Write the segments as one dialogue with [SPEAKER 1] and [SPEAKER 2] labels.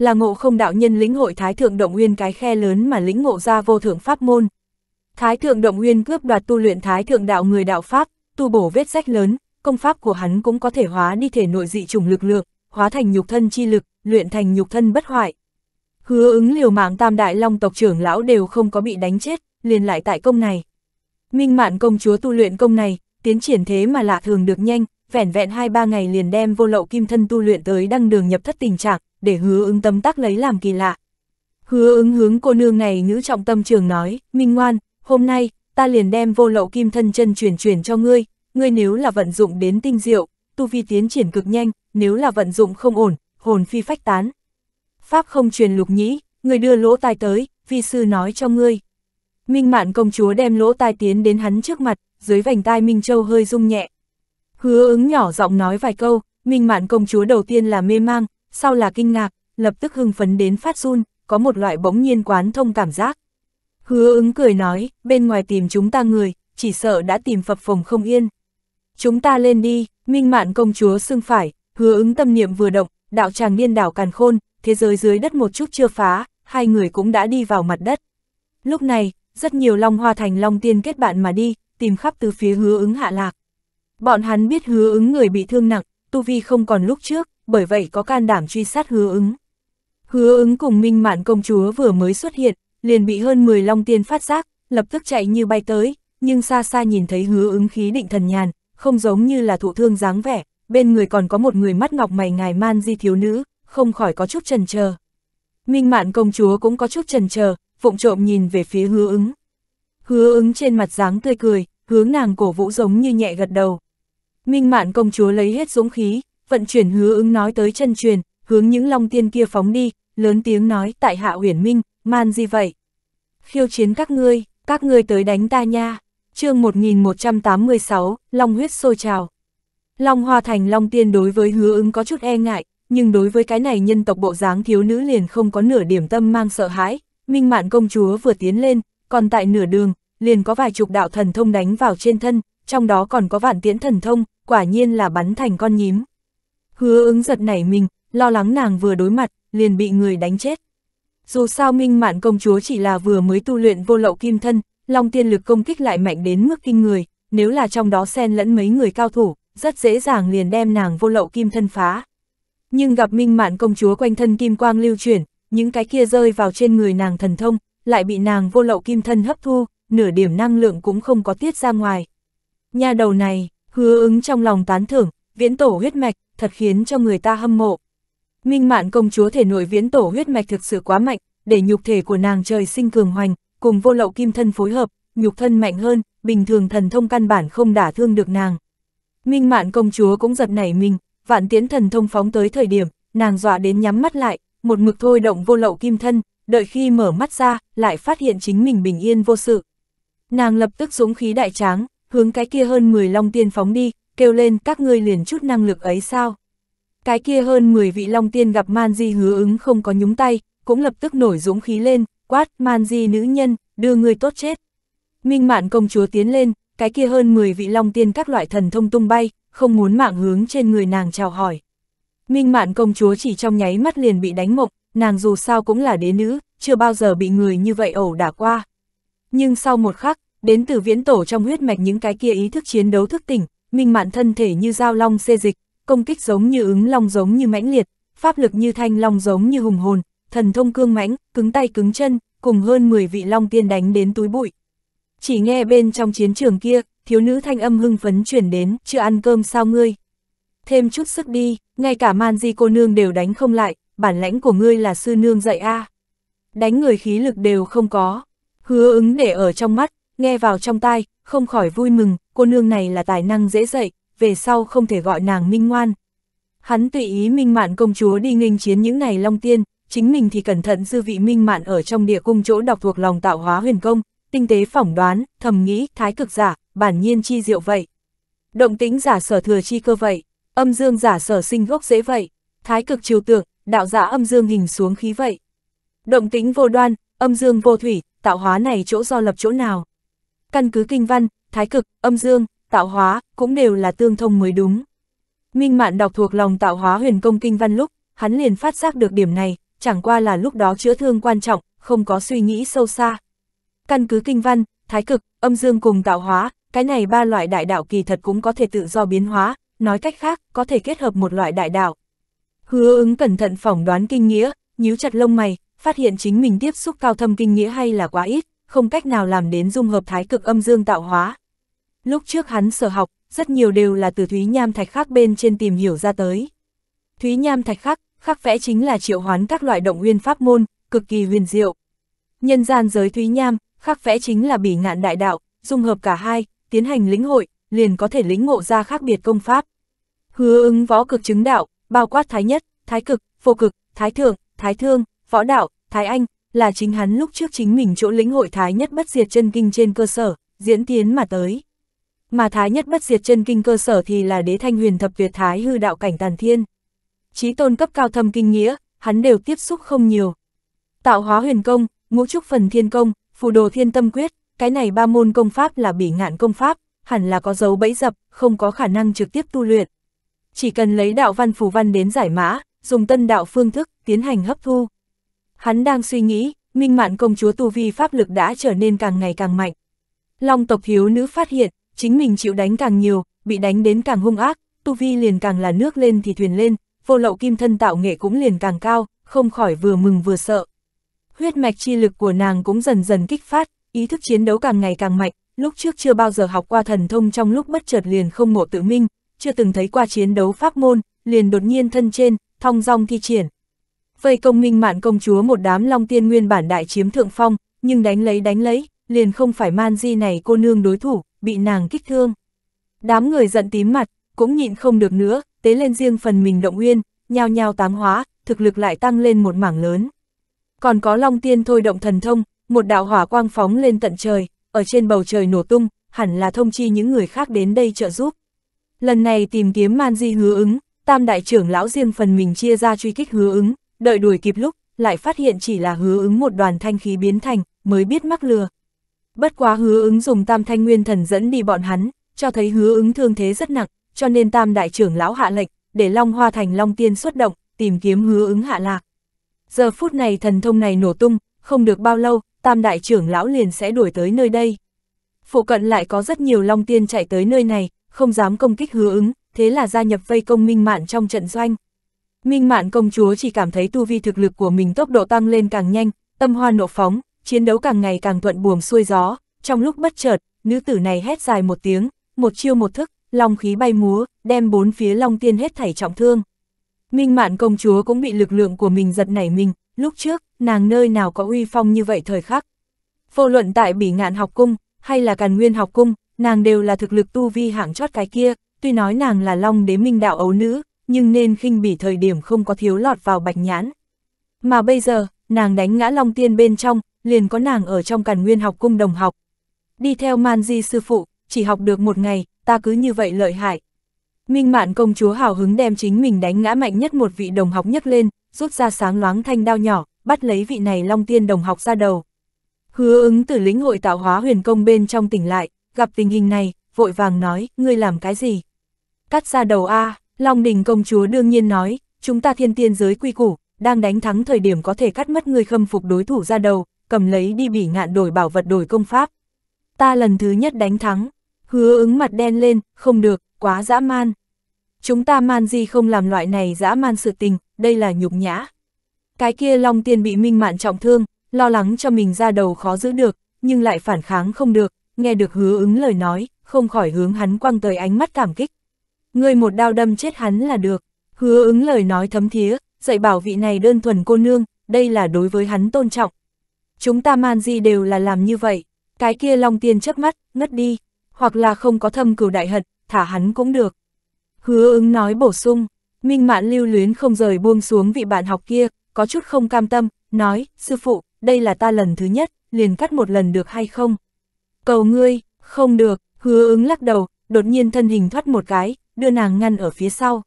[SPEAKER 1] là ngộ không đạo nhân lĩnh hội Thái Thượng Động Nguyên cái khe lớn mà lĩnh ngộ ra vô thượng pháp môn. Thái Thượng Động Nguyên cướp đoạt tu luyện Thái Thượng Đạo người đạo Pháp, tu bổ vết rách lớn, công pháp của hắn cũng có thể hóa đi thể nội dị trùng lực lượng, hóa thành nhục thân chi lực, luyện thành nhục thân bất hoại. Hứa ứng liều mạng tam đại long tộc trưởng lão đều không có bị đánh chết, liền lại tại công này. Minh mạn công chúa tu luyện công này, tiến triển thế mà lạ thường được nhanh, vẻn vẹn hai ba ngày liền đem vô lậu kim thân tu luyện tới đăng đường nhập thất tình trạng, để hứa ứng tâm tắc lấy làm kỳ lạ. Hứa ứng hướng cô nương này ngữ trọng tâm trường nói, Minh Ngoan, hôm nay, ta liền đem vô lậu kim thân chân truyền truyền cho ngươi, ngươi nếu là vận dụng đến tinh diệu, tu vi tiến triển cực nhanh, nếu là vận dụng không ổn, hồn phi phách tán. Pháp không truyền lục nhĩ, ngươi đưa lỗ tai tới, vi sư nói cho ngươi. Minh mạn công chúa đem lỗ tai tiến đến hắn trước mặt, dưới vành tai Minh Châu hơi rung nhẹ. Hứa ứng nhỏ giọng nói vài câu, Minh mạn công chúa đầu tiên là mê mang, sau là kinh ngạc, lập tức hưng phấn đến phát run, có một loại bỗng nhiên quán thông cảm giác. Hứa ứng cười nói, bên ngoài tìm chúng ta người, chỉ sợ đã tìm phập phồng không yên. Chúng ta lên đi, minh mạn công chúa xưng phải, hứa ứng tâm niệm vừa động, đạo tràng điên đảo càn khôn, thế giới dưới đất một chút chưa phá, hai người cũng đã đi vào mặt đất. Lúc này, rất nhiều long hoa thành long tiên kết bạn mà đi, tìm khắp từ phía hứa ứng hạ lạc. Bọn hắn biết hứa ứng người bị thương nặng, tu vi không còn lúc trước, bởi vậy có can đảm truy sát hứa ứng. Hứa ứng cùng minh mạn công chúa vừa mới xuất hiện, liền bị hơn 10 long tiên phát giác, lập tức chạy như bay tới, nhưng xa xa nhìn thấy hứa ứng khí định thần nhàn, không giống như là thụ thương dáng vẻ, bên người còn có một người mắt ngọc mày ngài man di thiếu nữ, không khỏi có chút trần chờ. Minh mạn công chúa cũng có chút trần chờ, vụng trộm nhìn về phía hứa ứng. Hứa ứng trên mặt dáng tươi cười, hướng nàng cổ vũ giống như nhẹ gật đầu. Minh mạn công chúa lấy hết dũng khí, vận chuyển hứa ứng nói tới chân truyền, hướng những long tiên kia phóng đi, lớn tiếng nói tại hạ huyền minh, man gì vậy? Khiêu chiến các ngươi, các ngươi tới đánh ta nha. chương 1186, Long huyết sôi trào. Long Hoa Thành Long Tiên đối với hứa ứng có chút e ngại, nhưng đối với cái này nhân tộc bộ dáng thiếu nữ liền không có nửa điểm tâm mang sợ hãi. Minh mạn công chúa vừa tiến lên, còn tại nửa đường, liền có vài chục đạo thần thông đánh vào trên thân, trong đó còn có vạn tiễn thần thông, quả nhiên là bắn thành con nhím. Hứa ứng giật nảy mình, lo lắng nàng vừa đối mặt, liền bị người đánh chết. Dù sao minh mạn công chúa chỉ là vừa mới tu luyện vô lậu kim thân, long tiên lực công kích lại mạnh đến mức kinh người, nếu là trong đó xen lẫn mấy người cao thủ, rất dễ dàng liền đem nàng vô lậu kim thân phá. Nhưng gặp minh mạn công chúa quanh thân kim quang lưu chuyển, những cái kia rơi vào trên người nàng thần thông, lại bị nàng vô lậu kim thân hấp thu, nửa điểm năng lượng cũng không có tiết ra ngoài. Nhà đầu này, hứa ứng trong lòng tán thưởng, viễn tổ huyết mạch, thật khiến cho người ta hâm mộ. Minh mạn công chúa thể nội viễn tổ huyết mạch thực sự quá mạnh, để nhục thể của nàng trời sinh cường hoành, cùng vô lậu kim thân phối hợp, nhục thân mạnh hơn, bình thường thần thông căn bản không đả thương được nàng. Minh mạn công chúa cũng giật nảy mình, vạn tiến thần thông phóng tới thời điểm, nàng dọa đến nhắm mắt lại, một mực thôi động vô lậu kim thân, đợi khi mở mắt ra, lại phát hiện chính mình bình yên vô sự. Nàng lập tức dũng khí đại tráng, hướng cái kia hơn 10 long tiên phóng đi, kêu lên các ngươi liền chút năng lực ấy sao. Cái kia hơn 10 vị long tiên gặp man di hứa ứng không có nhúng tay, cũng lập tức nổi dũng khí lên, quát man di nữ nhân, đưa người tốt chết. Minh mạn công chúa tiến lên, cái kia hơn 10 vị long tiên các loại thần thông tung bay, không muốn mạng hướng trên người nàng chào hỏi. Minh mạn công chúa chỉ trong nháy mắt liền bị đánh mộng, nàng dù sao cũng là đế nữ, chưa bao giờ bị người như vậy ẩu đả qua. Nhưng sau một khắc, đến từ viễn tổ trong huyết mạch những cái kia ý thức chiến đấu thức tỉnh, minh mạn thân thể như dao long xê dịch, công kích giống như ứng long giống như mãnh liệt, pháp lực như thanh long giống như hùng hồn, thần thông cương mãnh, cứng tay cứng chân, cùng hơn 10 vị long tiên đánh đến túi bụi. Chỉ nghe bên trong chiến trường kia, thiếu nữ thanh âm hưng phấn chuyển đến, chưa ăn cơm sao ngươi. Thêm chút sức đi, ngay cả man di cô nương đều đánh không lại, bản lãnh của ngươi là sư nương dạy a à. Đánh người khí lực đều không có, hứa ứng để ở trong mắt, nghe vào trong tai, không khỏi vui mừng, cô nương này là tài năng dễ dậy, về sau không thể gọi nàng minh ngoan. Hắn tùy ý minh mạn công chúa đi nghênh chiến những này long tiên, chính mình thì cẩn thận dư vị minh mạn ở trong địa cung chỗ đọc thuộc lòng tạo hóa huyền công, tinh tế phỏng đoán, thầm nghĩ, thái cực giả, bản nhiên chi diệu vậy. Động tính giả sở thừa chi cơ vậy, âm dương giả sở sinh gốc dễ vậy, thái cực chiều tượng, đạo giả âm dương hình xuống khí vậy. Động tính vô đoan, âm dương vô thủy, tạo hóa này chỗ do lập chỗ nào căn cứ kinh văn, thái cực, âm dương, tạo hóa, cũng đều là tương thông mới đúng. Minh Mạn đọc thuộc lòng tạo hóa huyền công kinh văn lúc, hắn liền phát giác được điểm này, chẳng qua là lúc đó chữa thương quan trọng, không có suy nghĩ sâu xa. Căn cứ kinh văn, thái cực, âm dương cùng tạo hóa, cái này ba loại đại đạo kỳ thật cũng có thể tự do biến hóa, nói cách khác, có thể kết hợp một loại đại đạo. Hứa ứng cẩn thận phỏng đoán kinh nghĩa, nhíu chặt lông mày, phát hiện chính mình tiếp xúc cao thâm kinh nghĩa hay là quá ít, không cách nào làm đến dung hợp thái cực âm dương tạo hóa. Lúc trước hắn sở học, rất nhiều đều là từ Thúy Nham Thạch Khắc bên trên tìm hiểu ra tới. Thúy Nham Thạch Khắc, khắc vẽ chính là triệu hoán các loại động nguyên pháp môn, cực kỳ huyền diệu. Nhân gian giới Thúy Nham, khắc vẽ chính là bỉ ngạn đại đạo, dung hợp cả hai, tiến hành lĩnh hội, liền có thể lĩnh ngộ ra khác biệt công pháp. Hứa ứng võ cực chứng đạo, bao quát thái nhất, thái cực, phổ cực, thái thượng, thái thương, võ đạo, thái anh, là chính hắn lúc trước chính mình chỗ lĩnh hội thái nhất bất diệt chân kinh trên cơ sở, diễn tiến mà tới. Mà thái nhất bất diệt chân kinh cơ sở thì là đế thanh huyền thập tuyệt thái hư đạo cảnh tàn thiên. Chí tôn cấp cao thâm kinh nghĩa, hắn đều tiếp xúc không nhiều. Tạo hóa huyền công, ngũ trúc phần thiên công, phù đồ thiên tâm quyết, cái này ba môn công pháp là bỉ ngạn công pháp, hẳn là có dấu bẫy dập, không có khả năng trực tiếp tu luyện. Chỉ cần lấy đạo văn phù văn đến giải mã, dùng tân đạo phương thức, tiến hành hấp thu. Hắn đang suy nghĩ, minh mạn công chúa tu vi pháp lực đã trở nên càng ngày càng mạnh. Long tộc hiếu nữ phát hiện, chính mình chịu đánh càng nhiều, bị đánh đến càng hung ác, tu vi liền càng là nước lên thì thuyền lên, vô lậu kim thân tạo nghệ cũng liền càng cao, không khỏi vừa mừng vừa sợ. Huyết mạch chi lực của nàng cũng dần dần kích phát, ý thức chiến đấu càng ngày càng mạnh, lúc trước chưa bao giờ học qua thần thông trong lúc bất chợt liền không ngộ tự minh, chưa từng thấy qua chiến đấu pháp môn, liền đột nhiên thân trên, thong dong thi triển, Vây công minh mạn công chúa một đám long tiên nguyên bản đại chiếm thượng phong, nhưng đánh lấy đánh lấy, liền không phải man di này cô nương đối thủ, bị nàng kích thương. Đám người giận tím mặt, cũng nhịn không được nữa, tế lên riêng phần mình động uyên, nhao nhao tám hóa, thực lực lại tăng lên một mảng lớn. Còn có long tiên thôi động thần thông, một đạo hỏa quang phóng lên tận trời, ở trên bầu trời nổ tung, hẳn là thông chi những người khác đến đây trợ giúp. Lần này tìm kiếm man di hứa ứng, tam đại trưởng lão riêng phần mình chia ra truy kích hứa ứng, đợi đuổi kịp lúc, lại phát hiện chỉ là hứa ứng một đoàn thanh khí biến thành, mới biết mắc lừa. Bất quá hứa ứng dùng tam thanh nguyên thần dẫn đi bọn hắn, cho thấy hứa ứng thương thế rất nặng, cho nên tam đại trưởng lão hạ lệch để Long Hoa Thành Long Tiên xuất động, tìm kiếm hứa ứng hạ lạc. Giờ phút này thần thông này nổ tung, không được bao lâu, tam đại trưởng lão liền sẽ đuổi tới nơi đây. Phụ cận lại có rất nhiều Long Tiên chạy tới nơi này, không dám công kích hứa ứng, thế là gia nhập vây công minh mạn trong trận doanh. Minh Mạn công chúa chỉ cảm thấy tu vi thực lực của mình tốc độ tăng lên càng nhanh, tâm hoa nộ phóng, chiến đấu càng ngày càng thuận buồm xuôi gió, trong lúc bất chợt, nữ tử này hét dài một tiếng, một chiêu một thức, long khí bay múa, đem bốn phía long tiên hết thảy trọng thương. Minh Mạn công chúa cũng bị lực lượng của mình giật nảy mình, lúc trước, nàng nơi nào có uy phong như vậy thời khắc. Vô luận tại Bỉ Ngạn học cung, hay là Càn Nguyên học cung, nàng đều là thực lực tu vi hạng chót cái kia, tuy nói nàng là Long Đế Minh đạo ấu nữ, nhưng nên khinh bỉ thời điểm không có thiếu lọt vào bạch nhãn. Mà bây giờ, nàng đánh ngã Long Tiên bên trong, liền có nàng ở trong càn nguyên học cung đồng học. Đi theo Man Di sư phụ, chỉ học được một ngày, ta cứ như vậy lợi hại. Minh Mạn công chúa hào hứng đem chính mình đánh ngã mạnh nhất một vị đồng học nhấc lên, rút ra sáng loáng thanh đao nhỏ, bắt lấy vị này Long Tiên đồng học ra đầu. Hứa ứng từ lĩnh hội tạo hóa huyền công bên trong tỉnh lại, gặp tình hình này, vội vàng nói, ngươi làm cái gì? Cắt ra đầu A, à. Long đình công chúa đương nhiên nói, chúng ta thiên tiên giới quy củ, đang đánh thắng thời điểm có thể cắt mất người khâm phục đối thủ ra đầu, cầm lấy đi bỉ ngạn đổi bảo vật đổi công pháp. Ta lần thứ nhất đánh thắng, hứa ứng mặt đen lên, không được, quá dã man. Chúng ta man gì không làm loại này dã man sự tình, đây là nhục nhã. Cái kia Long Tiên bị minh mạn trọng thương, lo lắng cho mình ra đầu khó giữ được, nhưng lại phản kháng không được, nghe được hứa ứng lời nói, không khỏi hướng hắn quăng tới ánh mắt cảm kích. Ngươi một đao đâm chết hắn là được. Hứa ứng lời nói thấm thía, dạy bảo vị này đơn thuần cô nương, đây là đối với hắn tôn trọng. Chúng ta man di đều là làm như vậy, cái kia long tiên chớp mắt, ngất đi, hoặc là không có thâm cửu đại hận, thả hắn cũng được. Hứa ứng nói bổ sung, minh mạn lưu luyến không rời buông xuống vị bạn học kia, có chút không cam tâm, nói, sư phụ, đây là ta lần thứ nhất, liền cắt một lần được hay không? Cầu ngươi, không được, hứa ứng lắc đầu, đột nhiên thân hình thoát một cái, đưa nàng ngăn ở phía sau.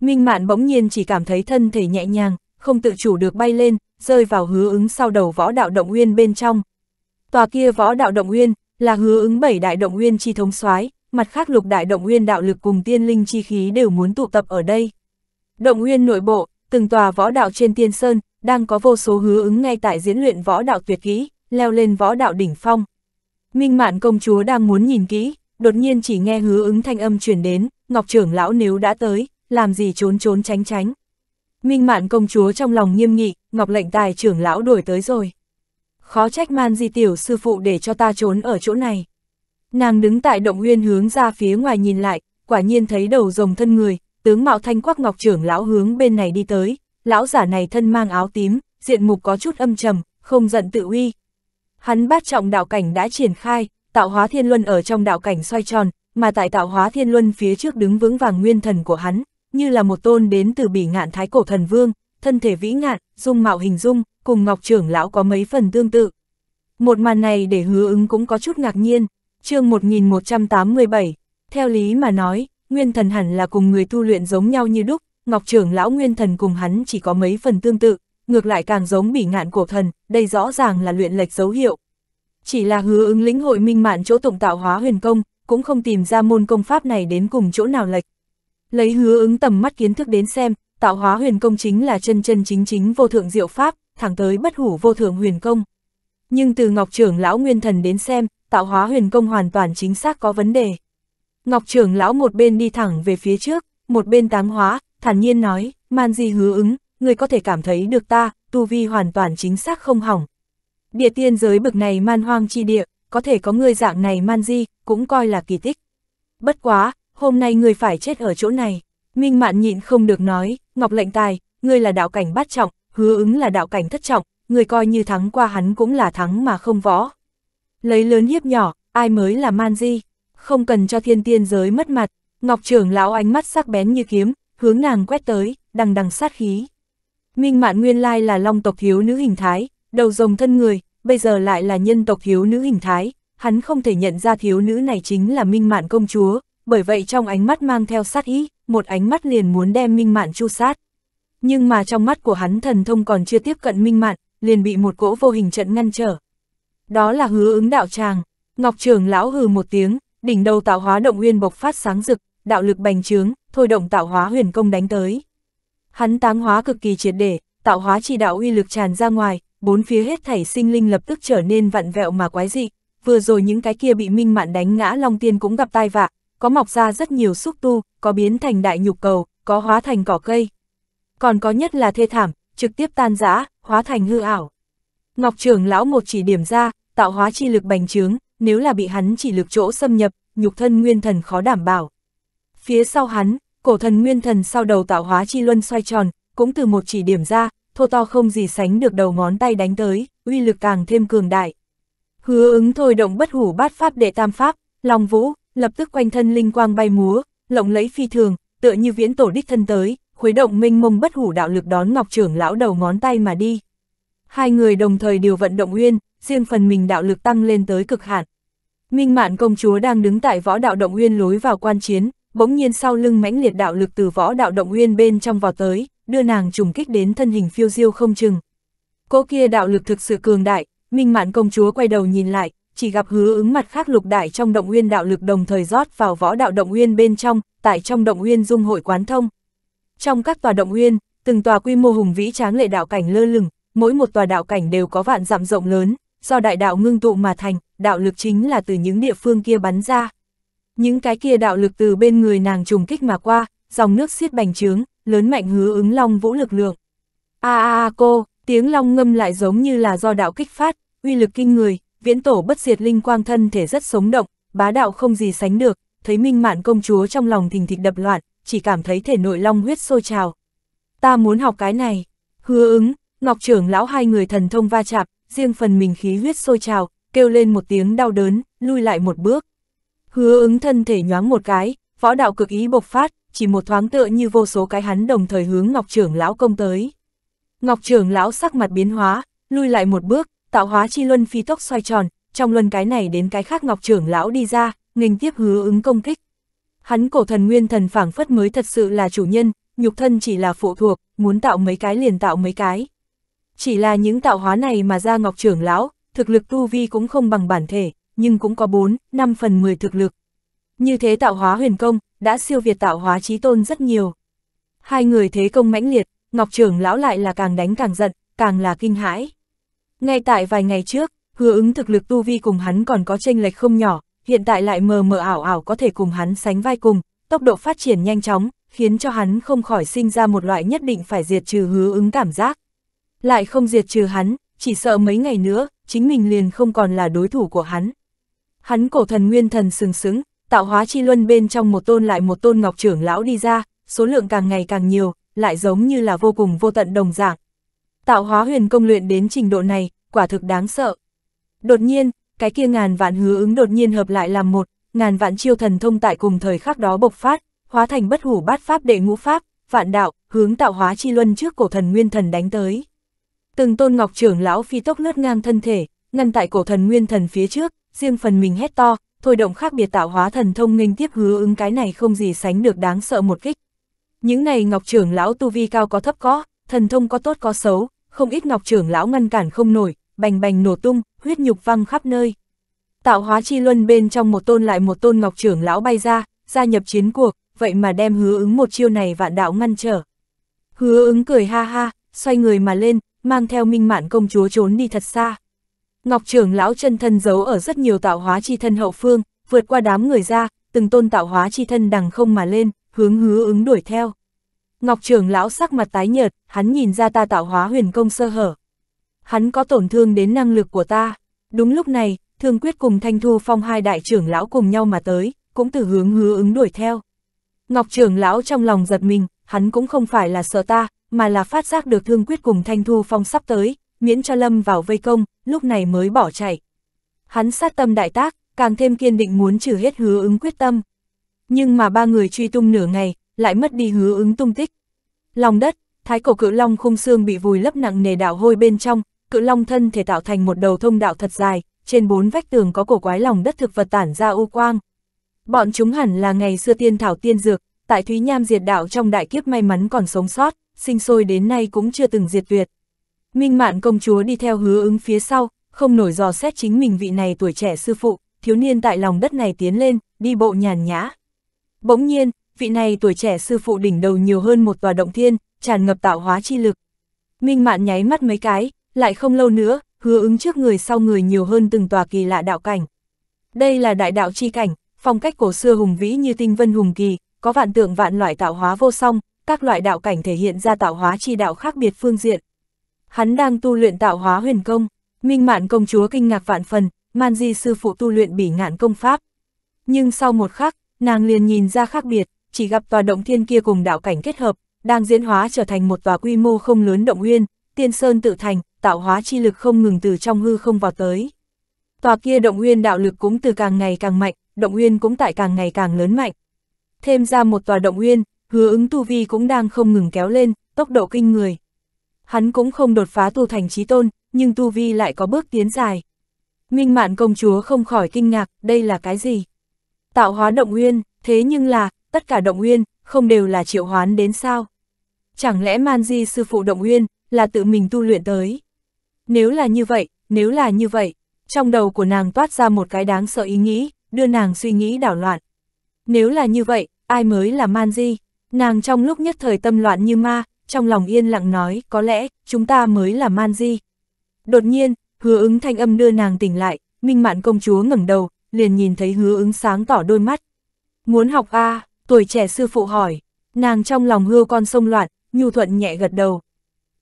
[SPEAKER 1] Minh Mạn bỗng nhiên chỉ cảm thấy thân thể nhẹ nhàng, không tự chủ được bay lên, rơi vào hứa ứng sau đầu võ đạo động nguyên bên trong. Tòa kia võ đạo động nguyên là hứa ứng bảy đại động nguyên chi thống soái, mặt khác lục đại động nguyên đạo lực cùng tiên linh chi khí đều muốn tụ tập ở đây. Động nguyên nội bộ, từng tòa võ đạo trên tiên sơn, đang có vô số hứa ứng ngay tại diễn luyện võ đạo tuyệt kỹ, leo lên võ đạo đỉnh phong. Minh Mạn công chúa đang muốn nhìn kỹ, đột nhiên chỉ nghe hứa ứng thanh âm truyền đến, Ngọc trưởng lão nếu đã tới, làm gì trốn trốn tránh tránh. Minh mạn công chúa trong lòng nghiêm nghị, Ngọc lệnh tài trưởng lão đuổi tới rồi. Khó trách man di tiểu sư phụ để cho ta trốn ở chỗ này. Nàng đứng tại động nguyên hướng ra phía ngoài nhìn lại, quả nhiên thấy đầu rồng thân người, tướng mạo thanh quắc Ngọc trưởng lão hướng bên này đi tới, lão giả này thân mang áo tím, diện mục có chút âm trầm, không giận tự uy. Hắn bát trọng đạo cảnh đã triển khai, tạo hóa thiên luân ở trong đạo cảnh xoay tròn, mà tại tạo hóa thiên luân phía trước đứng vững vàng nguyên thần của hắn, như là một tôn đến từ bỉ ngạn thái cổ thần vương, thân thể vĩ ngạn, dung mạo hình dung, cùng Ngọc trưởng lão có mấy phần tương tự. Một màn này để hứa ứng cũng có chút ngạc nhiên, chương 1187, theo lý mà nói, nguyên thần hẳn là cùng người tu luyện giống nhau như đúc, Ngọc trưởng lão nguyên thần cùng hắn chỉ có mấy phần tương tự, ngược lại càng giống bỉ ngạn cổ thần, đây rõ ràng là luyện lệch dấu hiệu. Chỉ là hứa ứng lĩnh hội minh mạn chỗ tổng tạo hóa huyền công, cũng không tìm ra môn công pháp này đến cùng chỗ nào lệch. Lấy hứa ứng tầm mắt kiến thức đến xem, tạo hóa huyền công chính là chân chân chính chính vô thượng diệu pháp, thẳng tới bất hủ vô thượng huyền công. Nhưng từ Ngọc trưởng lão nguyên thần đến xem, tạo hóa huyền công hoàn toàn chính xác có vấn đề. Ngọc trưởng lão một bên đi thẳng về phía trước, một bên táng hóa, thản nhiên nói, man di hứa ứng, người có thể cảm thấy được ta, tu vi hoàn toàn chính xác không hỏng. Địa tiên giới bực này man hoang chi địa, có thể có người dạng này man di, cũng coi là kỳ tích. Bất quá, hôm nay người phải chết ở chỗ này. Minh Mạn nhịn không được nói, Ngọc Lệnh Tài, người là đạo cảnh bát trọng, hứa ứng là đạo cảnh thất trọng, người coi như thắng qua hắn cũng là thắng mà không võ. Lấy lớn hiếp nhỏ, ai mới là man di, không cần cho thiên tiên giới mất mặt, Ngọc trưởng lão ánh mắt sắc bén như kiếm, hướng nàng quét tới, đằng đằng sát khí. Minh Mạn nguyên lai là long tộc thiếu nữ hình thái, đầu rồng thân người, bây giờ lại là nhân tộc thiếu nữ hình thái, hắn không thể nhận ra thiếu nữ này chính là Minh Mạn công chúa, bởi vậy trong ánh mắt mang theo sát ý, một ánh mắt liền muốn đem Minh Mạn chu sát. Nhưng mà trong mắt của hắn thần thông còn chưa tiếp cận Minh Mạn, liền bị một cỗ vô hình trận ngăn trở. Đó là hứa ứng đạo tràng, Ngọc Trường lão hừ một tiếng, đỉnh đầu tạo hóa động nguyên bộc phát sáng rực, đạo lực bành trướng, thôi động tạo hóa huyền công đánh tới. Hắn táng hóa cực kỳ triệt để, tạo hóa chỉ đạo uy lực tràn ra ngoài, bốn phía hết thảy sinh linh lập tức trở nên vặn vẹo mà quái dị, vừa rồi những cái kia bị minh mạn đánh ngã long tiên cũng gặp tai vạ, có mọc ra rất nhiều xúc tu, có biến thành đại nhục cầu, có hóa thành cỏ cây. Còn có nhất là thê thảm, trực tiếp tan rã, hóa thành hư ảo. Ngọc trưởng lão một chỉ điểm ra, tạo hóa chi lực bành trướng, nếu là bị hắn chỉ lực chỗ xâm nhập, nhục thân nguyên thần khó đảm bảo. Phía sau hắn, cổ thần nguyên thần sau đầu tạo hóa chi luân xoay tròn, cũng từ một chỉ điểm ra, thô to không gì sánh được đầu ngón tay đánh tới, uy lực càng thêm cường đại. Hứa ứng thôi động bất hủ bát pháp đệ tam pháp, lòng vũ, lập tức quanh thân linh quang bay múa, lộng lẫy phi thường, tựa như viễn tổ đích thân tới, khuấy động minh mông bất hủ đạo lực đón ngọc trưởng lão đầu ngón tay mà đi. Hai người đồng thời điều vận động uyên, riêng phần mình đạo lực tăng lên tới cực hạn. Minh mạn công chúa đang đứng tại võ đạo động uyên lối vào quan chiến, bỗng nhiên sau lưng mãnh liệt đạo lực từ võ đạo động uyên bên trong vào tới, đưa nàng trùng kích đến thân hình phiêu diêu không chừng. Cô kia đạo lực thực sự cường đại, minh mạn công chúa quay đầu nhìn lại, chỉ gặp hứa ứng mặt khác lục đại trong động nguyên đạo lực đồng thời rót vào võ đạo động nguyên bên trong, tại trong động nguyên dung hội quán thông. Trong các tòa động nguyên, từng tòa quy mô hùng vĩ tráng lệ đạo cảnh lơ lửng, mỗi một tòa đạo cảnh đều có vạn dặm rộng lớn, do đại đạo ngưng tụ mà thành, đạo lực chính là từ những địa phương kia bắn ra. Những cái kia đạo lực từ bên người nàng trùng kích mà qua, dòng nước xiết bành trướng, lớn mạnh hứa ứng long vũ lực lượng. A a a cô, tiếng long ngâm lại giống như là do đạo kích phát, uy lực kinh người, viễn tổ bất diệt linh quang thân thể rất sống động, bá đạo không gì sánh được, thấy minh mạn công chúa trong lòng thình thịch đập loạn, chỉ cảm thấy thể nội long huyết sôi trào. Ta muốn học cái này, hứa ứng, ngọc trưởng lão hai người thần thông va chạm, riêng phần mình khí huyết sôi trào, kêu lên một tiếng đau đớn, lui lại một bước. Hứa ứng thân thể nhoáng một cái, võ đạo cực ý bộc phát, chỉ một thoáng tựa như vô số cái hắn đồng thời hướng Ngọc trưởng lão công tới. Ngọc trưởng lão sắc mặt biến hóa, lui lại một bước, tạo hóa chi luân phi tốc xoay tròn, trong luân cái này đến cái khác Ngọc trưởng lão đi ra, nghênh tiếp hứa ứng công kích. Hắn cổ thần nguyên thần phảng phất mới thật sự là chủ nhân, nhục thân chỉ là phụ thuộc, muốn tạo mấy cái liền tạo mấy cái. Chỉ là những tạo hóa này mà ra Ngọc trưởng lão, thực lực tu vi cũng không bằng bản thể, nhưng cũng có 4, 5 phần 10 thực lực. Như thế tạo hóa huyền công, đã siêu việt tạo hóa trí tôn rất nhiều. Hai người thế công mãnh liệt, Ngọc trưởng lão lại là càng đánh càng giận, càng là kinh hãi. Ngay tại vài ngày trước, hứa ứng thực lực tu vi cùng hắn còn có tranh lệch không nhỏ, hiện tại lại mờ mờ ảo ảo có thể cùng hắn sánh vai cùng, tốc độ phát triển nhanh chóng, khiến cho hắn không khỏi sinh ra một loại nhất định phải diệt trừ hứa ứng cảm giác. Lại không diệt trừ hắn, chỉ sợ mấy ngày nữa, chính mình liền không còn là đối thủ của hắn. Hắn cổ thần nguyên thần sừng sững, tạo hóa chi luân bên trong một tôn lại một tôn ngọc trưởng lão đi ra, số lượng càng ngày càng nhiều, lại giống như là vô cùng vô tận đồng dạng. Tạo hóa huyền công luyện đến trình độ này, quả thực đáng sợ. Đột nhiên, cái kia ngàn vạn hứa ứng đột nhiên hợp lại làm một, ngàn vạn chiêu thần thông tại cùng thời khắc đó bộc phát, hóa thành bất hủ bát pháp đệ ngũ pháp, vạn đạo, hướng tạo hóa chi luân trước cổ thần nguyên thần đánh tới. Từng tôn ngọc trưởng lão phi tốc lướt ngang thân thể, ngăn tại cổ thần nguyên thần phía trước, riêng phần mình hét to, thôi động khác biệt tạo hóa thần thông nghênh tiếp hứa ứng cái này không gì sánh được đáng sợ một kích. Những này ngọc trưởng lão tu vi cao có thấp có, thần thông có tốt có xấu, không ít ngọc trưởng lão ngăn cản không nổi, bành bành nổ tung, huyết nhục văng khắp nơi. Tạo hóa chi luân bên trong một tôn lại một tôn ngọc trưởng lão bay ra, gia nhập chiến cuộc, vậy mà đem hứa ứng một chiêu này vạn đạo ngăn trở. Hứa ứng cười ha ha, xoay người mà lên, mang theo minh mạn công chúa trốn đi thật xa. Ngọc trưởng lão chân thân giấu ở rất nhiều tạo hóa chi thân hậu phương, vượt qua đám người ra, từng tôn tạo hóa chi thân đằng không mà lên, hướng hứa ứng đuổi theo. Ngọc trưởng lão sắc mặt tái nhợt, hắn nhìn ra ta tạo hóa huyền công sơ hở. Hắn có tổn thương đến năng lực của ta. Đúng lúc này, thương quyết cùng thanh thu phong hai đại trưởng lão cùng nhau mà tới, cũng từ hướng hứa ứng đuổi theo. Ngọc trưởng lão trong lòng giật mình, hắn cũng không phải là sợ ta, mà là phát giác được thương quyết cùng thanh thu phong sắp tới, miễn cho lâm vào vây công, lúc này mới bỏ chạy. Hắn sát tâm đại tác, càng thêm kiên định muốn trừ hết hứa ứng quyết tâm. Nhưng mà ba người truy tung nửa ngày, lại mất đi hứa ứng tung tích. Lòng đất, thái cổ cự long khung xương bị vùi lấp nặng nề đảo hôi bên trong, cự long thân thể tạo thành một đầu thông đạo thật dài, trên bốn vách tường có cổ quái lòng đất thực vật tản ra u quang. Bọn chúng hẳn là ngày xưa tiên thảo tiên dược, tại Thúy Nham diệt đạo trong đại kiếp may mắn còn sống sót, sinh sôi đến nay cũng chưa từng diệt tuyệt. Minh Mạn công chúa đi theo hứa ứng phía sau, không nổi dò xét chính mình vị này tuổi trẻ sư phụ, thiếu niên tại lòng đất này tiến lên, đi bộ nhàn nhã. Bỗng nhiên, vị này tuổi trẻ sư phụ đỉnh đầu nhiều hơn một tòa động thiên, tràn ngập tạo hóa chi lực. Minh Mạn nháy mắt mấy cái, lại không lâu nữa, hứa ứng trước người sau người nhiều hơn từng tòa kỳ lạ đạo cảnh. Đây là đại đạo chi cảnh, phong cách cổ xưa hùng vĩ như tinh vân hùng kỳ, có vạn tượng vạn loại tạo hóa vô song, các loại đạo cảnh thể hiện ra tạo hóa chi đạo khác biệt phương diện hắn đang tu luyện tạo hóa huyền công, minh mạn công chúa kinh ngạc vạn phần, man di sư phụ tu luyện bỉ ngạn công pháp. Nhưng sau một khắc, nàng liền nhìn ra khác biệt, chỉ gặp tòa động thiên kia cùng đạo cảnh kết hợp, đang diễn hóa trở thành một tòa quy mô không lớn động uyên, tiên sơn tự thành, tạo hóa chi lực không ngừng từ trong hư không vào tới. Tòa kia động uyên đạo lực cũng từ càng ngày càng mạnh, động uyên cũng tại càng ngày càng lớn mạnh. Thêm ra một tòa động uyên, hứa ứng tu vi cũng đang không ngừng kéo lên, tốc độ kinh người hắn cũng không đột phá tu thành trí tôn, nhưng tu vi lại có bước tiến dài. Minh mạn công chúa không khỏi kinh ngạc, đây là cái gì? Tạo hóa động nguyên, thế nhưng là, tất cả động nguyên, không đều là triệu hoán đến sao? Chẳng lẽ man di sư phụ động nguyên, là tự mình tu luyện tới? Nếu là như vậy, nếu là như vậy, trong đầu của nàng toát ra một cái đáng sợ ý nghĩ, đưa nàng suy nghĩ đảo loạn. Nếu là như vậy, ai mới là man di? Nàng trong lúc nhất thời tâm loạn như ma, trong lòng yên lặng nói, có lẽ, chúng ta mới là man di. Đột nhiên, hứa ứng thanh âm đưa nàng tỉnh lại, minh mạn công chúa ngẩng đầu, liền nhìn thấy hứa ứng sáng tỏ đôi mắt. Muốn học a tuổi trẻ sư phụ hỏi, nàng trong lòng hưu con sông loạn, nhu thuận nhẹ gật đầu.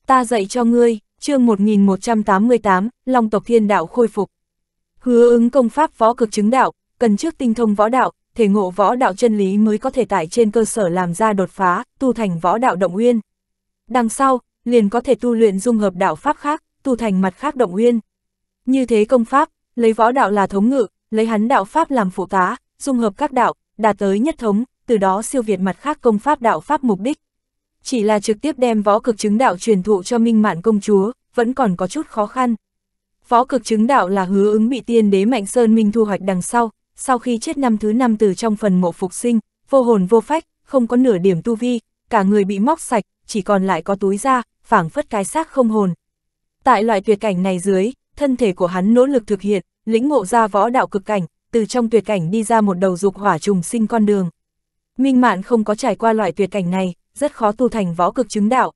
[SPEAKER 1] Ta dạy cho ngươi, chương 1188, Long tộc thiên đạo khôi phục. Hứa ứng công pháp võ cực chứng đạo, cần trước tinh thông võ đạo, thể ngộ võ đạo chân lý mới có thể tại trên cơ sở làm ra đột phá, tu thành võ đạo động uyên. Đằng sau, liền có thể tu luyện dung hợp đạo pháp khác, tu thành mặt khác động nguyên. Như thế công pháp, lấy võ đạo là thống ngự, lấy hắn đạo pháp làm phụ tá, dung hợp các đạo, đạt tới nhất thống, từ đó siêu việt mặt khác công pháp đạo pháp mục đích. Chỉ là trực tiếp đem võ cực chứng đạo truyền thụ cho minh mạn công chúa, vẫn còn có chút khó khăn. Võ cực chứng đạo là hứa ứng bị tiên đế Mạnh Sơn Minh thu hoạch đằng sau, sau khi chết năm thứ năm từ trong phần mộ phục sinh, vô hồn vô phách, không có nửa điểm tu vi, cả người bị móc sạch, chỉ còn lại có túi da, phảng phất cái xác không hồn. Tại loại tuyệt cảnh này dưới, thân thể của hắn nỗ lực thực hiện, lĩnh ngộ ra võ đạo cực cảnh, từ trong tuyệt cảnh đi ra một đầu dục hỏa trùng sinh con đường. Minh Mạn không có trải qua loại tuyệt cảnh này, rất khó tu thành võ cực chứng đạo.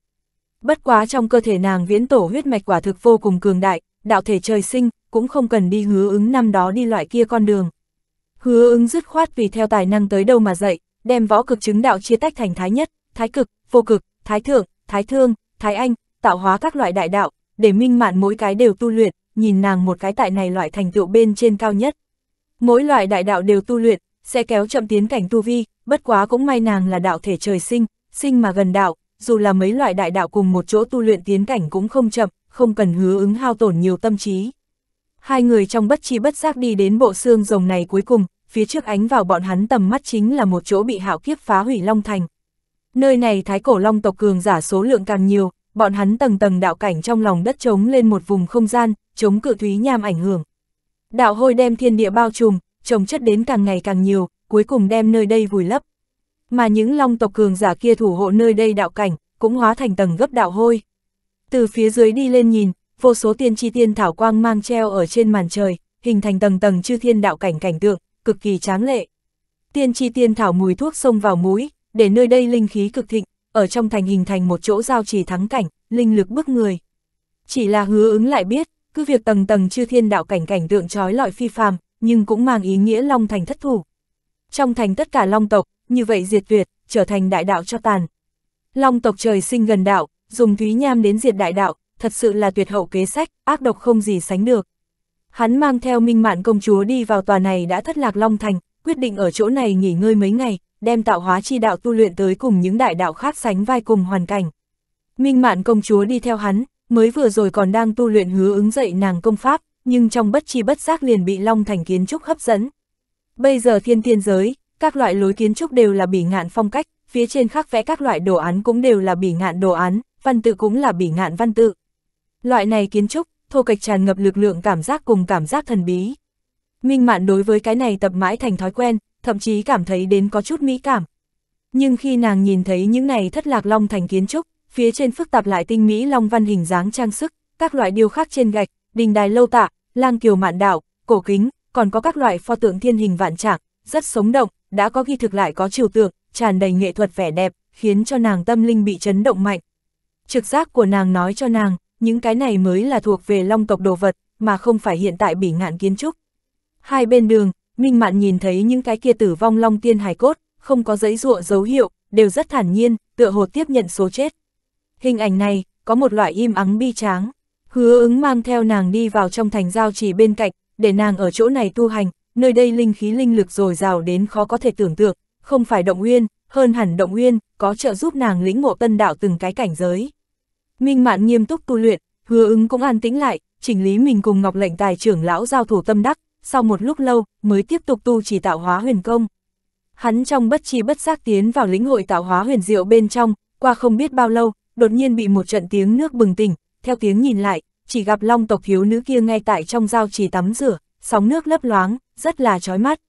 [SPEAKER 1] Bất quá trong cơ thể nàng viễn tổ huyết mạch quả thực vô cùng cường đại, đạo thể trời sinh, cũng không cần đi hứa ứng năm đó đi loại kia con đường. Hứa ứng dứt khoát vì theo tài năng tới đâu mà dạy, đem võ cực chứng đạo chia tách thành thái nhất, thái cực, vô cực, thái thượng, thái thương, thái anh, tạo hóa các loại đại đạo, để minh mạn mỗi cái đều tu luyện, nhìn nàng một cái tại này loại thành tựu bên trên cao nhất. Mỗi loại đại đạo đều tu luyện, sẽ kéo chậm tiến cảnh tu vi, bất quá cũng may nàng là đạo thể trời sinh, sinh mà gần đạo, dù là mấy loại đại đạo cùng một chỗ tu luyện tiến cảnh cũng không chậm, không cần hứa ứng hao tổn nhiều tâm trí. Hai người trong bất chi bất giác đi đến bộ xương rồng này cuối cùng, phía trước ánh vào bọn hắn tầm mắt chính là một chỗ bị hạo kiếp phá hủy Long Thành, Nơi này thái cổ long tộc cường giả số lượng càng nhiều, bọn hắn tầng tầng đạo cảnh trong lòng đất trống lên một vùng không gian, chống cự thúy nham ảnh hưởng. Đạo hôi đem thiên địa bao trùm, trồng chất đến càng ngày càng nhiều, cuối cùng đem nơi đây vùi lấp. Mà những long tộc cường giả kia thủ hộ nơi đây đạo cảnh, cũng hóa thành tầng gấp đạo hôi. Từ phía dưới đi lên nhìn, vô số tiên chi tiên thảo quang mang treo ở trên màn trời, hình thành tầng tầng chư thiên đạo cảnh cảnh tượng, cực kỳ tráng lệ. Tiên chi tiên thảo mùi thuốc xông vào mũi, để nơi đây linh khí cực thịnh, ở trong thành hình thành một chỗ giao chỉ thắng cảnh, linh lực bức người. Chỉ là hứa ứng lại biết, cứ việc tầng tầng chư thiên đạo cảnh cảnh tượng trói lọi phi phàm, nhưng cũng mang ý nghĩa long thành thất thủ. Trong thành tất cả long tộc, như vậy diệt tuyệt, trở thành đại đạo cho tàn. Long tộc trời sinh gần đạo, dùng thúy nham đến diệt đại đạo, thật sự là tuyệt hậu kế sách, ác độc không gì sánh được. Hắn mang theo minh mạn công chúa đi vào tòa này đã thất lạc long thành, quyết định ở chỗ này nghỉ ngơi mấy ngày, đem tạo hóa chi đạo tu luyện tới cùng những đại đạo khác sánh vai cùng hoàn cảnh. Minh mạn công chúa đi theo hắn, mới vừa rồi còn đang tu luyện hứa ứng dậy nàng công pháp, nhưng trong bất chi bất giác liền bị Long Thành kiến trúc hấp dẫn. Bây giờ thiên tiên giới, các loại lối kiến trúc đều là bỉ ngạn phong cách, phía trên khắc vẽ các loại đồ án cũng đều là bỉ ngạn đồ án, văn tự cũng là bỉ ngạn văn tự. Loại này kiến trúc, thô kịch tràn ngập lực lượng cảm giác cùng cảm giác thần bí. Minh Mạn đối với cái này tập mãi thành thói quen, thậm chí cảm thấy đến có chút mỹ cảm. Nhưng khi nàng nhìn thấy những này thất lạc long thành kiến trúc, phía trên phức tạp lại tinh mỹ long văn hình dáng trang sức, các loại điêu khắc trên gạch, đình đài lâu tạ, lang kiều mạn đảo, cổ kính, còn có các loại pho tượng thiên hình vạn trạng, rất sống động, đã có ghi thực lại có chiều tượng, tràn đầy nghệ thuật vẻ đẹp, khiến cho nàng tâm linh bị chấn động mạnh. Trực giác của nàng nói cho nàng, những cái này mới là thuộc về long tộc đồ vật, mà không phải hiện tại bỉ ngạn kiến trúc, Hai bên đường, Minh Mạn nhìn thấy những cái kia tử vong long tiên hài cốt, không có giấy ruộng dấu hiệu, đều rất thản nhiên, tựa hồ tiếp nhận số chết. Hình ảnh này, có một loại im ắng bi tráng. Hứa ứng mang theo nàng đi vào trong thành giao chỉ bên cạnh, để nàng ở chỗ này tu hành, nơi đây linh khí linh lực dồi dào đến khó có thể tưởng tượng, không phải động nguyên, hơn hẳn động nguyên, có trợ giúp nàng lĩnh ngộ tân đạo từng cái cảnh giới. Minh Mạn nghiêm túc tu luyện, hứa ứng cũng an tĩnh lại, chỉnh lý mình cùng Ngọc Lệnh Tài trưởng lão giao thủ tâm đắc, sau một lúc lâu mới tiếp tục tu chỉ tạo hóa huyền công. Hắn trong bất chi bất giác tiến vào lĩnh hội tạo hóa huyền diệu bên trong, qua không biết bao lâu, đột nhiên bị một trận tiếng nước bừng tỉnh, theo tiếng nhìn lại, chỉ gặp long tộc thiếu nữ kia ngay tại trong giao trì tắm rửa, sóng nước lấp loáng, rất là chói mắt.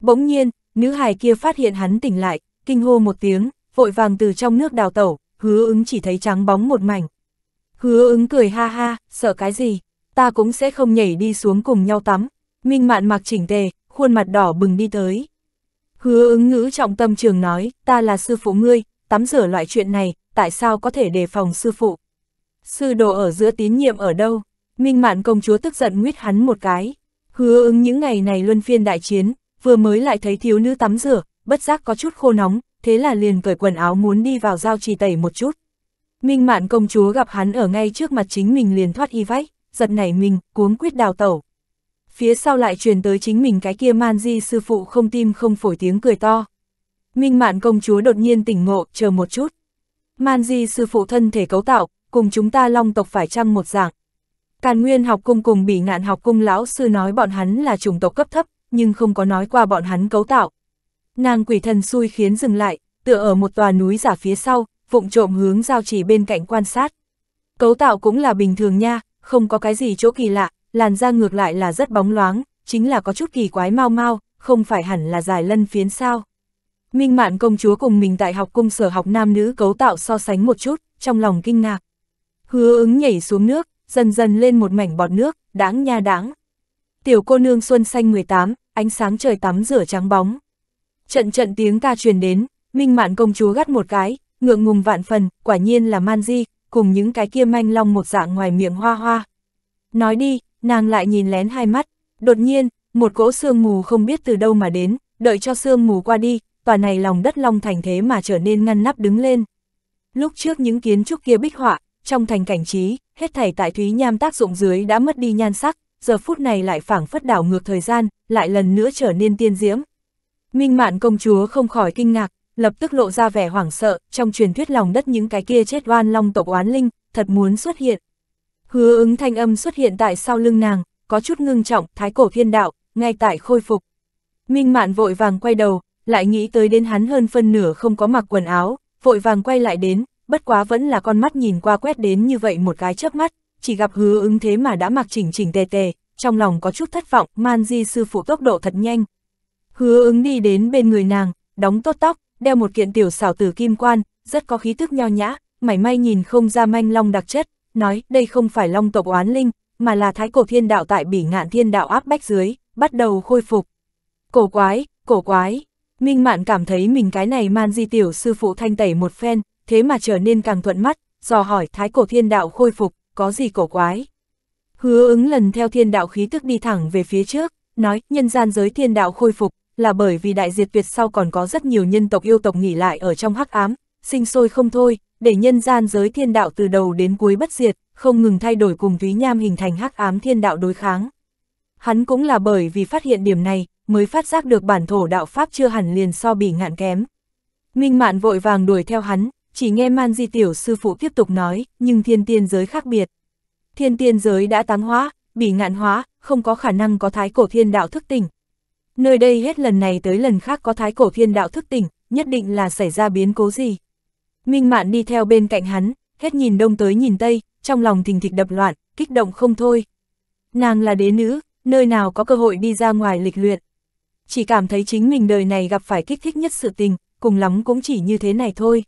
[SPEAKER 1] Bỗng nhiên, nữ hài kia phát hiện hắn tỉnh lại, kinh hô một tiếng, vội vàng từ trong nước đào tẩu, hứa ứng chỉ thấy trắng bóng một mảnh. Hứa ứng cười ha ha, sợ cái gì, ta cũng sẽ không nhảy đi xuống cùng nhau tắm, Minh Mạn mặc chỉnh tề, khuôn mặt đỏ bừng đi tới. Hứa ứng ngữ trọng tâm trường nói, ta là sư phụ ngươi, tắm rửa loại chuyện này, tại sao có thể đề phòng sư phụ? Sư đồ ở giữa tín nhiệm ở đâu? Minh Mạn công chúa tức giận nguyết hắn một cái. Hứa ứng những ngày này luân phiên đại chiến, vừa mới lại thấy thiếu nữ tắm rửa, bất giác có chút khô nóng, thế là liền cởi quần áo muốn đi vào giao trì tẩy một chút. Minh Mạn công chúa gặp hắn ở ngay trước mặt chính mình liền thoát y vách, giật nảy mình, cuống quyết đào tẩu phía sau lại truyền tới chính mình cái kia man di sư phụ không tim không phổi tiếng cười to. Minh mạn công chúa đột nhiên tỉnh ngộ, chờ một chút. Man di sư phụ thân thể cấu tạo, cùng chúng ta long tộc phải chăng một dạng. Càn Nguyên học cung cùng bị ngạn học cung lão sư nói bọn hắn là chủng tộc cấp thấp, nhưng không có nói qua bọn hắn cấu tạo. Nàng quỷ thần xui khiến dừng lại, tựa ở một tòa núi giả phía sau, vụng trộm hướng giao chỉ bên cạnh quan sát. Cấu tạo cũng là bình thường nha, không có cái gì chỗ kỳ lạ, làn da ngược lại là rất bóng loáng, chính là có chút kỳ quái mau mau, không phải hẳn là dài lân phiến sao. Minh Mạn công chúa cùng mình tại học cung sở học nam nữ cấu tạo so sánh một chút, trong lòng kinh ngạc. Hứa ứng nhảy xuống nước, dần dần lên một mảnh bọt nước, đáng nha đáng. Tiểu cô nương xuân xanh 18, ánh sáng trời tắm rửa trắng bóng. Trận trận tiếng ca truyền đến, Minh Mạn công chúa gắt một cái, ngượng ngùng vạn phần, quả nhiên là man di, cùng những cái kia manh long một dạng ngoài miệng hoa hoa. Nói đi, nàng lại nhìn lén hai mắt, đột nhiên, một cỗ sương mù không biết từ đâu mà đến, đợi cho sương mù qua đi, tòa này lòng đất long thành thế mà trở nên ngăn nắp đứng lên. Lúc trước những kiến trúc kia bích họa, trong thành cảnh trí, hết thảy tại Thúy Nham tác dụng dưới đã mất đi nhan sắc, giờ phút này lại phảng phất đảo ngược thời gian, lại lần nữa trở nên tiên diễm. Minh mạn công chúa không khỏi kinh ngạc, lập tức lộ ra vẻ hoảng sợ, trong truyền thuyết lòng đất những cái kia chết oan long tộc oán linh, thật muốn xuất hiện. Hứa ứng thanh âm xuất hiện tại sau lưng nàng, có chút ngưng trọng, thái cổ thiên đạo, ngay tại khôi phục. Minh mạn vội vàng quay đầu, lại nghĩ tới đến hắn hơn phân nửa không có mặc quần áo, vội vàng quay lại đến, bất quá vẫn là con mắt nhìn qua quét đến như vậy một cái chớp mắt, chỉ gặp hứa ứng thế mà đã mặc chỉnh chỉnh tề tề, trong lòng có chút thất vọng, man di sư phụ tốc độ thật nhanh. Hứa ứng đi đến bên người nàng, đóng tốt tóc, đeo một kiện tiểu xảo tử kim quan, rất có khí tức nho nhã, mảy may nhìn không ra manh long đặc chất, nói đây không phải long tộc oán linh, mà là thái cổ thiên đạo tại bỉ ngạn thiên đạo áp bách dưới, bắt đầu khôi phục. Cổ quái, cổ quái, Minh Mạn cảm thấy mình cái này man di tiểu sư phụ thanh tẩy một phen, thế mà trở nên càng thuận mắt, dò hỏi thái cổ thiên đạo khôi phục, có gì cổ quái. Hứa ứng lần theo thiên đạo khí tức đi thẳng về phía trước, nói nhân gian giới thiên đạo khôi phục, là bởi vì đại diệt tuyệt sau còn có rất nhiều nhân tộc yêu tộc nghỉ lại ở trong hắc ám, sinh sôi không thôi, để nhân gian giới thiên đạo từ đầu đến cuối bất diệt, không ngừng thay đổi cùng Thúy Nham hình thành hắc ám thiên đạo đối kháng. Hắn cũng là bởi vì phát hiện điểm này, mới phát giác được bản thổ đạo Pháp chưa hẳn liền so bỉ ngạn kém. Minh Mạn vội vàng đuổi theo hắn, chỉ nghe Man Di Tiểu Sư Phụ tiếp tục nói, nhưng thiên tiên giới khác biệt. Thiên tiên giới đã táng hóa, bị ngạn hóa, không có khả năng có thái cổ thiên đạo thức tỉnh. Nơi đây hết lần này tới lần khác có thái cổ thiên đạo thức tỉnh, nhất định là xảy ra biến cố gì. Minh Mạn đi theo bên cạnh hắn, hết nhìn đông tới nhìn tây, trong lòng thình thịch đập loạn, kích động không thôi. Nàng là đế nữ, nơi nào có cơ hội đi ra ngoài lịch luyện. Chỉ cảm thấy chính mình đời này gặp phải kích thích nhất sự tình, cùng lắm cũng chỉ như thế này thôi.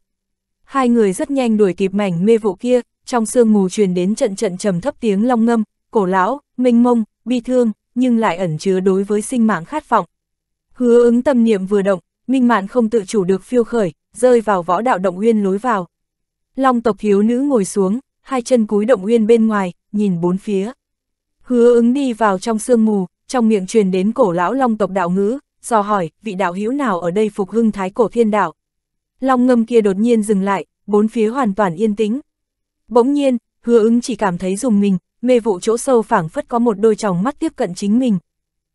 [SPEAKER 1] Hai người rất nhanh đuổi kịp mảnh mê vụ kia, trong sương mù truyền đến trận trận trầm thấp tiếng long ngâm, cổ lão, mênh mông, bi thương, nhưng lại ẩn chứa đối với sinh mạng khát vọng. Hứa ứng tâm niệm vừa động, minh mạn không tự chủ được phiêu khởi, rơi vào võ đạo động uyên lối vào. Long tộc hiếu nữ ngồi xuống, hai chân cúi động uyên bên ngoài, nhìn bốn phía. Hứa ứng đi vào trong sương mù, trong miệng truyền đến cổ lão long tộc đạo ngữ, dò hỏi, vị đạo hữu nào ở đây phục hưng thái cổ thiên đạo. Long ngâm kia đột nhiên dừng lại, bốn phía hoàn toàn yên tĩnh. Bỗng nhiên, hứa ứng chỉ cảm thấy dùng mình, mê vụ chỗ sâu phảng phất có một đôi tròng mắt tiếp cận chính mình.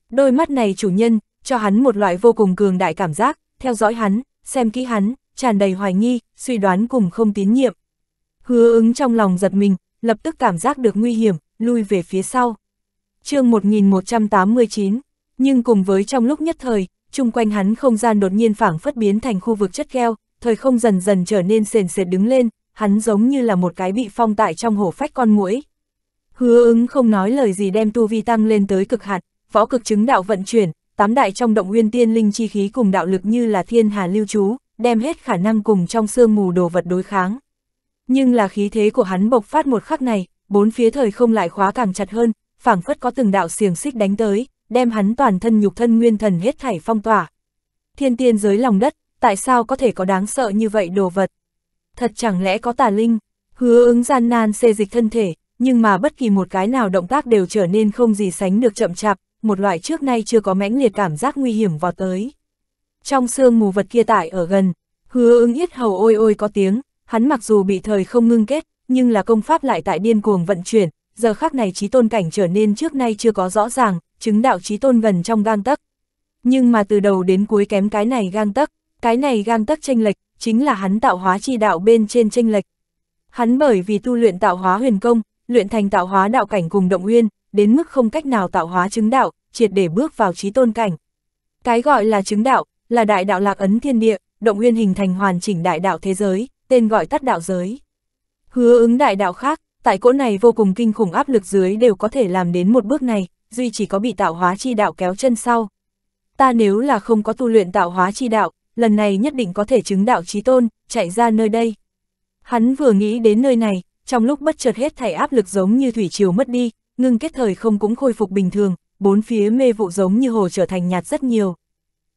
[SPEAKER 1] Đôi mắt này chủ nhân, cho hắn một loại vô cùng cường đại cảm giác, theo dõi hắn, xem kỹ hắn, tràn đầy hoài nghi, suy đoán cùng không tín nhiệm. Hứa ứng trong lòng giật mình, lập tức cảm giác được nguy hiểm, lui về phía sau. chương 1189, nhưng cùng với trong lúc nhất thời, chung quanh hắn không gian đột nhiên phảng phất biến thành khu vực chất keo, thời không dần dần trở nên sền sệt đứng lên, hắn giống như là một cái bị phong tại trong hổ phách con muỗi. Hứa ứng không nói lời gì đem tu vi tăng lên tới cực hạn, võ cực chứng đạo vận chuyển, tám đại trong động nguyên tiên linh chi khí cùng đạo lực như là thiên hà lưu trú, đem hết khả năng cùng trong sương mù đồ vật đối kháng. Nhưng là khí thế của hắn bộc phát một khắc này, bốn phía thời không lại khóa càng chặt hơn, phảng phất có từng đạo xiềng xích đánh tới, đem hắn toàn thân nhục thân nguyên thần hết thảy phong tỏa. Thiên tiên giới lòng đất, tại sao có thể có đáng sợ như vậy đồ vật? Thật chẳng lẽ có tà linh? Hứa ứng gian nan xê dịch thân thể, nhưng mà bất kỳ một cái nào động tác đều trở nên không gì sánh được chậm chạp, một loại trước nay chưa có mãnh liệt cảm giác nguy hiểm vào tới trong sương mù vật kia tải ở gần, hứa ứng yết hầu ôi ôi có tiếng, hắn mặc dù bị thời không ngưng kết, nhưng là công pháp lại tại điên cuồng vận chuyển, giờ khắc này trí tôn cảnh trở nên trước nay chưa có rõ ràng, chứng đạo trí tôn gần trong gang tấc. Nhưng mà từ đầu đến cuối kém cái này gang tấc, cái này gang tấc tranh lệch, chính là hắn tạo hóa chi đạo bên trên tranh lệch. Hắn bởi vì tu luyện tạo hóa huyền công, luyện thành tạo hóa đạo cảnh cùng động nguyên, đến mức không cách nào tạo hóa chứng đạo, triệt để bước vào trí tôn cảnh. Cái gọi là chứng đạo, là đại đạo lạc ấn thiên địa, động nguyên hình thành hoàn chỉnh đại đạo thế giới, tên gọi tắt đạo giới. Hứa ứng đại đạo khác, tại cỗ này vô cùng kinh khủng áp lực dưới đều có thể làm đến một bước này, duy chỉ có bị tạo hóa chi đạo kéo chân sau. Ta nếu là không có tu luyện tạo hóa chi đạo, lần này nhất định có thể chứng đạo trí tôn, chạy ra nơi đây. Hắn vừa nghĩ đến nơi này, trong lúc bất chợt hết thảy áp lực giống như thủy triều mất đi, ngưng kết thời không cũng khôi phục bình thường, bốn phía mê vụ giống như hồ trở thành nhạt rất nhiều.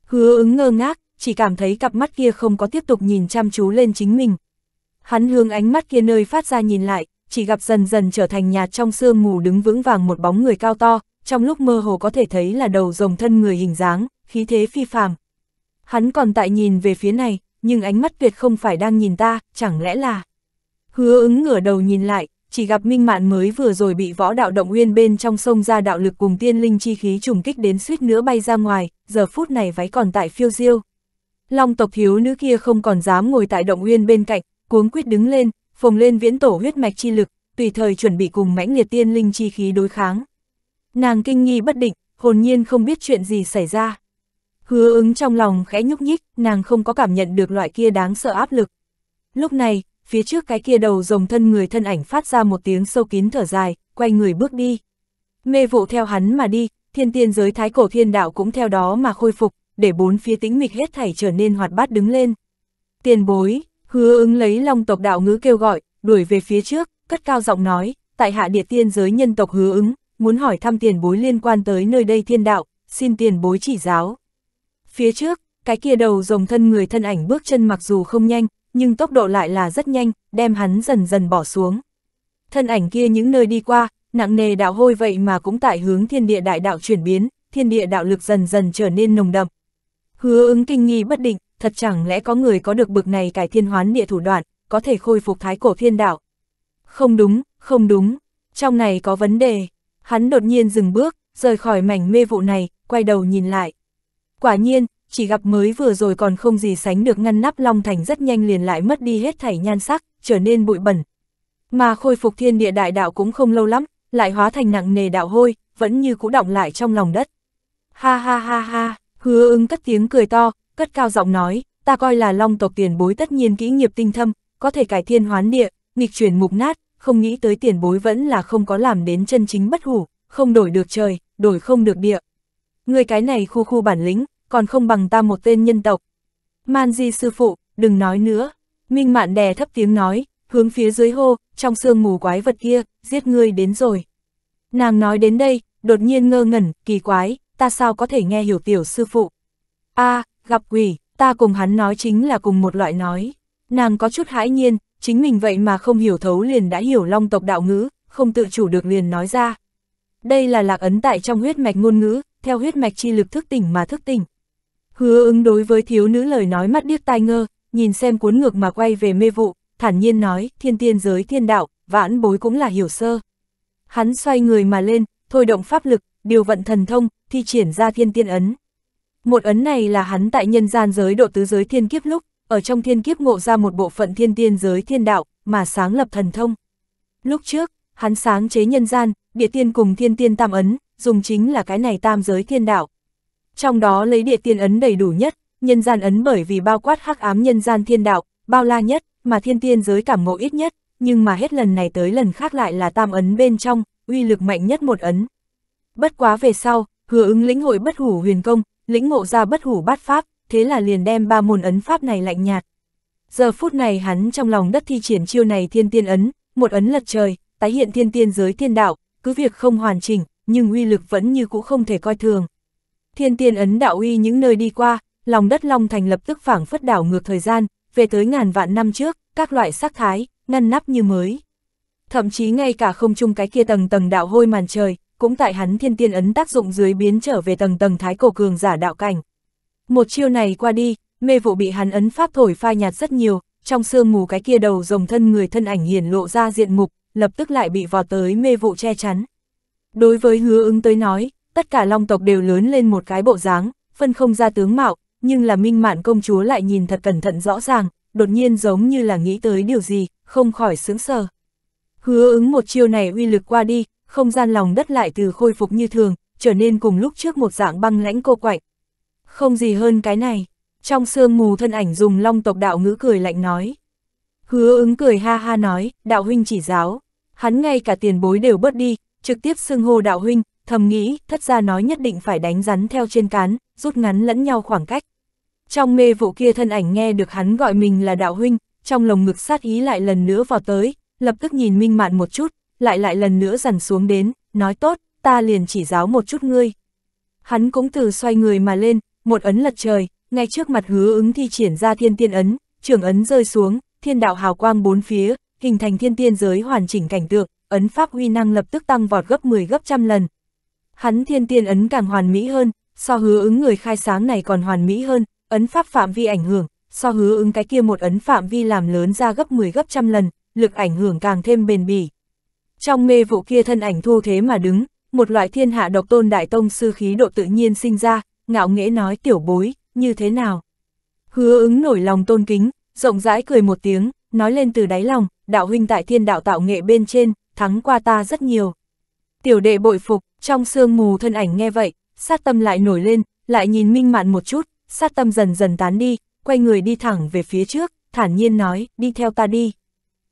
[SPEAKER 1] Hứa ứng ngơ ngác, chỉ cảm thấy cặp mắt kia không có tiếp tục nhìn chăm chú lên chính mình. Hắn hướng ánh mắt kia nơi phát ra nhìn lại, chỉ gặp dần dần trở thành nhạt trong sương mù đứng vững vàng một bóng người cao to, trong lúc mơ hồ có thể thấy là đầu rồng thân người hình dáng, khí thế phi phàm. Hắn còn tại nhìn về phía này, nhưng ánh mắt tuyệt không phải đang nhìn ta, chẳng lẽ là... Hứa ứng ngửa đầu nhìn lại, chỉ gặp Minh Mạn mới vừa rồi bị võ đạo động uyên bên trong sông ra đạo lực cùng tiên linh chi khí trùng kích đến suýt nữa bay ra ngoài, giờ phút này váy còn tại phiêu diêu. Long tộc thiếu nữ kia không còn dám ngồi tại động uyên bên cạnh, cuống quyết đứng lên, phồng lên viễn tổ huyết mạch chi lực, tùy thời chuẩn bị cùng mãnh liệt tiên linh chi khí đối kháng. Nàng kinh nghi bất định, hồn nhiên không biết chuyện gì xảy ra. Hứa ứng trong lòng khẽ nhúc nhích, nàng không có cảm nhận được loại kia đáng sợ áp lực. Lúc này, phía trước cái kia đầu rồng thân người thân ảnh phát ra một tiếng sâu kín thở dài, quay người bước đi. Mê vụ theo hắn mà đi, thiên tiên giới thái cổ thiên đạo cũng theo đó mà khôi phục, để bốn phía tĩnh mịch hết thảy trở nên hoạt bát đứng lên. Tiền bối, hứa ứng lấy long tộc đạo ngữ kêu gọi, đuổi về phía trước, cất cao giọng nói, tại hạ địa tiên giới nhân tộc hứa ứng, muốn hỏi thăm tiền bối liên quan tới nơi đây thiên đạo, xin tiền bối chỉ giáo. Phía trước, cái kia đầu rồng thân người thân ảnh bước chân mặc dù không nhanh, nhưng tốc độ lại là rất nhanh, đem hắn dần dần bỏ xuống. Thân ảnh kia những nơi đi qua, nặng nề đạo hôi vậy mà cũng tại hướng thiên địa đại đạo chuyển biến, thiên địa đạo lực dần dần trở nên nồng đậm. Hứa ứng kinh nghi bất định, thật chẳng lẽ có người có được bực này cải thiên hoán địa thủ đoạn, có thể khôi phục thái cổ thiên đạo. Không đúng, không đúng, trong này có vấn đề. Hắn đột nhiên dừng bước, rời khỏi mảnh mê vụ này, quay đầu nhìn lại. Quả nhiên, chỉ gặp mới vừa rồi còn không gì sánh được ngăn nắp Long Thành rất nhanh liền lại mất đi hết thảy nhan sắc, trở nên bụi bẩn. Mà khôi phục thiên địa đại đạo cũng không lâu lắm, lại hóa thành nặng nề đạo hôi, vẫn như cũ động lại trong lòng đất. Ha ha ha ha, hứa ứng cất tiếng cười to, cất cao giọng nói, ta coi là long tộc tiền bối tất nhiên kỹ nghiệp tinh thâm, có thể cải thiên hoán địa, nghịch chuyển mục nát, không nghĩ tới tiền bối vẫn là không có làm đến chân chính bất hủ, không đổi được trời, đổi không được địa. Người cái này khu khu bản lĩnh, còn không bằng ta một tên nhân tộc. Man di sư phụ, đừng nói nữa. Minh mạn đè thấp tiếng nói, hướng phía dưới hô, trong sương mù quái vật kia, giết ngươi đến rồi. Nàng nói đến đây, đột nhiên ngơ ngẩn, kỳ quái, ta sao có thể nghe hiểu tiểu sư phụ. a à, gặp quỷ, ta cùng hắn nói chính là cùng một loại nói. Nàng có chút hãi nhiên, chính mình vậy mà không hiểu thấu liền đã hiểu long tộc đạo ngữ, không tự chủ được liền nói ra. Đây là lạc ấn tại trong huyết mạch ngôn ngữ, theo huyết mạch chi lực thức tỉnh mà thức tỉnh, Hứa ứng đối với thiếu nữ lời nói mắt điếc tai ngơ, nhìn xem cuốn ngược mà quay về mê vụ, thản nhiên nói, thiên tiên giới thiên đạo, vãn bối cũng là hiểu sơ. Hắn xoay người mà lên, thôi động pháp lực, điều vận thần thông, thi triển ra thiên tiên ấn. Một ấn này là hắn tại nhân gian giới độ tứ giới thiên kiếp lúc, ở trong thiên kiếp ngộ ra một bộ phận thiên tiên giới thiên đạo, mà sáng lập thần thông. Lúc trước, hắn sáng chế nhân gian, địa tiên cùng thiên tiên tam ấn, dùng chính là cái này tam giới thiên đạo. Trong đó lấy địa tiên ấn đầy đủ nhất, nhân gian ấn bởi vì bao quát hắc ám nhân gian thiên đạo, bao la nhất, mà thiên tiên giới cảm ngộ ít nhất, nhưng mà hết lần này tới lần khác lại là tam ấn bên trong, uy lực mạnh nhất một ấn. Bất quá về sau, hứa ứng lĩnh hội bất hủ huyền công, lĩnh ngộ ra bất hủ bát pháp, thế là liền đem ba môn ấn pháp này lạnh nhạt. Giờ phút này hắn trong lòng đất thi triển chiêu này thiên tiên ấn, một ấn lật trời, tái hiện thiên tiên giới thiên đạo, cứ việc không hoàn chỉnh, nhưng uy lực vẫn như cũ không thể coi thường. Thiên tiên ấn đạo uy những nơi đi qua, lòng đất Long Thành lập tức phảng phất đảo ngược thời gian, về tới ngàn vạn năm trước, các loại sắc thái, ngăn nắp như mới. Thậm chí ngay cả không trung cái kia tầng tầng đạo hôi màn trời, cũng tại hắn thiên tiên ấn tác dụng dưới biến trở về tầng tầng thái cổ cường giả đạo cảnh. Một chiêu này qua đi, mê vụ bị hắn ấn pháp thổi phai nhạt rất nhiều, trong sương mù cái kia đầu rồng thân người thân ảnh hiển lộ ra diện mục, lập tức lại bị vò tới mê vụ che chắn. Đối với hứa ứng tới nói, tất cả long tộc đều lớn lên một cái bộ dáng, phân không ra tướng mạo, nhưng là minh mạn công chúa lại nhìn thật cẩn thận rõ ràng, đột nhiên giống như là nghĩ tới điều gì, không khỏi sướng sờ. Hứa ứng một chiêu này uy lực qua đi, không gian lòng đất lại từ khôi phục như thường, trở nên cùng lúc trước một dạng băng lãnh cô quạnh. Không gì hơn cái này, trong sương mù thân ảnh dùng long tộc đạo ngữ cười lạnh nói. Hứa ứng cười ha ha nói, đạo huynh chỉ giáo, hắn ngay cả tiền bối đều bớt đi, trực tiếp xưng hô đạo huynh, thầm nghĩ, thất gia nói nhất định phải đánh rắn theo trên cán, rút ngắn lẫn nhau khoảng cách. Trong mê vụ kia thân ảnh nghe được hắn gọi mình là đạo huynh, trong lồng ngực sát ý lại lần nữa vào tới, lập tức nhìn minh mạn một chút, lại lại lần nữa dần xuống đến, nói tốt, ta liền chỉ giáo một chút ngươi. Hắn cũng từ xoay người mà lên, một ấn lật trời, ngay trước mặt hứa ứng thi triển ra thiên tiên ấn, trường ấn rơi xuống, thiên đạo hào quang bốn phía, hình thành thiên tiên giới hoàn chỉnh cảnh tượng, ấn pháp uy năng lập tức tăng vọt gấp 10 gấp trăm lần, hắn thiên tiên ấn càng hoàn mỹ hơn, so hứa ứng người khai sáng này còn hoàn mỹ hơn, ấn pháp phạm vi ảnh hưởng, so hứa ứng cái kia một ấn phạm vi làm lớn ra gấp 10 gấp trăm lần, lực ảnh hưởng càng thêm bền bỉ. Trong mê vụ kia thân ảnh thu thế mà đứng, một loại thiên hạ độc tôn đại tông sư khí độ tự nhiên sinh ra, ngạo nghễ nói tiểu bối, như thế nào? Hứa ứng nổi lòng tôn kính, rộng rãi cười một tiếng, nói lên từ đáy lòng, đạo huynh tại thiên đạo tạo nghệ bên trên, thắng qua ta rất nhiều. Tiểu đệ bội phục, trong sương mù thân ảnh nghe vậy, sát tâm lại nổi lên, lại nhìn minh mạn một chút, sát tâm dần dần tán đi, quay người đi thẳng về phía trước, thản nhiên nói, đi theo ta đi.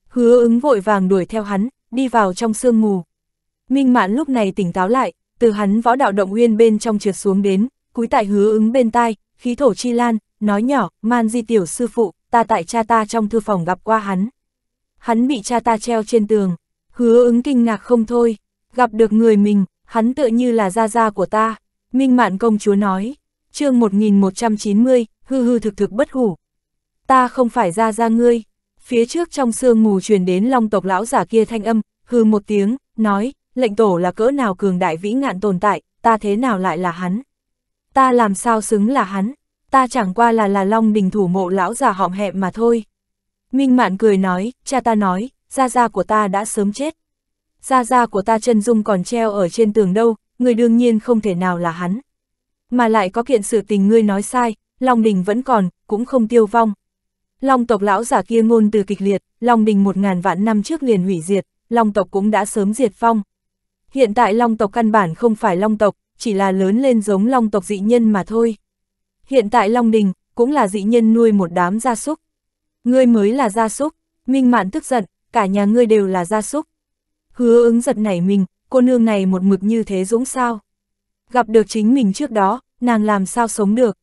[SPEAKER 1] Hứa ứng vội vàng đuổi theo hắn, đi vào trong sương mù. Minh mạn lúc này tỉnh táo lại, từ hắn võ đạo động nguyên bên trong trượt xuống đến, cúi tại hứa ứng bên tai, khí thổ chi lan, nói nhỏ, man di tiểu sư phụ, ta tại cha ta trong thư phòng gặp qua hắn. Hắn bị cha ta treo trên tường, hứa ứng kinh ngạc không thôi gặp được người mình, hắn tựa như là gia gia của ta, Minh Mạn công chúa nói, chương 1190, hư hư thực thực bất hủ. Ta không phải gia gia ngươi, phía trước trong sương mù truyền đến long tộc lão giả kia thanh âm, hư một tiếng, nói, lệnh tổ là cỡ nào cường đại vĩ ngạn tồn tại, ta thế nào lại là hắn. Ta làm sao xứng là hắn, ta chẳng qua là là long đình thủ mộ lão già họng hẹp mà thôi. Minh Mạn cười nói, cha ta nói, gia gia của ta đã sớm chết gia gia của ta chân dung còn treo ở trên tường đâu, người đương nhiên không thể nào là hắn. Mà lại có kiện sự tình ngươi nói sai, Long Đình vẫn còn, cũng không tiêu vong. Long tộc lão giả kia ngôn từ kịch liệt, Long Đình một ngàn vạn năm trước liền hủy diệt, Long tộc cũng đã sớm diệt vong. Hiện tại Long tộc căn bản không phải Long tộc, chỉ là lớn lên giống Long tộc dị nhân mà thôi. Hiện tại Long Đình cũng là dị nhân nuôi một đám gia súc. Ngươi mới là gia súc, Minh Mạn tức giận, cả nhà ngươi đều là gia súc. Hứa ứng giật nảy mình, cô nương này một mực như thế dũng sao. Gặp được chính mình trước đó, nàng làm sao sống được.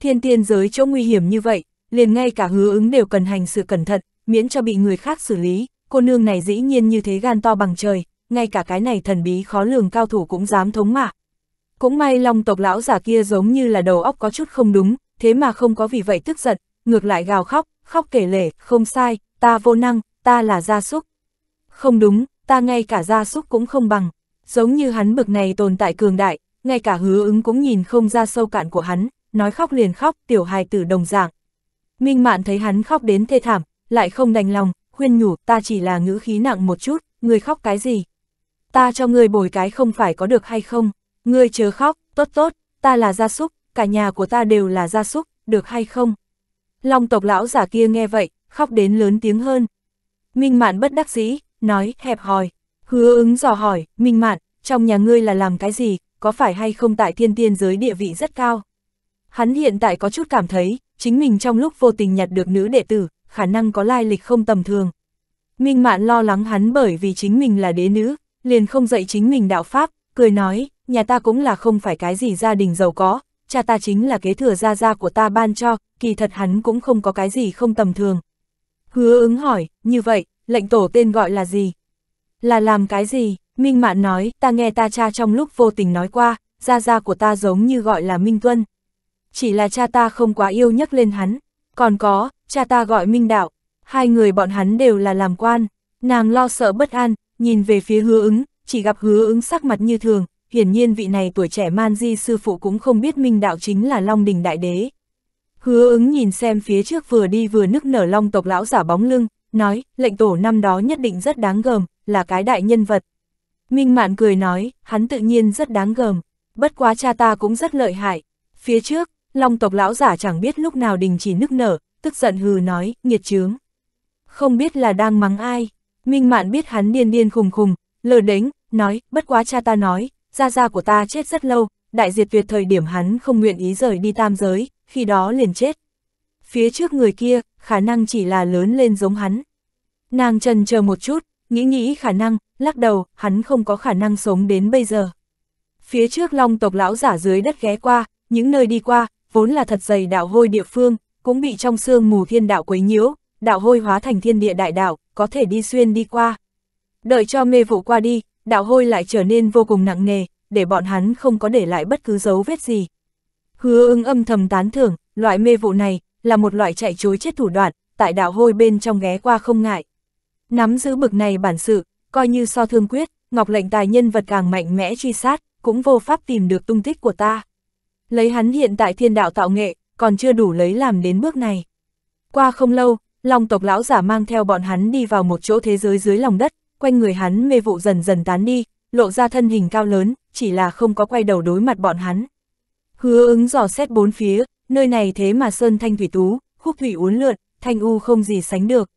[SPEAKER 1] Thiên tiên giới chỗ nguy hiểm như vậy, liền ngay cả hứa ứng đều cần hành sự cẩn thận, miễn cho bị người khác xử lý. Cô nương này dĩ nhiên như thế gan to bằng trời, ngay cả cái này thần bí khó lường cao thủ cũng dám thống mà Cũng may long tộc lão giả kia giống như là đầu óc có chút không đúng, thế mà không có vì vậy tức giận, ngược lại gào khóc, khóc kể lể, không sai, ta vô năng, ta là gia súc. Không đúng, ta ngay cả gia súc cũng không bằng, giống như hắn bực này tồn tại cường đại, ngay cả hứa ứng cũng nhìn không ra sâu cạn của hắn, nói khóc liền khóc, tiểu hài tử đồng dạng. Minh Mạn thấy hắn khóc đến thê thảm, lại không đành lòng, khuyên nhủ ta chỉ là ngữ khí nặng một chút, người khóc cái gì? Ta cho người bồi cái không phải có được hay không? người chớ khóc, tốt tốt, ta là gia súc, cả nhà của ta đều là gia súc, được hay không? Long tộc lão giả kia nghe vậy, khóc đến lớn tiếng hơn. Minh Mạn bất đắc dĩ, nói, hẹp hòi. Hứa ứng dò hỏi, minh mạn, trong nhà ngươi là làm cái gì, có phải hay không tại thiên tiên giới địa vị rất cao? Hắn hiện tại có chút cảm thấy, chính mình trong lúc vô tình nhặt được nữ đệ tử, khả năng có lai lịch không tầm thường. Minh mạn lo lắng hắn bởi vì chính mình là đế nữ, liền không dạy chính mình đạo pháp, cười nói, nhà ta cũng là không phải cái gì gia đình giàu có, cha ta chính là kế thừa gia gia của ta ban cho, kỳ thật hắn cũng không có cái gì không tầm thường. Hứa ứng hỏi, như vậy, lệnh tổ tên gọi là gì? Là làm cái gì? Minh Mạn nói, ta nghe ta cha trong lúc vô tình nói qua, gia gia của ta giống như gọi là Minh Tuân. Chỉ là cha ta không quá yêu nhắc lên hắn, còn có, cha ta gọi Minh Đạo, hai người bọn hắn đều là làm quan, nàng lo sợ bất an, nhìn về phía hứa ứng, chỉ gặp hứa ứng sắc mặt như thường, hiển nhiên vị này tuổi trẻ man di sư phụ cũng không biết Minh Đạo chính là Long Đình Đại Đế. Hứa ứng nhìn xem phía trước vừa đi vừa nức nở long tộc lão giả bóng lưng, nói, lệnh tổ năm đó nhất định rất đáng gờm, là cái đại nhân vật. Minh Mạn cười nói, hắn tự nhiên rất đáng gờm, bất quá cha ta cũng rất lợi hại. Phía trước, Long tộc lão giả chẳng biết lúc nào đình chỉ nức nở, tức giận hừ nói, nghiệt chướng. Không biết là đang mắng ai, Minh Mạn biết hắn điên điên khùng khùng, lờ đếnh, nói, bất quá cha ta nói, gia gia của ta chết rất lâu, đại diệt tuyệt thời điểm hắn không nguyện ý rời đi tam giới, khi đó liền chết. Phía trước người kia, khả năng chỉ là lớn lên giống hắn. Nàng trần chờ một chút, nghĩ nghĩ khả năng, lắc đầu, hắn không có khả năng sống đến bây giờ. Phía trước long tộc lão giả dưới đất ghé qua, những nơi đi qua, vốn là thật dày đạo hôi địa phương, cũng bị trong sương mù thiên đạo quấy nhiễu, đạo hôi hóa thành thiên địa đại đạo, có thể đi xuyên đi qua. Đợi cho mê vụ qua đi, đạo hôi lại trở nên vô cùng nặng nề, để bọn hắn không có để lại bất cứ dấu vết gì. Hứa ưng âm thầm tán thưởng, loại mê vụ này, là một loại chạy chối chết thủ đoạn, tại đạo hôi bên trong ghé qua không ngại. Nắm giữ bực này bản sự, coi như so thương quyết, Ngọc lệnh tài nhân vật càng mạnh mẽ truy sát, cũng vô pháp tìm được tung tích của ta. Lấy hắn hiện tại thiên đạo tạo nghệ, còn chưa đủ lấy làm đến bước này. Qua không lâu, Long tộc lão giả mang theo bọn hắn đi vào một chỗ thế giới dưới lòng đất, quanh người hắn mê vụ dần dần tán đi, lộ ra thân hình cao lớn, chỉ là không có quay đầu đối mặt bọn hắn. Hứa ứng dò xét bốn phía, nơi này thế mà sơn thanh thủy tú, khúc thủy uốn lượn, thanh u không gì sánh được.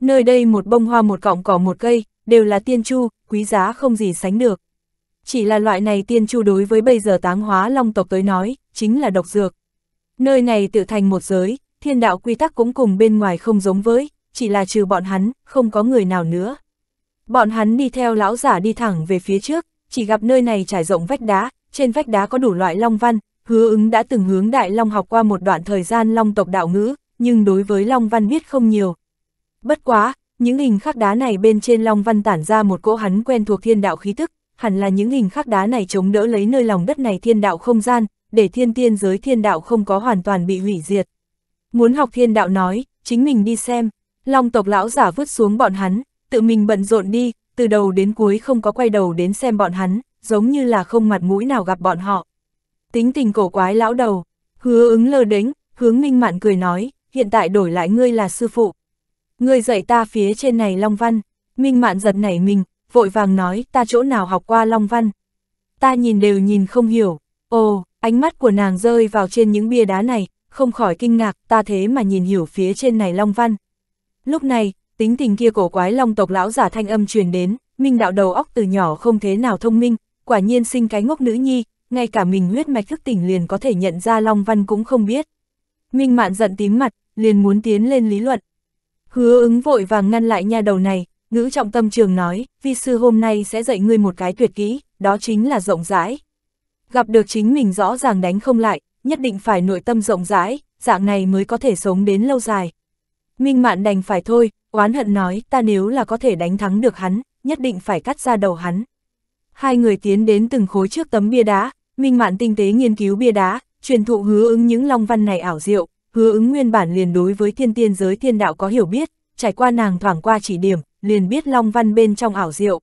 [SPEAKER 1] Nơi đây một bông hoa một cọng cỏ một cây, đều là tiên chu, quý giá không gì sánh được. Chỉ là loại này tiên chu đối với bây giờ táng hóa long tộc tới nói, chính là độc dược. Nơi này tự thành một giới, thiên đạo quy tắc cũng cùng bên ngoài không giống với, chỉ là trừ bọn hắn, không có người nào nữa. Bọn hắn đi theo lão giả đi thẳng về phía trước, chỉ gặp nơi này trải rộng vách đá, trên vách đá có đủ loại long văn, Hứa ứng đã từng hướng Đại Long học qua một đoạn thời gian Long tộc đạo ngữ, nhưng đối với Long Văn biết không nhiều. Bất quá, những hình khắc đá này bên trên Long Văn tản ra một cỗ hắn quen thuộc thiên đạo khí tức, hẳn là những hình khắc đá này chống đỡ lấy nơi lòng đất này thiên đạo không gian, để thiên tiên giới thiên đạo không có hoàn toàn bị hủy diệt. Muốn học thiên đạo nói, chính mình đi xem, Long tộc lão giả vứt xuống bọn hắn, tự mình bận rộn đi, từ đầu đến cuối không có quay đầu đến xem bọn hắn, giống như là không mặt mũi nào gặp bọn họ tính tình cổ quái lão đầu, hứa ứng lơ đính, hướng minh mạn cười nói, hiện tại đổi lại ngươi là sư phụ. Ngươi dạy ta phía trên này Long Văn, minh mạn giật nảy mình, vội vàng nói ta chỗ nào học qua Long Văn. Ta nhìn đều nhìn không hiểu, ồ, ánh mắt của nàng rơi vào trên những bia đá này, không khỏi kinh ngạc, ta thế mà nhìn hiểu phía trên này Long Văn. Lúc này, tính tình kia cổ quái Long tộc lão giả thanh âm truyền đến, minh đạo đầu óc từ nhỏ không thế nào thông minh, quả nhiên sinh cái ngốc nữ nhi, ngay cả mình huyết mạch thức tỉnh liền có thể nhận ra Long Văn cũng không biết. Minh Mạn giận tím mặt, liền muốn tiến lên lý luận. Hứa ứng vội vàng ngăn lại nha đầu này, ngữ trọng tâm trường nói, vi sư hôm nay sẽ dạy ngươi một cái tuyệt kỹ, đó chính là rộng rãi. Gặp được chính mình rõ ràng đánh không lại, nhất định phải nội tâm rộng rãi, dạng này mới có thể sống đến lâu dài. Minh Mạn đành phải thôi, oán hận nói, ta nếu là có thể đánh thắng được hắn, nhất định phải cắt ra đầu hắn. Hai người tiến đến từng khối trước tấm bia đá, Minh Mạn tinh tế nghiên cứu bia đá, truyền thụ hứa ứng những long văn này ảo diệu, hứa ứng nguyên bản liền đối với thiên tiên giới thiên đạo có hiểu biết, trải qua nàng thoảng qua chỉ điểm, liền biết long văn bên trong ảo diệu.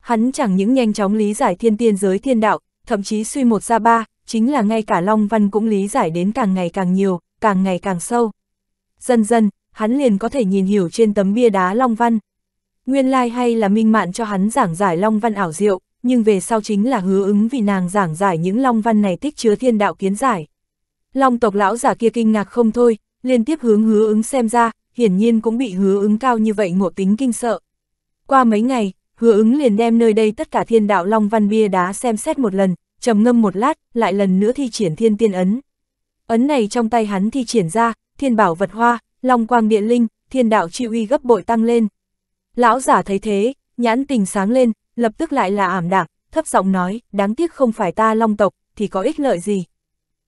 [SPEAKER 1] Hắn chẳng những nhanh chóng lý giải thiên tiên giới thiên đạo, thậm chí suy một ra ba, chính là ngay cả long văn cũng lý giải đến càng ngày càng nhiều, càng ngày càng sâu. Dần dần, hắn liền có thể nhìn hiểu trên tấm bia đá long văn. Nguyên lai like hay là minh mạn cho hắn giảng giải long văn ảo diệu, nhưng về sau chính là hứa ứng vì nàng giảng giải những long văn này tích chứa thiên đạo kiến giải. Long tộc lão giả kia kinh ngạc không thôi, liên tiếp hướng hứa ứng xem ra, hiển nhiên cũng bị hứa ứng cao như vậy ngộ tính kinh sợ. Qua mấy ngày, hứa ứng liền đem nơi đây tất cả thiên đạo long văn bia đá xem xét một lần, trầm ngâm một lát, lại lần nữa thi triển thiên tiên ấn. Ấn này trong tay hắn thi triển ra, thiên bảo vật hoa, long quang địa linh, thiên đạo chi uy gấp bội tăng lên. Lão giả thấy thế, nhãn tình sáng lên, lập tức lại là ảm đạm, thấp giọng nói, đáng tiếc không phải ta long tộc, thì có ích lợi gì.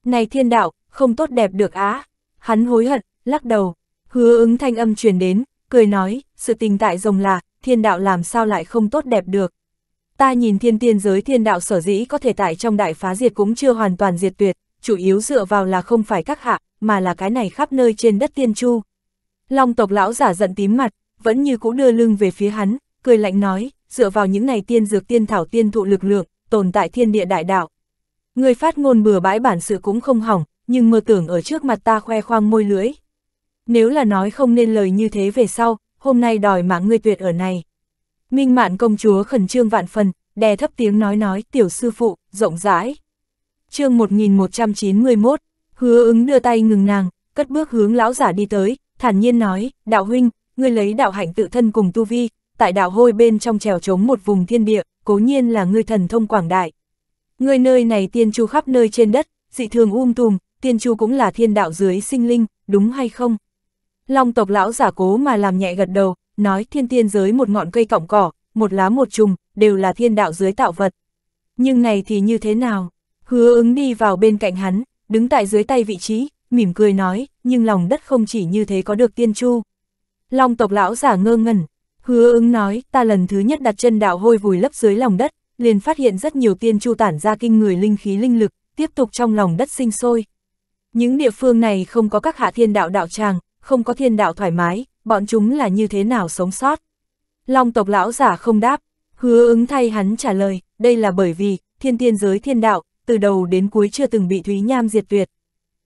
[SPEAKER 1] Này thiên đạo, không tốt đẹp được á. Hắn hối hận, lắc đầu, hứa ứng thanh âm truyền đến, cười nói, sự tình tại rồng là, thiên đạo làm sao lại không tốt đẹp được. Ta nhìn thiên tiên giới thiên đạo sở dĩ có thể tại trong đại phá diệt cũng chưa hoàn toàn diệt tuyệt, chủ yếu dựa vào là không phải các hạ, mà là cái này khắp nơi trên đất tiên chu. Long tộc lão giả giận tím mặt, vẫn như cũ đưa lưng về phía hắn, cười lạnh nói, dựa vào những này tiên dược tiên thảo tiên thụ lực lượng, tồn tại thiên địa đại đạo. Người phát ngôn bừa bãi bản sự cũng không hỏng, nhưng mơ tưởng ở trước mặt ta khoe khoang môi lưỡi. Nếu là nói không nên lời như thế về sau, hôm nay đòi mạng ngươi tuyệt ở này. Minh mạn công chúa khẩn trương vạn phần, đè thấp tiếng nói nói tiểu sư phụ, rộng rãi. chương 1191, hứa ứng đưa tay ngừng nàng, cất bước hướng lão giả đi tới, thản nhiên nói, đạo huynh, ngươi lấy đạo hạnh tự thân cùng tu vi, tại đạo hôi bên trong trèo trống một vùng thiên địa, cố nhiên là ngươi thần thông quảng đại. Ngươi nơi này tiên chu khắp nơi trên đất, dị thường um tùm, tiên chu cũng là thiên đạo dưới sinh linh, đúng hay không? Long tộc lão giả cố mà làm nhẹ gật đầu, nói thiên tiên giới một ngọn cây cọng cỏ, một lá một trùng, đều là thiên đạo dưới tạo vật. Nhưng này thì như thế nào? Hứa ứng đi vào bên cạnh hắn, đứng tại dưới tay vị trí, mỉm cười nói, nhưng lòng đất không chỉ như thế có được tiên chu. Long tộc lão giả ngơ ngẩn, Hứa ứng nói, ta lần thứ nhất đặt chân đạo hôi vùi lấp dưới lòng đất, liền phát hiện rất nhiều tiên chu tản ra kinh người linh khí linh lực, tiếp tục trong lòng đất sinh sôi. Những địa phương này không có các hạ thiên đạo đạo tràng, không có thiên đạo thoải mái, bọn chúng là như thế nào sống sót. Long tộc lão giả không đáp, hứa ứng thay hắn trả lời, đây là bởi vì, thiên tiên giới thiên đạo, từ đầu đến cuối chưa từng bị Thúy Nham diệt tuyệt.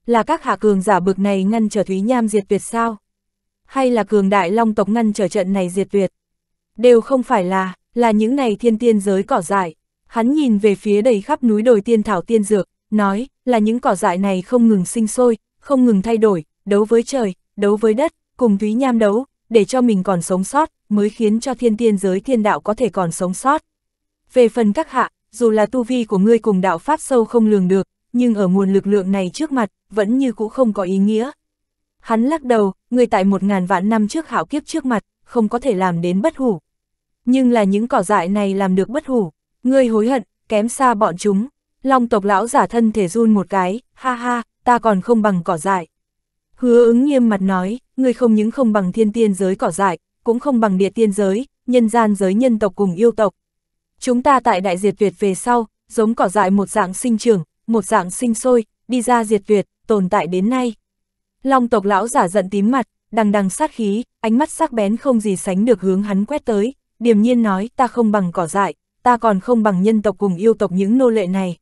[SPEAKER 1] Là các hạ cường giả bực này ngăn trở Thúy Nham diệt tuyệt sao? hay là cường đại long tộc ngăn trở trận này diệt tuyệt. Đều không phải là, là những này thiên tiên giới cỏ dại. Hắn nhìn về phía đầy khắp núi đồi tiên thảo tiên dược, nói, là những cỏ dại này không ngừng sinh sôi, không ngừng thay đổi, đấu với trời, đấu với đất, cùng Thúy Nham đấu, để cho mình còn sống sót, mới khiến cho thiên tiên giới thiên đạo có thể còn sống sót. Về phần các hạ, dù là tu vi của ngươi cùng đạo Pháp sâu không lường được, nhưng ở nguồn lực lượng này trước mặt, vẫn như cũ không có ý nghĩa. Hắn lắc đầu, người tại một ngàn vạn năm trước hảo kiếp trước mặt, không có thể làm đến bất hủ. Nhưng là những cỏ dại này làm được bất hủ, người hối hận, kém xa bọn chúng. Long tộc lão giả thân thể run một cái, ha ha, ta còn không bằng cỏ dại. Hứa ứng nghiêm mặt nói, người không những không bằng thiên tiên giới cỏ dại, cũng không bằng địa tiên giới, nhân gian giới nhân tộc cùng yêu tộc. Chúng ta tại đại diệt tuyệt về sau, giống cỏ dại một dạng sinh trưởng, một dạng sinh sôi, đi ra diệt tuyệt, tồn tại đến nay. Long tộc lão giả giận tím mặt, đằng đằng sát khí, ánh mắt sắc bén không gì sánh được hướng hắn quét tới, điềm nhiên nói ta không bằng cỏ dại, ta còn không bằng nhân tộc cùng yêu tộc những nô lệ này.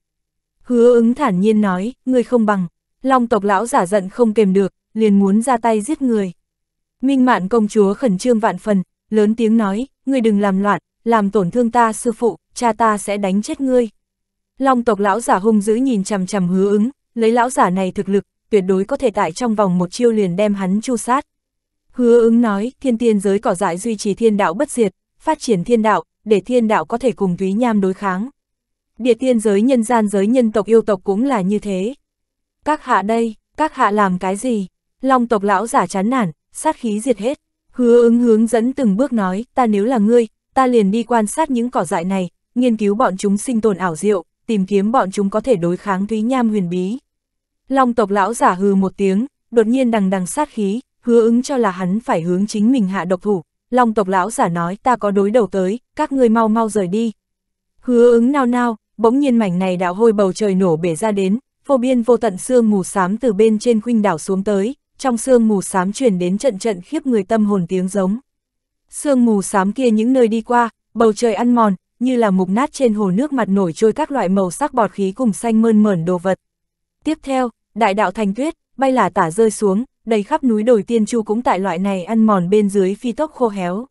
[SPEAKER 1] Hứa ứng thản nhiên nói, Ngươi không bằng, long tộc lão giả giận không kềm được, liền muốn ra tay giết người. Minh mạn công chúa khẩn trương vạn phần, lớn tiếng nói, ngươi đừng làm loạn, làm tổn thương ta sư phụ, cha ta sẽ đánh chết ngươi. Long tộc lão giả hung dữ nhìn chằm chằm hứa ứng, lấy lão giả này thực lực, tuyệt đối có thể tại trong vòng một chiêu liền đem hắn chu sát. Hứa ứng nói, thiên tiên giới cỏ dại duy trì thiên đạo bất diệt, phát triển thiên đạo, để thiên đạo có thể cùng Thúy Nham đối kháng. Địa tiên giới nhân gian giới nhân tộc yêu tộc cũng là như thế. Các hạ đây, các hạ làm cái gì? Long tộc lão giả chán nản, sát khí diệt hết. Hứa ứng hướng dẫn từng bước nói, ta nếu là ngươi, ta liền đi quan sát những cỏ dại này, nghiên cứu bọn chúng sinh tồn ảo diệu, tìm kiếm bọn chúng có thể đối kháng Thúy Nham huyền bí. Long tộc lão giả hừ một tiếng, đột nhiên đằng đằng sát khí, hứa ứng cho là hắn phải hướng chính mình hạ độc thủ. Long tộc lão giả nói ta có đối đầu tới, các ngươi mau mau rời đi. Hứa ứng nao nao, bỗng nhiên mảnh này đạo hôi bầu trời nổ bể ra đến, phô biên vô tận sương mù xám từ bên trên khuynh đảo xuống tới, trong sương mù xám chuyển đến trận trận khiếp người tâm hồn tiếng giống. Sương mù xám kia những nơi đi qua, bầu trời ăn mòn, như là mục nát trên hồ nước mặt nổi trôi các loại màu sắc bọt khí cùng xanh mơn mởn đồ vật. Tiếp theo, đại đạo thành tuyết, bay là tả rơi xuống, đầy khắp núi đồi tiên chu cũng tại loại này ăn mòn bên dưới phi tốc khô héo.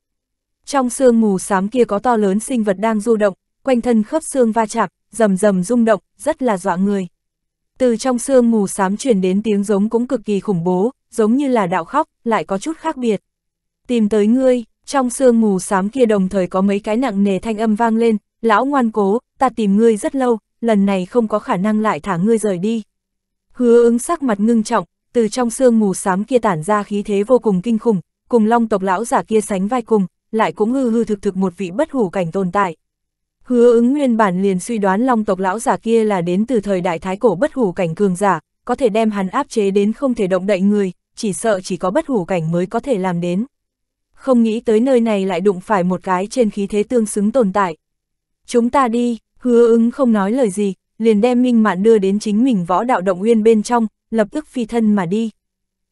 [SPEAKER 1] Trong sương mù xám kia có to lớn sinh vật đang du động, quanh thân khớp xương va chạm, rầm rầm rung động, rất là dọa người. Từ trong sương mù xám truyền đến tiếng giống cũng cực kỳ khủng bố, giống như là đạo khóc, lại có chút khác biệt. Tìm tới ngươi, trong sương mù xám kia đồng thời có mấy cái nặng nề thanh âm vang lên, lão ngoan cố, ta tìm ngươi rất lâu, lần này không có khả năng lại thả ngươi rời đi. Hứa ứng sắc mặt ngưng trọng, từ trong sương mù xám kia tản ra khí thế vô cùng kinh khủng, cùng long tộc lão giả kia sánh vai cùng, lại cũng hư hư thực thực một vị bất hủ cảnh tồn tại. Hứa ứng nguyên bản liền suy đoán long tộc lão giả kia là đến từ thời đại thái cổ bất hủ cảnh cường giả, có thể đem hắn áp chế đến không thể động đậy người, chỉ sợ chỉ có bất hủ cảnh mới có thể làm đến. Không nghĩ tới nơi này lại đụng phải một cái trên khí thế tương xứng tồn tại. Chúng ta đi, hứa ứng không nói lời gì, liền đem Minh Mạn đưa đến chính mình võ đạo động nguyên bên trong, lập tức phi thân mà đi.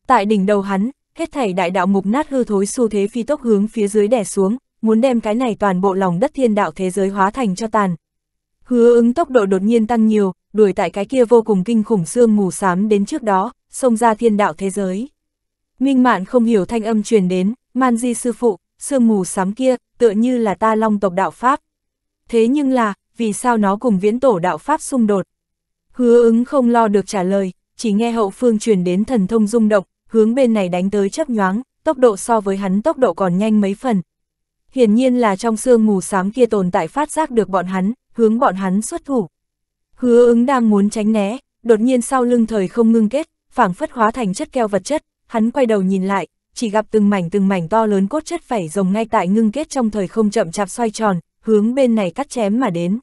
[SPEAKER 1] Tại đỉnh đầu hắn, hết thảy đại đạo mục nát hư thối xu thế phi tốc hướng phía dưới đè xuống, muốn đem cái này toàn bộ lòng đất thiên đạo thế giới hóa thành cho tàn. Hứa ứng tốc độ đột nhiên tăng nhiều, đuổi tại cái kia vô cùng kinh khủng xương mù xám đến trước đó, xông ra thiên đạo thế giới. Minh Mạn không hiểu thanh âm truyền đến, Man Di sư phụ, sương mù xám kia, tựa như là ta long tộc đạo Pháp. Thế nhưng là, vì sao nó cùng viễn tổ đạo Pháp xung đột. Hứa ứng không lo được trả lời, chỉ nghe hậu phương truyền đến thần thông rung động, hướng bên này đánh tới chấp nhoáng, tốc độ so với hắn tốc độ còn nhanh mấy phần. Hiển nhiên là trong sương mù sám kia tồn tại phát giác được bọn hắn, hướng bọn hắn xuất thủ. Hứa ứng đang muốn tránh né, đột nhiên sau lưng thời không ngưng kết, phảng phất hóa thành chất keo vật chất, hắn quay đầu nhìn lại, chỉ gặp từng mảnh từng mảnh to lớn cốt chất phẩy rồng ngay tại ngưng kết trong thời không chậm chạp xoay tròn, hướng bên này cắt chém mà đến.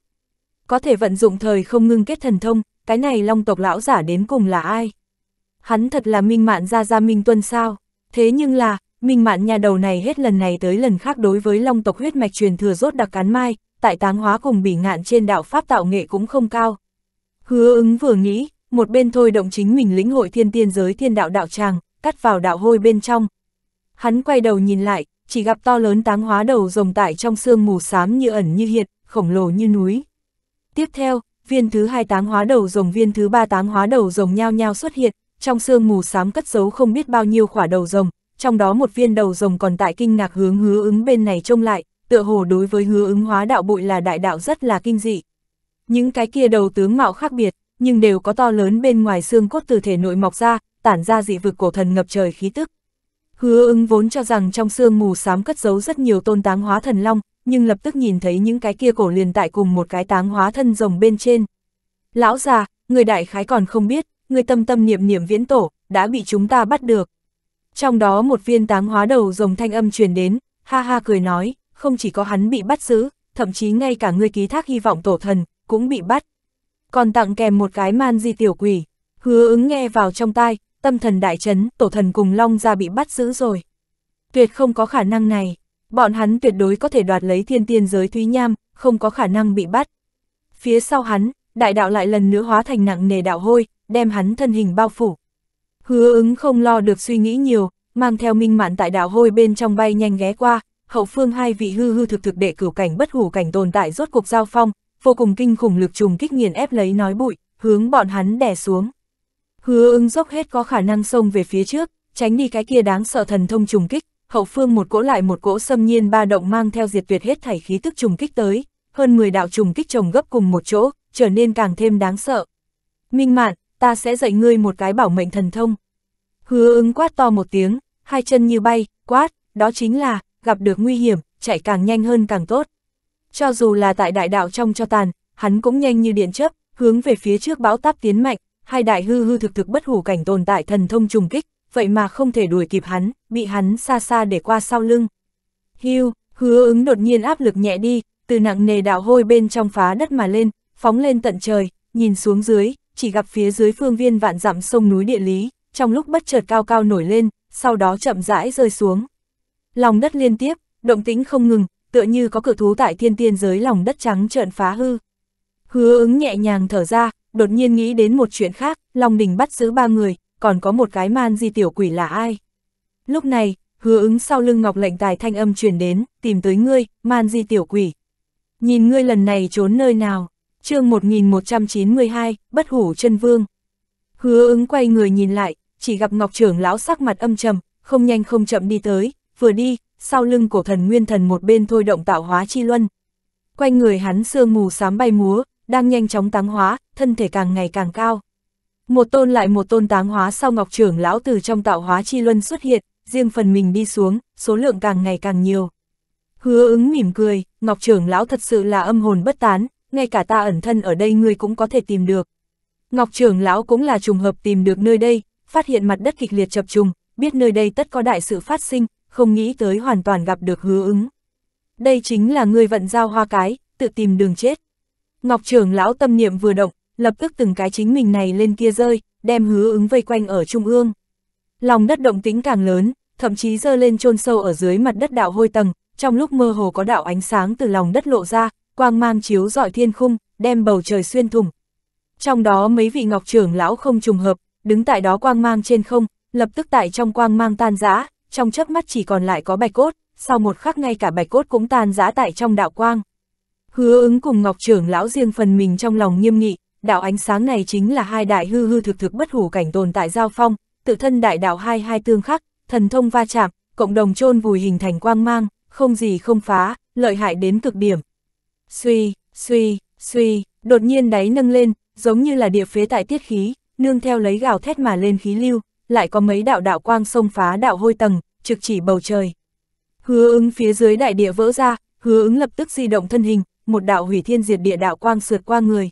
[SPEAKER 1] Có thể vận dụng thời không ngưng kết thần thông, cái này long tộc lão giả đến cùng là ai? Hắn thật là minh mạn ra ra minh tuân sao? Thế nhưng là, minh mạn nhà đầu này hết lần này tới lần khác đối với long tộc huyết mạch truyền thừa rốt đặc cán mai, tại táng hóa cùng bỉ ngạn trên đạo pháp tạo nghệ cũng không cao. Hứa ứng vừa nghĩ, một bên thôi động chính mình lĩnh hội thiên tiên giới thiên đạo đạo tràng, cắt vào đạo hôi bên trong. Hắn quay đầu nhìn lại, chỉ gặp to lớn táng hóa đầu rồng tại trong sương mù xám như ẩn như hiện, khổng lồ như núi. Tiếp theo, viên thứ hai táng hóa đầu rồng viên thứ ba táng hóa đầu rồng nhao nhao xuất hiện, trong sương mù xám cất giấu không biết bao nhiêu khỏa đầu rồng, trong đó một viên đầu rồng còn tại kinh ngạc hướng hứa ứng bên này trông lại, tựa hồ đối với hứa ứng hóa đạo bụi là đại đạo rất là kinh dị. Những cái kia đầu tướng mạo khác biệt, nhưng đều có to lớn bên ngoài xương cốt từ thể nội mọc ra, tản ra dị vực cổ thần ngập trời khí tức. Hứa ưng vốn cho rằng trong sương mù xám cất giấu rất nhiều tôn táng hóa thần long, nhưng lập tức nhìn thấy những cái kia cổ liền tại cùng một cái táng hóa thân rồng bên trên. Lão già, người đại khái còn không biết, người tâm tâm niệm niệm viễn tổ, đã bị chúng ta bắt được. Trong đó một viên táng hóa đầu rồng thanh âm truyền đến, ha ha cười nói, không chỉ có hắn bị bắt giữ, thậm chí ngay cả người ký thác hy vọng tổ thần, cũng bị bắt. Còn tặng kèm một cái man di tiểu quỷ, hứa ứng nghe vào trong tai, tâm thần đại chấn, tổ thần cùng Long gia bị bắt giữ rồi. Tuyệt không có khả năng này, bọn hắn tuyệt đối có thể đoạt lấy thiên tiên giới Thúy Nham, không có khả năng bị bắt. Phía sau hắn, đại đạo lại lần nữa hóa thành nặng nề đạo hôi, đem hắn thân hình bao phủ. Hứa ứng không lo được suy nghĩ nhiều, mang theo minh mạn tại đạo hôi bên trong bay nhanh ghé qua, hậu phương hai vị hư hư thực thực đệ cửu cảnh bất hủ cảnh tồn tại rốt cuộc giao phong, vô cùng kinh khủng lực trùng kích nghiền ép lấy nói bụi, hướng bọn hắn đè xuống. Hứa ứng dốc hết có khả năng xông về phía trước, tránh đi cái kia đáng sợ thần thông trùng kích, hậu phương một cỗ lại một cỗ xâm nhiên ba động mang theo diệt tuyệt hết thảy khí tức trùng kích tới, hơn 10 đạo trùng kích chồng gấp cùng một chỗ, trở nên càng thêm đáng sợ. Minh mạn, ta sẽ dạy ngươi một cái bảo mệnh thần thông. Hứa ứng quát to một tiếng, hai chân như bay, quát, đó chính là, gặp được nguy hiểm, chạy càng nhanh hơn càng tốt. Cho dù là tại đại đạo trong cho tàn, hắn cũng nhanh như điện chớp hướng về phía trước bão táp tiến mạnh, hai đại hư hư thực thực bất hủ cảnh tồn tại thần thông trùng kích, vậy mà không thể đuổi kịp hắn, bị hắn xa xa để qua sau lưng. Hưu, hứa ứng đột nhiên áp lực nhẹ đi, từ nặng nề đạo hôi bên trong phá đất mà lên, phóng lên tận trời, nhìn xuống dưới, chỉ gặp phía dưới phương viên vạn dặm sông núi địa lý, trong lúc bất chợt cao cao nổi lên, sau đó chậm rãi rơi xuống. Lòng đất liên tiếp, động tĩnh không ngừng, tựa như có cử thú tại thiên tiên giới lòng đất trắng trợn phá hư. Hứa ứng nhẹ nhàng thở ra, đột nhiên nghĩ đến một chuyện khác, Long Đình bắt giữ ba người, còn có một cái man di tiểu quỷ là ai. Lúc này, hứa ứng sau lưng Ngọc lệnh tài thanh âm truyền đến, tìm tới ngươi, man di tiểu quỷ. Nhìn ngươi lần này trốn nơi nào, chương 1192, bất hủ chân vương. Hứa ứng quay người nhìn lại, chỉ gặp Ngọc trưởng lão sắc mặt âm trầm, không nhanh không chậm đi tới, vừa đi, sau lưng cổ thần nguyên thần một bên thôi động tạo hóa chi luân. Quanh người hắn sương mù sám bay múa, đang nhanh chóng táng hóa, thân thể càng ngày càng cao. Một tôn lại một tôn táng hóa sau ngọc trưởng lão từ trong tạo hóa chi luân xuất hiện, riêng phần mình đi xuống, số lượng càng ngày càng nhiều. Hứa ứng mỉm cười, ngọc trưởng lão thật sự là âm hồn bất tán, ngay cả ta ẩn thân ở đây ngươi cũng có thể tìm được. Ngọc trưởng lão cũng là trùng hợp tìm được nơi đây, phát hiện mặt đất kịch liệt chập trùng, biết nơi đây tất có đại sự phát sinh, không nghĩ tới hoàn toàn gặp được hứa ứng. Đây chính là ngươi vận giao hoa cái, tự tìm đường chết. Ngọc trưởng lão tâm niệm vừa động, lập tức từng cái chính mình này lên kia rơi, đem hứa ứng vây quanh ở trung ương. Lòng đất động tính càng lớn, thậm chí dơ lên chôn sâu ở dưới mặt đất đạo hôi tầng, trong lúc mơ hồ có đạo ánh sáng từ lòng đất lộ ra, quang mang chiếu dọi thiên khung, đem bầu trời xuyên thủng. Trong đó mấy vị ngọc trưởng lão không trùng hợp, đứng tại đó quang mang trên không, lập tức tại trong quang mang tan rã, trong chớp mắt chỉ còn lại có bạch cốt, sau một khắc ngay cả bạch cốt cũng tan rã tại trong đạo quang. Hứa ứng cùng Ngọc trưởng lão riêng phần mình trong lòng nghiêm nghị, đạo ánh sáng này chính là hai đại hư hư thực thực bất hủ cảnh tồn tại giao phong, tự thân đại đạo hai hai tương khắc, thần thông va chạm, cộng đồng chôn vùi hình thành quang mang, không gì không phá, lợi hại đến cực điểm. Suy, suy, suy, đột nhiên đáy nâng lên, giống như là địa phế tại tiết khí, nương theo lấy gào thét mà lên khí lưu, lại có mấy đạo đạo quang xông phá đạo hôi tầng, trực chỉ bầu trời. Hứa ứng phía dưới đại địa vỡ ra, hứa ứng lập tức di động thân hình, một đạo hủy thiên diệt địa đạo quang sượt qua người.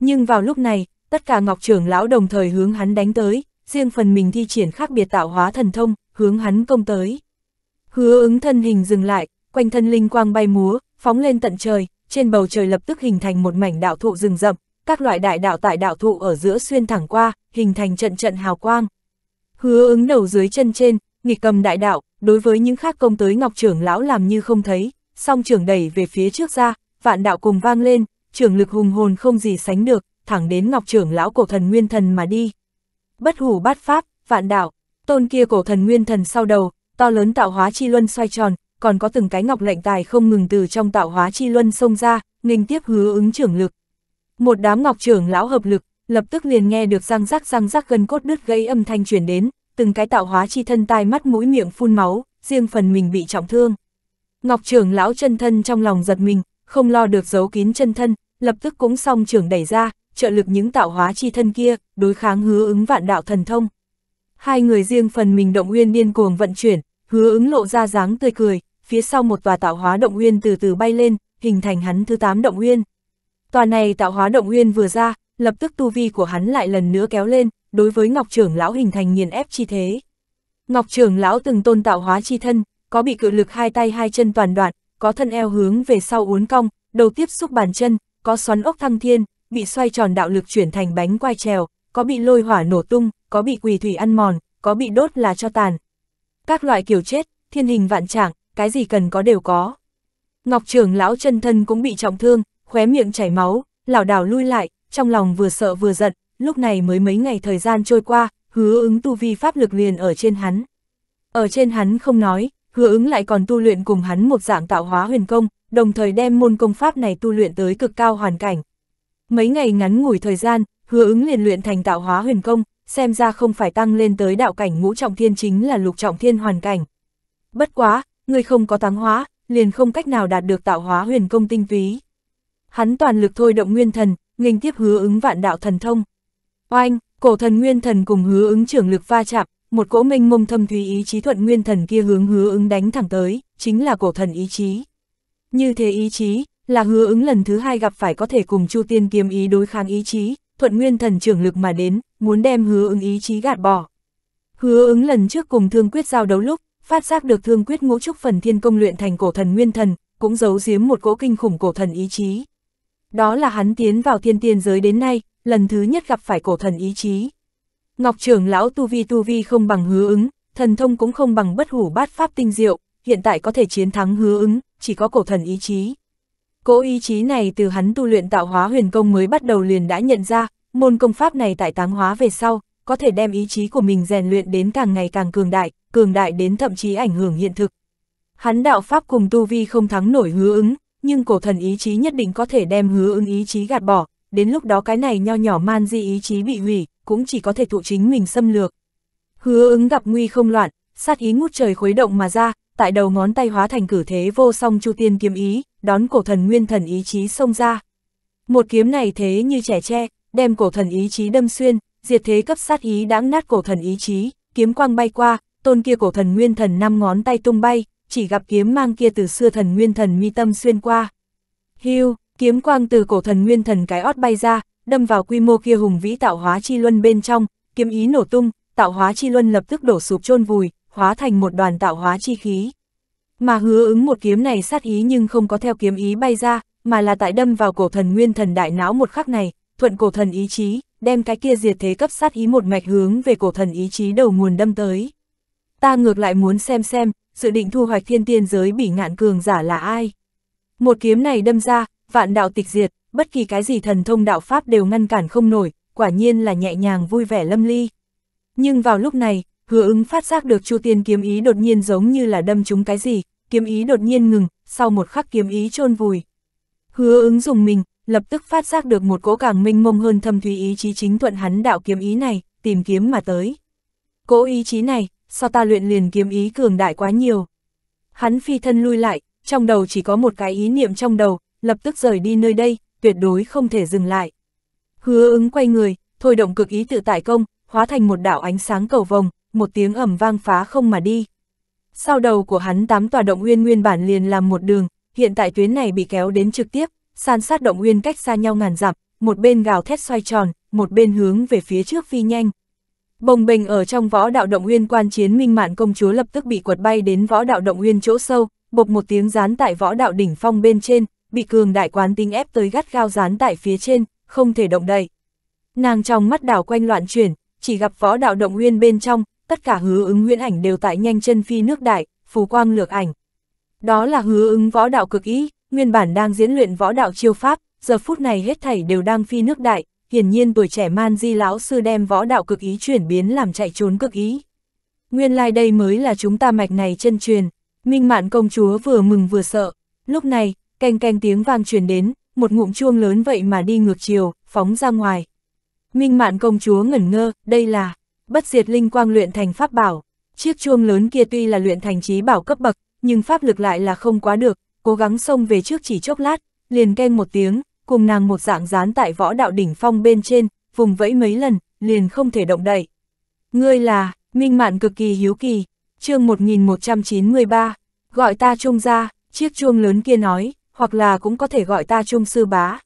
[SPEAKER 1] Nhưng vào lúc này, tất cả ngọc trưởng lão đồng thời hướng hắn đánh tới, riêng phần mình thi triển khác biệt tạo hóa thần thông, hướng hắn công tới. Hứa ứng thân hình dừng lại, quanh thân linh quang bay múa, phóng lên tận trời, trên bầu trời lập tức hình thành một mảnh đạo thụ rừng rậm, các loại đại đạo tại đạo thụ ở giữa xuyên thẳng qua, hình thành trận trận hào quang. Hứa ứng đầu dưới chân trên, nghịch cầm đại đạo, đối với những khác công tới ngọc trưởng lão làm như không thấy, song trưởng đẩy về phía trước ra, vạn đạo cùng vang lên, trưởng lực hùng hồn không gì sánh được, thẳng đến ngọc trưởng lão cổ thần nguyên thần mà đi. Bất hủ bát pháp, vạn đạo, tôn kia cổ thần nguyên thần sau đầu, to lớn tạo hóa chi luân xoay tròn, còn có từng cái ngọc lệnh tài không ngừng từ trong tạo hóa chi luân xông ra, nghênh tiếp hứa ứng trưởng lực. Một đám ngọc trưởng lão hợp lực, lập tức liền nghe được răng rắc răng rắc gần cốt đứt gây âm thanh truyền đến, từng cái tạo hóa chi thân tai mắt mũi miệng phun máu, riêng phần mình bị trọng thương. Ngọc trưởng lão chân thân trong lòng giật mình, không lo được giấu kín chân thân, lập tức cũng song trưởng đẩy ra, trợ lực những tạo hóa chi thân kia, đối kháng hứa ứng vạn đạo thần thông. Hai người riêng phần mình động nguyên điên cuồng vận chuyển, hứa ứng lộ ra dáng tươi cười, phía sau một tòa tạo hóa động nguyên từ từ bay lên, hình thành hắn thứ 8 động nguyên Tòa này tạo hóa động nguyên vừa ra, lập tức tu vi của hắn lại lần nữa kéo lên, đối với Ngọc trưởng lão hình thành nghiền ép chi thế. Ngọc trưởng lão từng tôn tạo hóa chi thân, có bị cự lực hai tay hai chân toàn đoạn, có thân eo hướng về sau uốn cong, đầu tiếp xúc bàn chân, có xoắn ốc thăng thiên, bị xoay tròn đạo lực chuyển thành bánh quai trèo, có bị lôi hỏa nổ tung, có bị quỳ thủy ăn mòn, có bị đốt là cho tàn. Các loại kiểu chết, thiên hình vạn trạng, cái gì cần có đều có. Ngọc trưởng lão chân thân cũng bị trọng thương, khóe miệng chảy máu, lảo đảo lui lại, trong lòng vừa sợ vừa giận, lúc này mới mấy ngày thời gian trôi qua, hứa ứng tu vi pháp lực liền ở trên hắn. Ở trên hắn không nói, hứa ứng lại còn tu luyện cùng hắn một dạng tạo hóa huyền công, đồng thời đem môn công pháp này tu luyện tới cực cao hoàn cảnh. Mấy ngày ngắn ngủi thời gian, hứa ứng liền luyện thành tạo hóa huyền công, xem ra không phải tăng lên tới đạo cảnh ngũ trọng thiên chính là lục trọng thiên hoàn cảnh. Bất quá, người không có táng hóa, liền không cách nào đạt được tạo hóa huyền công tinh túy. Hắn toàn lực thôi động nguyên thần, nghênh tiếp hứa ứng vạn đạo thần thông. Oanh, cổ thần nguyên thần cùng hứa ứng trưởng lực va chạm, một cỗ minh mông thâm thúy ý chí thuận nguyên thần kia hướng hứa ứng đánh thẳng tới, chính là cổ thần ý chí. Như thế ý chí, là hứa ứng lần thứ hai gặp phải có thể cùng Chu Tiên kiếm ý đối kháng ý chí, thuận nguyên thần trưởng lực mà đến, muốn đem hứa ứng ý chí gạt bỏ. Hứa ứng lần trước cùng Thương Quyết giao đấu lúc, phát giác được Thương Quyết ngũ trúc phần thiên công luyện thành cổ thần nguyên thần, cũng giấu giếm một cỗ kinh khủng cổ thần ý chí. Đó là hắn tiến vào thiên tiên giới đến nay, lần thứ nhất gặp phải cổ thần ý chí. Ngọc trưởng lão tu vi tu vi không bằng hứa ứng, thần thông cũng không bằng bất hủ bát pháp tinh diệu, hiện tại có thể chiến thắng hứa ứng, chỉ có cổ thần ý chí. Cổ ý chí này từ hắn tu luyện tạo hóa huyền công mới bắt đầu liền đã nhận ra, môn công pháp này tại táng hóa về sau, có thể đem ý chí của mình rèn luyện đến càng ngày càng cường đại, cường đại đến thậm chí ảnh hưởng hiện thực. Hắn đạo pháp cùng tu vi không thắng nổi hứa ứng, nhưng cổ thần ý chí nhất định có thể đem hứa ứng ý chí gạt bỏ, đến lúc đó cái này nho nhỏ man di ý chí bị hủy, cũng chỉ có thể thụ chính mình xâm lược. Hứa ứng gặp nguy không loạn, sát ý ngút trời khuấy động mà ra, tại đầu ngón tay hóa thành cử thế vô song chu tiên kiếm ý, đón cổ thần nguyên thần ý chí xông ra. Một kiếm này thế như trẻ tre, đem cổ thần ý chí đâm xuyên, diệt thế cấp sát ý đãng nát cổ thần ý chí, kiếm quang bay qua, tôn kia cổ thần nguyên thần năm ngón tay tung bay, chỉ gặp kiếm mang kia từ xưa thần nguyên thần mi tâm xuyên qua. Hưu, kiếm quang từ cổ thần nguyên thần cái ót bay ra, đâm vào quy mô kia hùng vĩ tạo hóa chi luân bên trong, kiếm ý nổ tung, tạo hóa chi luân lập tức đổ sụp chôn vùi, hóa thành một đoàn tạo hóa chi khí. Mà hứa ứng một kiếm này sát ý nhưng không có theo kiếm ý bay ra, mà là tại đâm vào cổ thần nguyên thần đại não một khắc này, thuận cổ thần ý chí, đem cái kia diệt thế cấp sát ý một mạch hướng về cổ thần ý chí đầu nguồn đâm tới. Ta ngược lại muốn xem xem, dự định thu hoạch thiên tiên giới bị ngạn cường giả là ai. Một kiếm này đâm ra, vạn đạo tịch diệt, bất kỳ cái gì thần thông đạo Pháp đều ngăn cản không nổi, quả nhiên là nhẹ nhàng vui vẻ lâm ly. Nhưng vào lúc này, hứa ứng phát giác được Chu Tiên kiếm ý đột nhiên giống như là đâm trúng cái gì, kiếm ý đột nhiên ngừng, sau một khắc kiếm ý chôn vùi. Hứa ứng dùng mình, lập tức phát giác được một cỗ càng minh mông hơn thâm thúy ý chí chính thuận hắn đạo kiếm ý này, tìm kiếm mà tới. Cỗ ý chí này, sao ta luyện liền kiếm ý cường đại quá nhiều. Hắn phi thân lui lại, trong đầu chỉ có một cái ý niệm trong đầu, lập tức rời đi nơi đây, tuyệt đối không thể dừng lại. Hứa ứng quay người, thôi động cực ý tự tại công, hóa thành một đạo ánh sáng cầu vồng, một tiếng ẩm vang phá không mà đi. Sau đầu của hắn tám tòa động nguyên nguyên bản liền làm một đường, hiện tại tuyến này bị kéo đến trực tiếp, san sát động nguyên cách xa nhau ngàn dặm, một bên gào thét xoay tròn, một bên hướng về phía trước phi nhanh. Bồng bềnh ở trong võ đạo động nguyên quan chiến minh mạn công chúa lập tức bị quật bay đến võ đạo động nguyên chỗ sâu, bộc một tiếng rán tại võ đạo đỉnh phong bên trên, bị cường đại quán tính ép tới gắt gao dán tại phía trên, không thể động đậy. Nàng trong mắt đảo quanh loạn chuyển, chỉ gặp võ đạo động nguyên bên trong, tất cả hứa ứng huyễn ảnh đều tại nhanh chân phi nước đại, phù quang lược ảnh. Đó là hứa ứng võ đạo cực ý, nguyên bản đang diễn luyện võ đạo chiêu pháp, giờ phút này hết thảy đều đang phi nước đại, hiển nhiên tuổi trẻ man di lão sư đem võ đạo cực ý chuyển biến làm chạy trốn cực ý. Nguyên lai like đây mới là chúng ta mạch này chân truyền, minh mạn công chúa vừa mừng vừa sợ, lúc này, Keng keng tiếng vang truyền đến, một ngụm chuông lớn vậy mà đi ngược chiều, phóng ra ngoài. Minh mạn công chúa ngẩn ngơ, đây là bất diệt linh quang luyện thành pháp bảo. Chiếc chuông lớn kia tuy là luyện thành trí bảo cấp bậc, nhưng pháp lực lại là không quá được, cố gắng xông về trước chỉ chốc lát, liền keng một tiếng, cùng nàng một dạng dán tại võ đạo đỉnh phong bên trên, vùng vẫy mấy lần, liền không thể động đậy. Ngươi là, minh mạn cực kỳ hiếu kỳ, chương 1193, gọi ta trung ra, chiếc chuông lớn kia nói, hoặc là cũng có thể gọi ta Trung Sư Bá.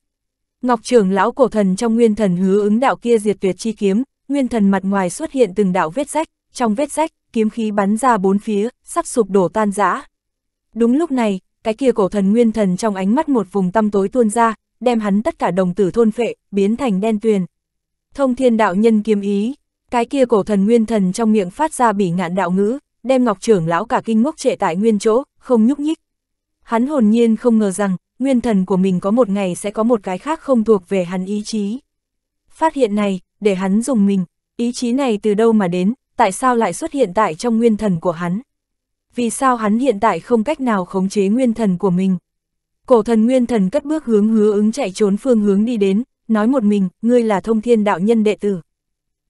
[SPEAKER 1] Ngọc trưởng lão cổ thần trong nguyên thần hứa ứng đạo kia diệt tuyệt chi kiếm, nguyên thần mặt ngoài xuất hiện từng đạo vết rách, trong vết rách, kiếm khí bắn ra bốn phía, sắp sụp đổ tan rã. Đúng lúc này, cái kia cổ thần nguyên thần trong ánh mắt một vùng tăm tối tuôn ra, đem hắn tất cả đồng tử thôn phệ, biến thành đen tuyền. Thông thiên đạo nhân kiếm ý, cái kia cổ thần nguyên thần trong miệng phát ra bỉ ngạn đạo ngữ, đem ngọc trưởng lão cả kinh ngốc trệ tại nguyên chỗ, không nhúc nhích. Hắn hồn nhiên không ngờ rằng, nguyên thần của mình có một ngày sẽ có một cái khác không thuộc về hắn ý chí. Phát hiện này, để hắn dùng mình, ý chí này từ đâu mà đến, tại sao lại xuất hiện tại trong nguyên thần của hắn? Vì sao hắn hiện tại không cách nào khống chế nguyên thần của mình? Cổ thần nguyên thần cất bước hướng hứa ứng chạy trốn phương hướng đi đến, nói một mình, ngươi là thông thiên đạo nhân đệ tử.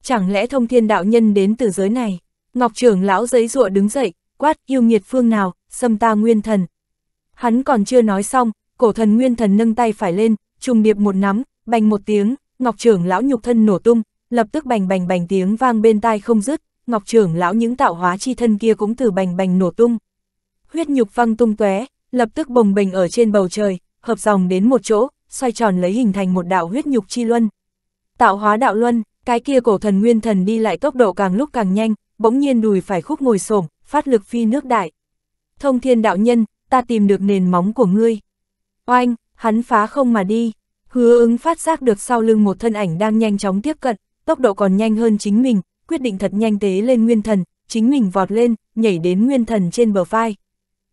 [SPEAKER 1] Chẳng lẽ thông thiên đạo nhân đến từ giới này? Ngọc trưởng lão giấy rụa đứng dậy, quát yêu nghiệt phương nào, xâm ta nguyên thần, Hắn còn chưa nói xong, cổ thần nguyên thần nâng tay phải lên, trùng điệp một nắm, bành một tiếng, ngọc trưởng lão nhục thân nổ tung, lập tức bành bành bành tiếng vang bên tai không dứt, ngọc trưởng lão những tạo hóa chi thân kia cũng từ bành bành nổ tung. Huyết nhục văng tung tóe, lập tức bồng bềnh ở trên bầu trời, hợp dòng đến một chỗ, xoay tròn lấy hình thành một đạo huyết nhục chi luân. Tạo hóa đạo luân, cái kia cổ thần nguyên thần đi lại tốc độ càng lúc càng nhanh, bỗng nhiên đùi phải khúc ngồi xổm, phát lực phi nước đại. Thông thiên đạo nhân, ta tìm được nền móng của ngươi. Oanh, hắn phá không mà đi, hứa ứng phát giác được sau lưng một thân ảnh đang nhanh chóng tiếp cận, tốc độ còn nhanh hơn chính mình, quyết định thật nhanh tế lên nguyên thần, chính mình vọt lên, nhảy đến nguyên thần trên bờ vai.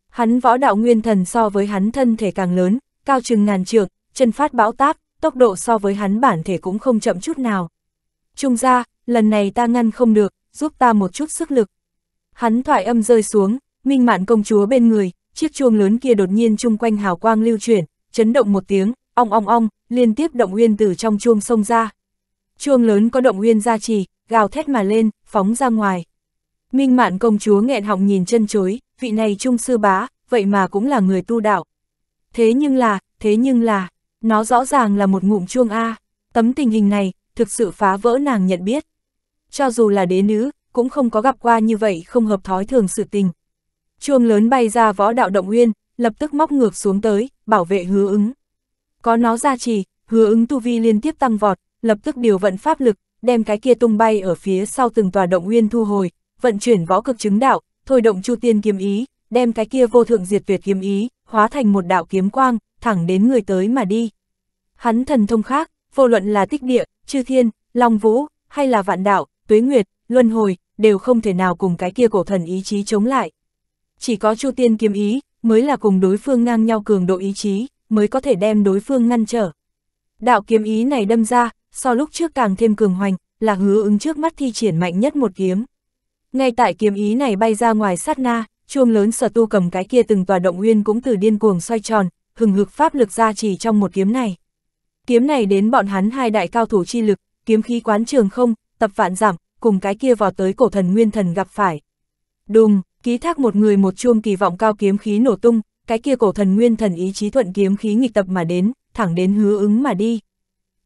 [SPEAKER 1] Hắn võ đạo nguyên thần so với hắn thân thể càng lớn, cao chừng ngàn trượng, chân phát bão táp, tốc độ so với hắn bản thể cũng không chậm chút nào. Trung ra, lần này ta ngăn không được, giúp ta một chút sức lực. Hắn thoại âm rơi xuống, minh mạn công chúa bên người, chiếc chuông lớn kia đột nhiên chung quanh hào quang lưu chuyển, chấn động một tiếng, ong ong ong, liên tiếp động nguyên từ trong chuông sông ra. Chuông lớn có động nguyên ra trì, gào thét mà lên, phóng ra ngoài. Minh mạn công chúa nghẹn họng nhìn chân chối, vị này trung sư bá, vậy mà cũng là người tu đạo. Thế nhưng là, thế nhưng là, nó rõ ràng là một ngụm chuông A, tấm tình hình này, thực sự phá vỡ nàng nhận biết. Cho dù là đế nữ, cũng không có gặp qua như vậy không hợp thói thường sự tình, chuông lớn bay ra võ đạo động nguyên lập tức móc ngược xuống tới, bảo vệ hứa ứng. Có nó ra trì, hứa ứng tu vi liên tiếp tăng vọt, lập tức điều vận pháp lực, đem cái kia tung bay ở phía sau từng tòa động nguyên thu hồi, vận chuyển võ cực chứng đạo, thôi động chu tiên kiếm ý, đem cái kia vô thượng diệt việt kiếm ý, hóa thành một đạo kiếm quang, thẳng đến người tới mà đi. Hắn thần thông khác, vô luận là tích địa, chư thiên, long vũ, hay là vạn đạo, tuế nguyệt, luân hồi, đều không thể nào cùng cái kia cổ thần ý chí chống lại, chỉ có Chu Tiên kiếm ý, mới là cùng đối phương ngang nhau cường độ ý chí, mới có thể đem đối phương ngăn trở. Đạo kiếm ý này đâm ra, so lúc trước càng thêm cường hoành, là hứa ứng trước mắt thi triển mạnh nhất một kiếm. Ngay tại kiếm ý này bay ra ngoài sát na, chuông lớn sở tu cầm cái kia từng tòa động nguyên cũng từ điên cuồng xoay tròn, hừng hực pháp lực ra chỉ trong một kiếm này. Kiếm này đến bọn hắn hai đại cao thủ chi lực, kiếm khí quán trường không, tập vạn giảm, cùng cái kia vào tới cổ thần nguyên thần gặp phải. Đùng, ký thác một người một chuông kỳ vọng cao kiếm khí nổ tung, cái kia cổ thần nguyên thần ý chí thuận kiếm khí nghịch tập mà đến, thẳng đến hứa ứng mà đi.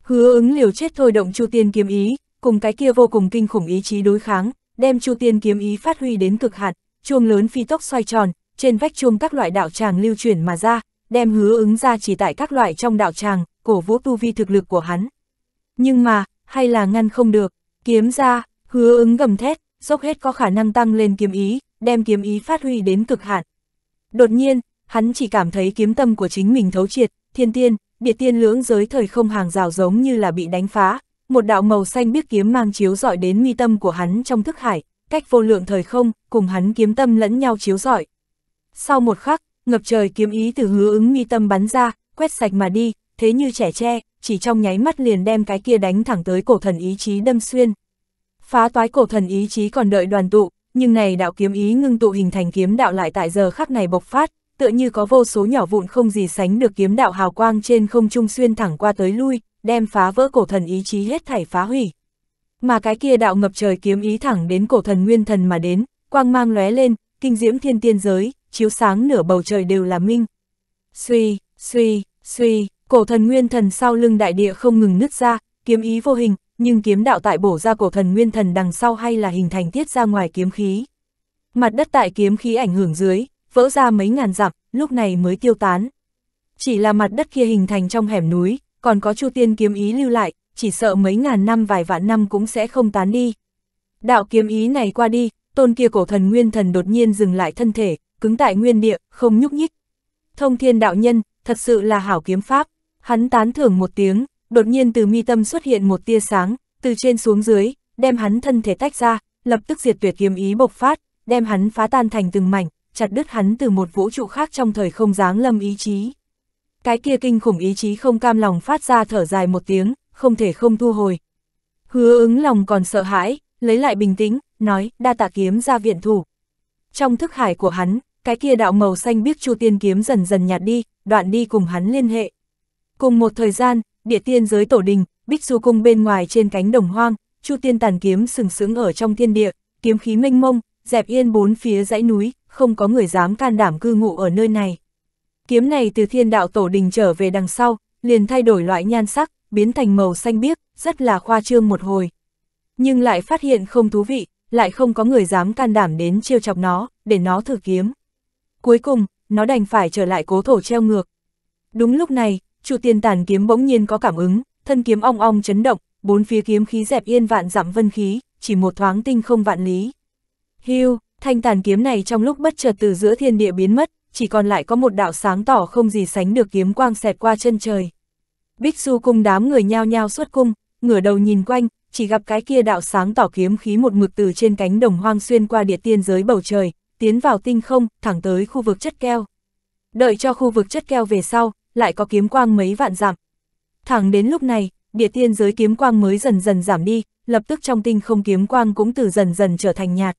[SPEAKER 1] Hứa ứng liều chết thôi động Chu Tiên kiếm ý, cùng cái kia vô cùng kinh khủng ý chí đối kháng, đem Chu Tiên kiếm ý phát huy đến cực hạn, chuông lớn phi tốc xoay tròn, trên vách chuông các loại đạo tràng lưu chuyển mà ra, đem hứa ứng ra chỉ tại các loại trong đạo tràng, cổ vũ tu vi thực lực của hắn. Nhưng mà, hay là ngăn không được, kiếm ra, hứa ứng gầm thét, dốc hết có khả năng tăng lên kiếm ý, đem kiếm ý phát huy đến cực hạn. Đột nhiên, hắn chỉ cảm thấy kiếm tâm của chính mình thấu triệt, thiên tiên, địa tiên lưỡng giới thời không hàng rào giống như là bị đánh phá, một đạo màu xanh biết kiếm mang chiếu dọi đến mi tâm của hắn trong thức hải, cách vô lượng thời không, cùng hắn kiếm tâm lẫn nhau chiếu dọi. Sau một khắc, ngập trời kiếm ý từ hứa ứng mi tâm bắn ra, quét sạch mà đi, thế như trẻ tre, chỉ trong nháy mắt liền đem cái kia đánh thẳng tới cổ thần ý chí đâm xuyên. Phá toái cổ thần ý chí còn đợi đoàn tụ, nhưng này đạo kiếm ý ngưng tụ hình thành kiếm đạo lại tại giờ khắc này bộc phát, tựa như có vô số nhỏ vụn không gì sánh được kiếm đạo hào quang trên không trung xuyên thẳng qua tới lui, đem phá vỡ cổ thần ý chí hết thảy phá hủy. Mà cái kia đạo ngập trời kiếm ý thẳng đến cổ thần nguyên thần mà đến, quang mang lóe lên, kinh diễm thiên tiên giới, chiếu sáng nửa bầu trời đều là minh. Suy, suy, suy, cổ thần nguyên thần sau lưng đại địa không ngừng nứt ra, kiếm ý vô hình, nhưng kiếm đạo tại bổ ra cổ thần nguyên thần đằng sau hay là hình thành tiết ra ngoài kiếm khí. Mặt đất tại kiếm khí ảnh hưởng dưới, vỡ ra mấy ngàn dặm, lúc này mới tiêu tán. Chỉ là mặt đất kia hình thành trong hẻm núi, còn có chu tiên kiếm ý lưu lại, chỉ sợ mấy ngàn năm vài vạn năm cũng sẽ không tán đi. Đạo kiếm ý này qua đi, tôn kia cổ thần nguyên thần đột nhiên dừng lại thân thể, cứng tại nguyên địa, không nhúc nhích. Thông thiên đạo nhân, thật sự là hảo kiếm pháp, hắn tán thưởng một tiếng, đột nhiên từ mi tâm xuất hiện một tia sáng, từ trên xuống dưới, đem hắn thân thể tách ra, lập tức diệt tuyệt kiếm ý bộc phát, đem hắn phá tan thành từng mảnh, chặt đứt hắn từ một vũ trụ khác trong thời không dáng lâm ý chí. Cái kia kinh khủng ý chí không cam lòng phát ra thở dài một tiếng, không thể không thu hồi. Hứa ứng lòng còn sợ hãi, lấy lại bình tĩnh, nói, đa tạ kiếm ra viện thủ. Trong thức hải của hắn, cái kia đạo màu xanh biếc chu tiên kiếm dần dần nhạt đi, đoạn đi cùng hắn liên hệ. Cùng một thời gian, địa tiên giới tổ đình, bích du cung bên ngoài trên cánh đồng hoang, chu tiên tàn kiếm sừng sững ở trong thiên địa, kiếm khí mênh mông, dẹp yên bốn phía dãy núi, không có người dám can đảm cư ngụ ở nơi này. Kiếm này từ thiên đạo tổ đình trở về đằng sau, liền thay đổi loại nhan sắc, biến thành màu xanh biếc, rất là khoa trương một hồi. Nhưng lại phát hiện không thú vị, lại không có người dám can đảm đến chiêu chọc nó, để nó thử kiếm. Cuối cùng, nó đành phải trở lại cố thổ treo ngược. Đúng lúc này, Chu Tiên Tàn kiếm bỗng nhiên có cảm ứng, thân kiếm ong ong chấn động, bốn phía kiếm khí dẹp yên vạn dặm vân khí, chỉ một thoáng tinh không vạn lý. Hưu, thanh tàn kiếm này trong lúc bất chợt từ giữa thiên địa biến mất, chỉ còn lại có một đạo sáng tỏ không gì sánh được kiếm quang xẹt qua chân trời. Bích Du cung đám người nhao nhao xuất cung, ngửa đầu nhìn quanh, chỉ gặp cái kia đạo sáng tỏ kiếm khí một mực từ trên cánh đồng hoang xuyên qua địa tiên giới bầu trời, tiến vào tinh không, thẳng tới khu vực chất keo. Đợi cho khu vực chất keo về sau, lại có kiếm quang mấy vạn giảm. Thẳng đến lúc này, địa tiên giới kiếm quang mới dần dần giảm đi, lập tức trong tinh không kiếm quang cũng từ dần dần trở thành nhạt.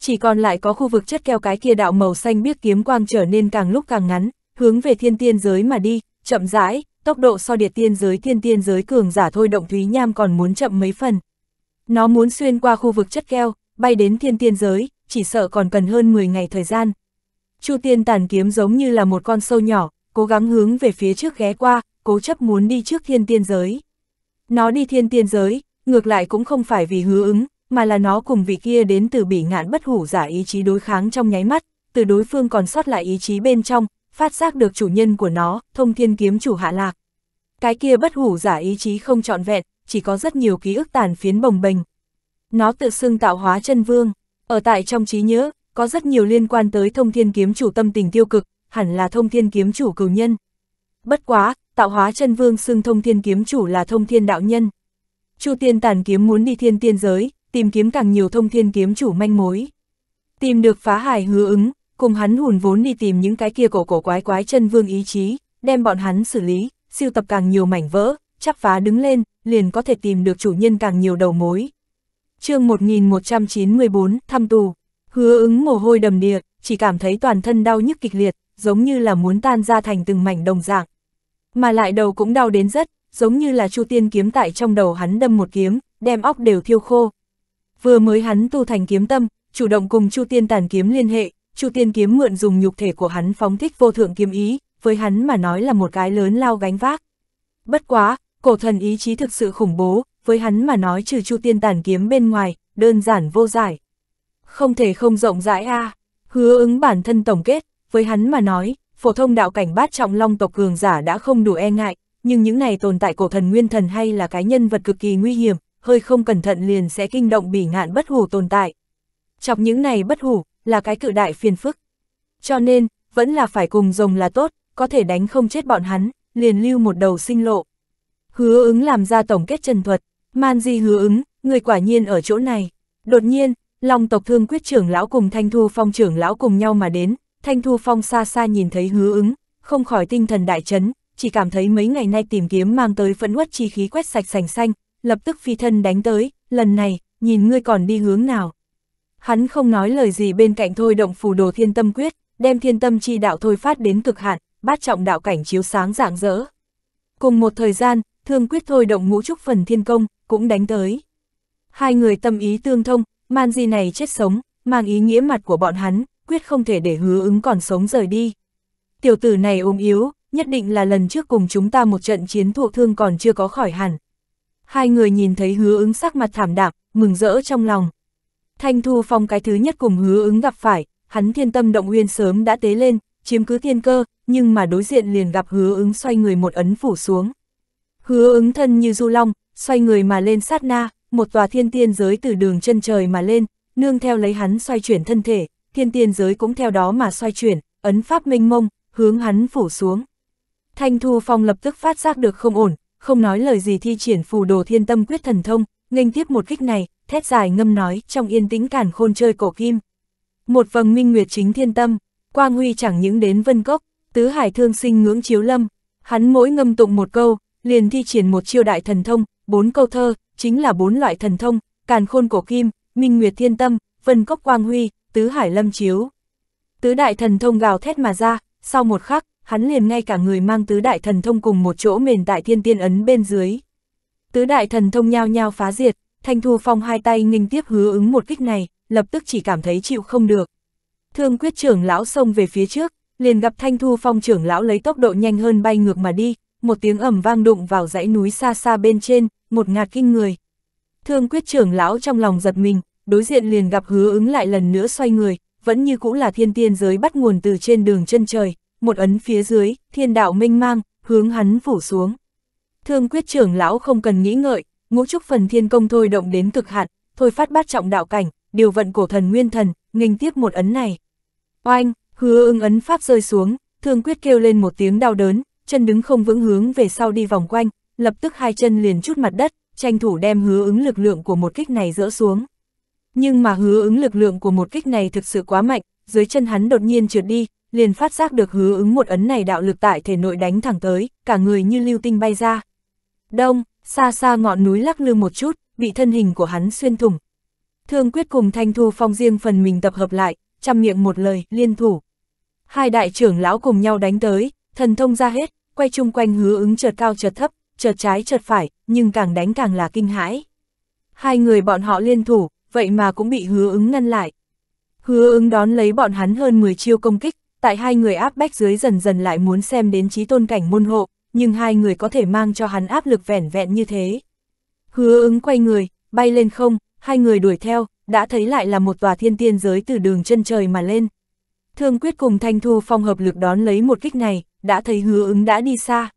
[SPEAKER 1] Chỉ còn lại có khu vực chất keo cái kia đạo màu xanh biết kiếm quang trở nên càng lúc càng ngắn, hướng về thiên tiên giới mà đi, chậm rãi, tốc độ so địa tiên giới thiên tiên giới cường giả thôi động Thúy Nham còn muốn chậm mấy phần. Nó muốn xuyên qua khu vực chất keo, bay đến thiên tiên giới, chỉ sợ còn cần hơn 10 ngày thời gian. Chu tiên tàn kiếm giống như là một con sâu nhỏ, cố gắng hướng về phía trước ghé qua, cố chấp muốn đi trước thiên tiên giới. Nó đi thiên tiên giới, ngược lại cũng không phải vì hứa ứng, mà là nó cùng vị kia đến từ bỉ ngạn bất hủ giả ý chí đối kháng trong nháy mắt, từ đối phương còn sót lại ý chí bên trong, phát giác được chủ nhân của nó, thông thiên kiếm chủ hạ lạc. Cái kia bất hủ giả ý chí không trọn vẹn, chỉ có rất nhiều ký ức tàn phiến bồng bềnh. Nó tự xưng tạo hóa chân vương, ở tại trong trí nhớ, có rất nhiều liên quan tới thông thiên kiếm chủ tâm tình tiêu cực, hẳn là thông thiên kiếm chủ cửu nhân. Bất quá, tạo hóa chân vương xưng thông thiên kiếm chủ là thông thiên đạo nhân. Chu tiên tàn kiếm muốn đi thiên tiên giới, tìm kiếm càng nhiều thông thiên kiếm chủ manh mối. Tìm được phá hải hứa ứng, cùng hắn hùn vốn đi tìm những cái kia cổ cổ quái quái chân vương ý chí, đem bọn hắn xử lý, siêu tập càng nhiều mảnh vỡ, chắc phá đứng lên, liền có thể tìm được chủ nhân càng nhiều đầu mối. chương 1194, thăm tù, hứa ứng mồ hôi đầm đìa, chỉ cảm thấy toàn thân đau nhức kịch liệt, giống như là muốn tan ra thành từng mảnh đồng dạng. Mà lại đầu cũng đau đến rất, giống như là Chu Tiên kiếm tại trong đầu hắn đâm một kiếm, đem óc đều thiêu khô. Vừa mới hắn tu thành kiếm tâm, chủ động cùng Chu Tiên tàn kiếm liên hệ, Chu Tiên kiếm mượn dùng nhục thể của hắn phóng thích vô thượng kiếm ý, với hắn mà nói là một cái lớn lao gánh vác. Bất quá, cổ thần ý chí thực sự khủng bố, với hắn mà nói trừ Chu Tiên tàn kiếm bên ngoài, đơn giản vô giải. Không thể không rộng rãi a. À. Hứa ứng bản thân tổng kết, với hắn mà nói, phổ thông đạo cảnh bát trọng long tộc cường giả đã không đủ e ngại, nhưng những này tồn tại cổ thần nguyên thần hay là cái nhân vật cực kỳ nguy hiểm, hơi không cẩn thận liền sẽ kinh động bỉ ngạn bất hủ tồn tại. Chọc những này bất hủ, là cái cự đại phiền phức. Cho nên, vẫn là phải cùng rồng là tốt, có thể đánh không chết bọn hắn, liền lưu một đầu sinh lộ. Hứa ứng làm ra tổng kết chân thuật, man di hứa ứng, người quả nhiên ở chỗ này. Đột nhiên, long tộc thương quyết trưởng lão cùng thanh thu phong trưởng lão cùng nhau mà đến, Thanh Thu Phong xa xa nhìn thấy hứa ứng, không khỏi tinh thần đại chấn, chỉ cảm thấy mấy ngày nay tìm kiếm mang tới phẫn uất chi khí quét sạch sành xanh, lập tức phi thân đánh tới, lần này, nhìn ngươi còn đi hướng nào. Hắn không nói lời gì bên cạnh thôi động phù đồ thiên tâm quyết, đem thiên tâm chi đạo thôi phát đến cực hạn, bát trọng đạo cảnh chiếu sáng rạng rỡ. Cùng một thời gian, thương quyết thôi động ngũ trúc phần thiên công, cũng đánh tới. Hai người tâm ý tương thông, man di này chết sống, mang ý nghĩa mặt của bọn hắn, quyết không thể để hứa ứng còn sống rời đi. Tiểu tử này ôm yếu, nhất định là lần trước cùng chúng ta một trận chiến thuộc thương còn chưa có khỏi hẳn. Hai người nhìn thấy hứa ứng sắc mặt thảm đạm, mừng rỡ trong lòng. Thanh Thu Phong cái thứ nhất cùng hứa ứng gặp phải, hắn thiên tâm động uyên sớm đã tế lên, chiếm cứ thiên cơ, nhưng mà đối diện liền gặp hứa ứng xoay người một ấn phủ xuống. Hứa ứng thân như du long, xoay người mà lên sát na, một tòa thiên tiên giới từ đường chân trời mà lên, nương theo lấy hắn xoay chuyển thân thể, thiên tiên giới cũng theo đó mà xoay chuyển, ấn pháp minh mông, hướng hắn phủ xuống. Thanh Thu Phong lập tức phát giác được không ổn, không nói lời gì thi triển phù đồ thiên tâm quyết thần thông, nghênh tiếp một kích này, thét dài ngâm nói trong yên tĩnh cản khôn chơi cổ kim. Một vầng minh nguyệt chính thiên tâm, quang huy chẳng những đến vân cốc, tứ hải thương sinh ngưỡng chiếu lâm, hắn mỗi ngâm tụng một câu, liền thi triển một chiêu đại thần thông, bốn câu thơ, chính là bốn loại thần thông, càn khôn cổ kim, minh nguyệt thiên tâm, vân cốc quang huy, tứ hải lâm chiếu. Tứ đại thần thông gào thét mà ra, sau một khắc, hắn liền ngay cả người mang tứ đại thần thông cùng một chỗ mền tại thiên tiên ấn bên dưới. Tứ đại thần thông nhao nhao phá diệt, Thanh Thu Phong hai tay nghênh tiếp hứa ứng một kích này, lập tức chỉ cảm thấy chịu không được. Thương quyết trưởng lão xông về phía trước, liền gặp Thanh Thu Phong trưởng lão lấy tốc độ nhanh hơn bay ngược mà đi, một tiếng ầm vang đụng vào dãy núi xa xa bên trên, một ngạt kinh người. Thương quyết trưởng lão trong lòng giật mình, đối diện liền gặp hứa ứng lại lần nữa xoay người, vẫn như cũng là thiên tiên giới bắt nguồn từ trên đường chân trời, một ấn phía dưới, thiên đạo minh mang, hướng hắn phủ xuống. Thương quyết trưởng lão không cần nghĩ ngợi, ngũ trúc phần thiên công thôi động đến cực hạn, thôi phát bát trọng đạo cảnh, điều vận cổ thần nguyên thần, nghênh tiếp một ấn này. Oanh, hứa ứng ấn pháp rơi xuống, thương quyết kêu lên một tiếng đau đớn, chân đứng không vững hướng về sau đi vòng quanh, lập tức hai chân liền chút mặt đất, tranh thủ đem hứa ứng lực lượng của một kích này dỡ xuống. Nhưng mà hứa ứng lực lượng của một kích này thực sự quá mạnh, dưới chân hắn đột nhiên trượt đi, liền phát giác được hứa ứng một ấn này đạo lực tại thể nội đánh thẳng tới, cả người như lưu tinh bay ra. Đông, xa xa ngọn núi lắc lư một chút, bị thân hình của hắn xuyên thủng. Thương quyết cùng Thanh Thu Phong riêng phần mình tập hợp lại, chăm miệng một lời, liên thủ. Hai đại trưởng lão cùng nhau đánh tới, thần thông ra hết, quay chung quanh hứa ứng chợt cao chợt thấp, chợt trái chợt phải, nhưng càng đánh càng là kinh hãi. Hai người bọn họ liên thủ, vậy mà cũng bị hứa ứng ngăn lại. Hứa ứng đón lấy bọn hắn hơn 10 chiêu công kích, tại hai người áp bách dưới dần dần lại muốn xem đến trí tôn cảnh môn hộ, nhưng hai người có thể mang cho hắn áp lực vẻn vẹn như thế. Hứa ứng quay người, bay lên không, hai người đuổi theo, đã thấy lại là một tòa thiên tiên giới từ đường chân trời mà lên. Thương quyết cùng Thanh Thu Phong hợp lực đón lấy một kích này, đã thấy hứa ứng đã đi xa.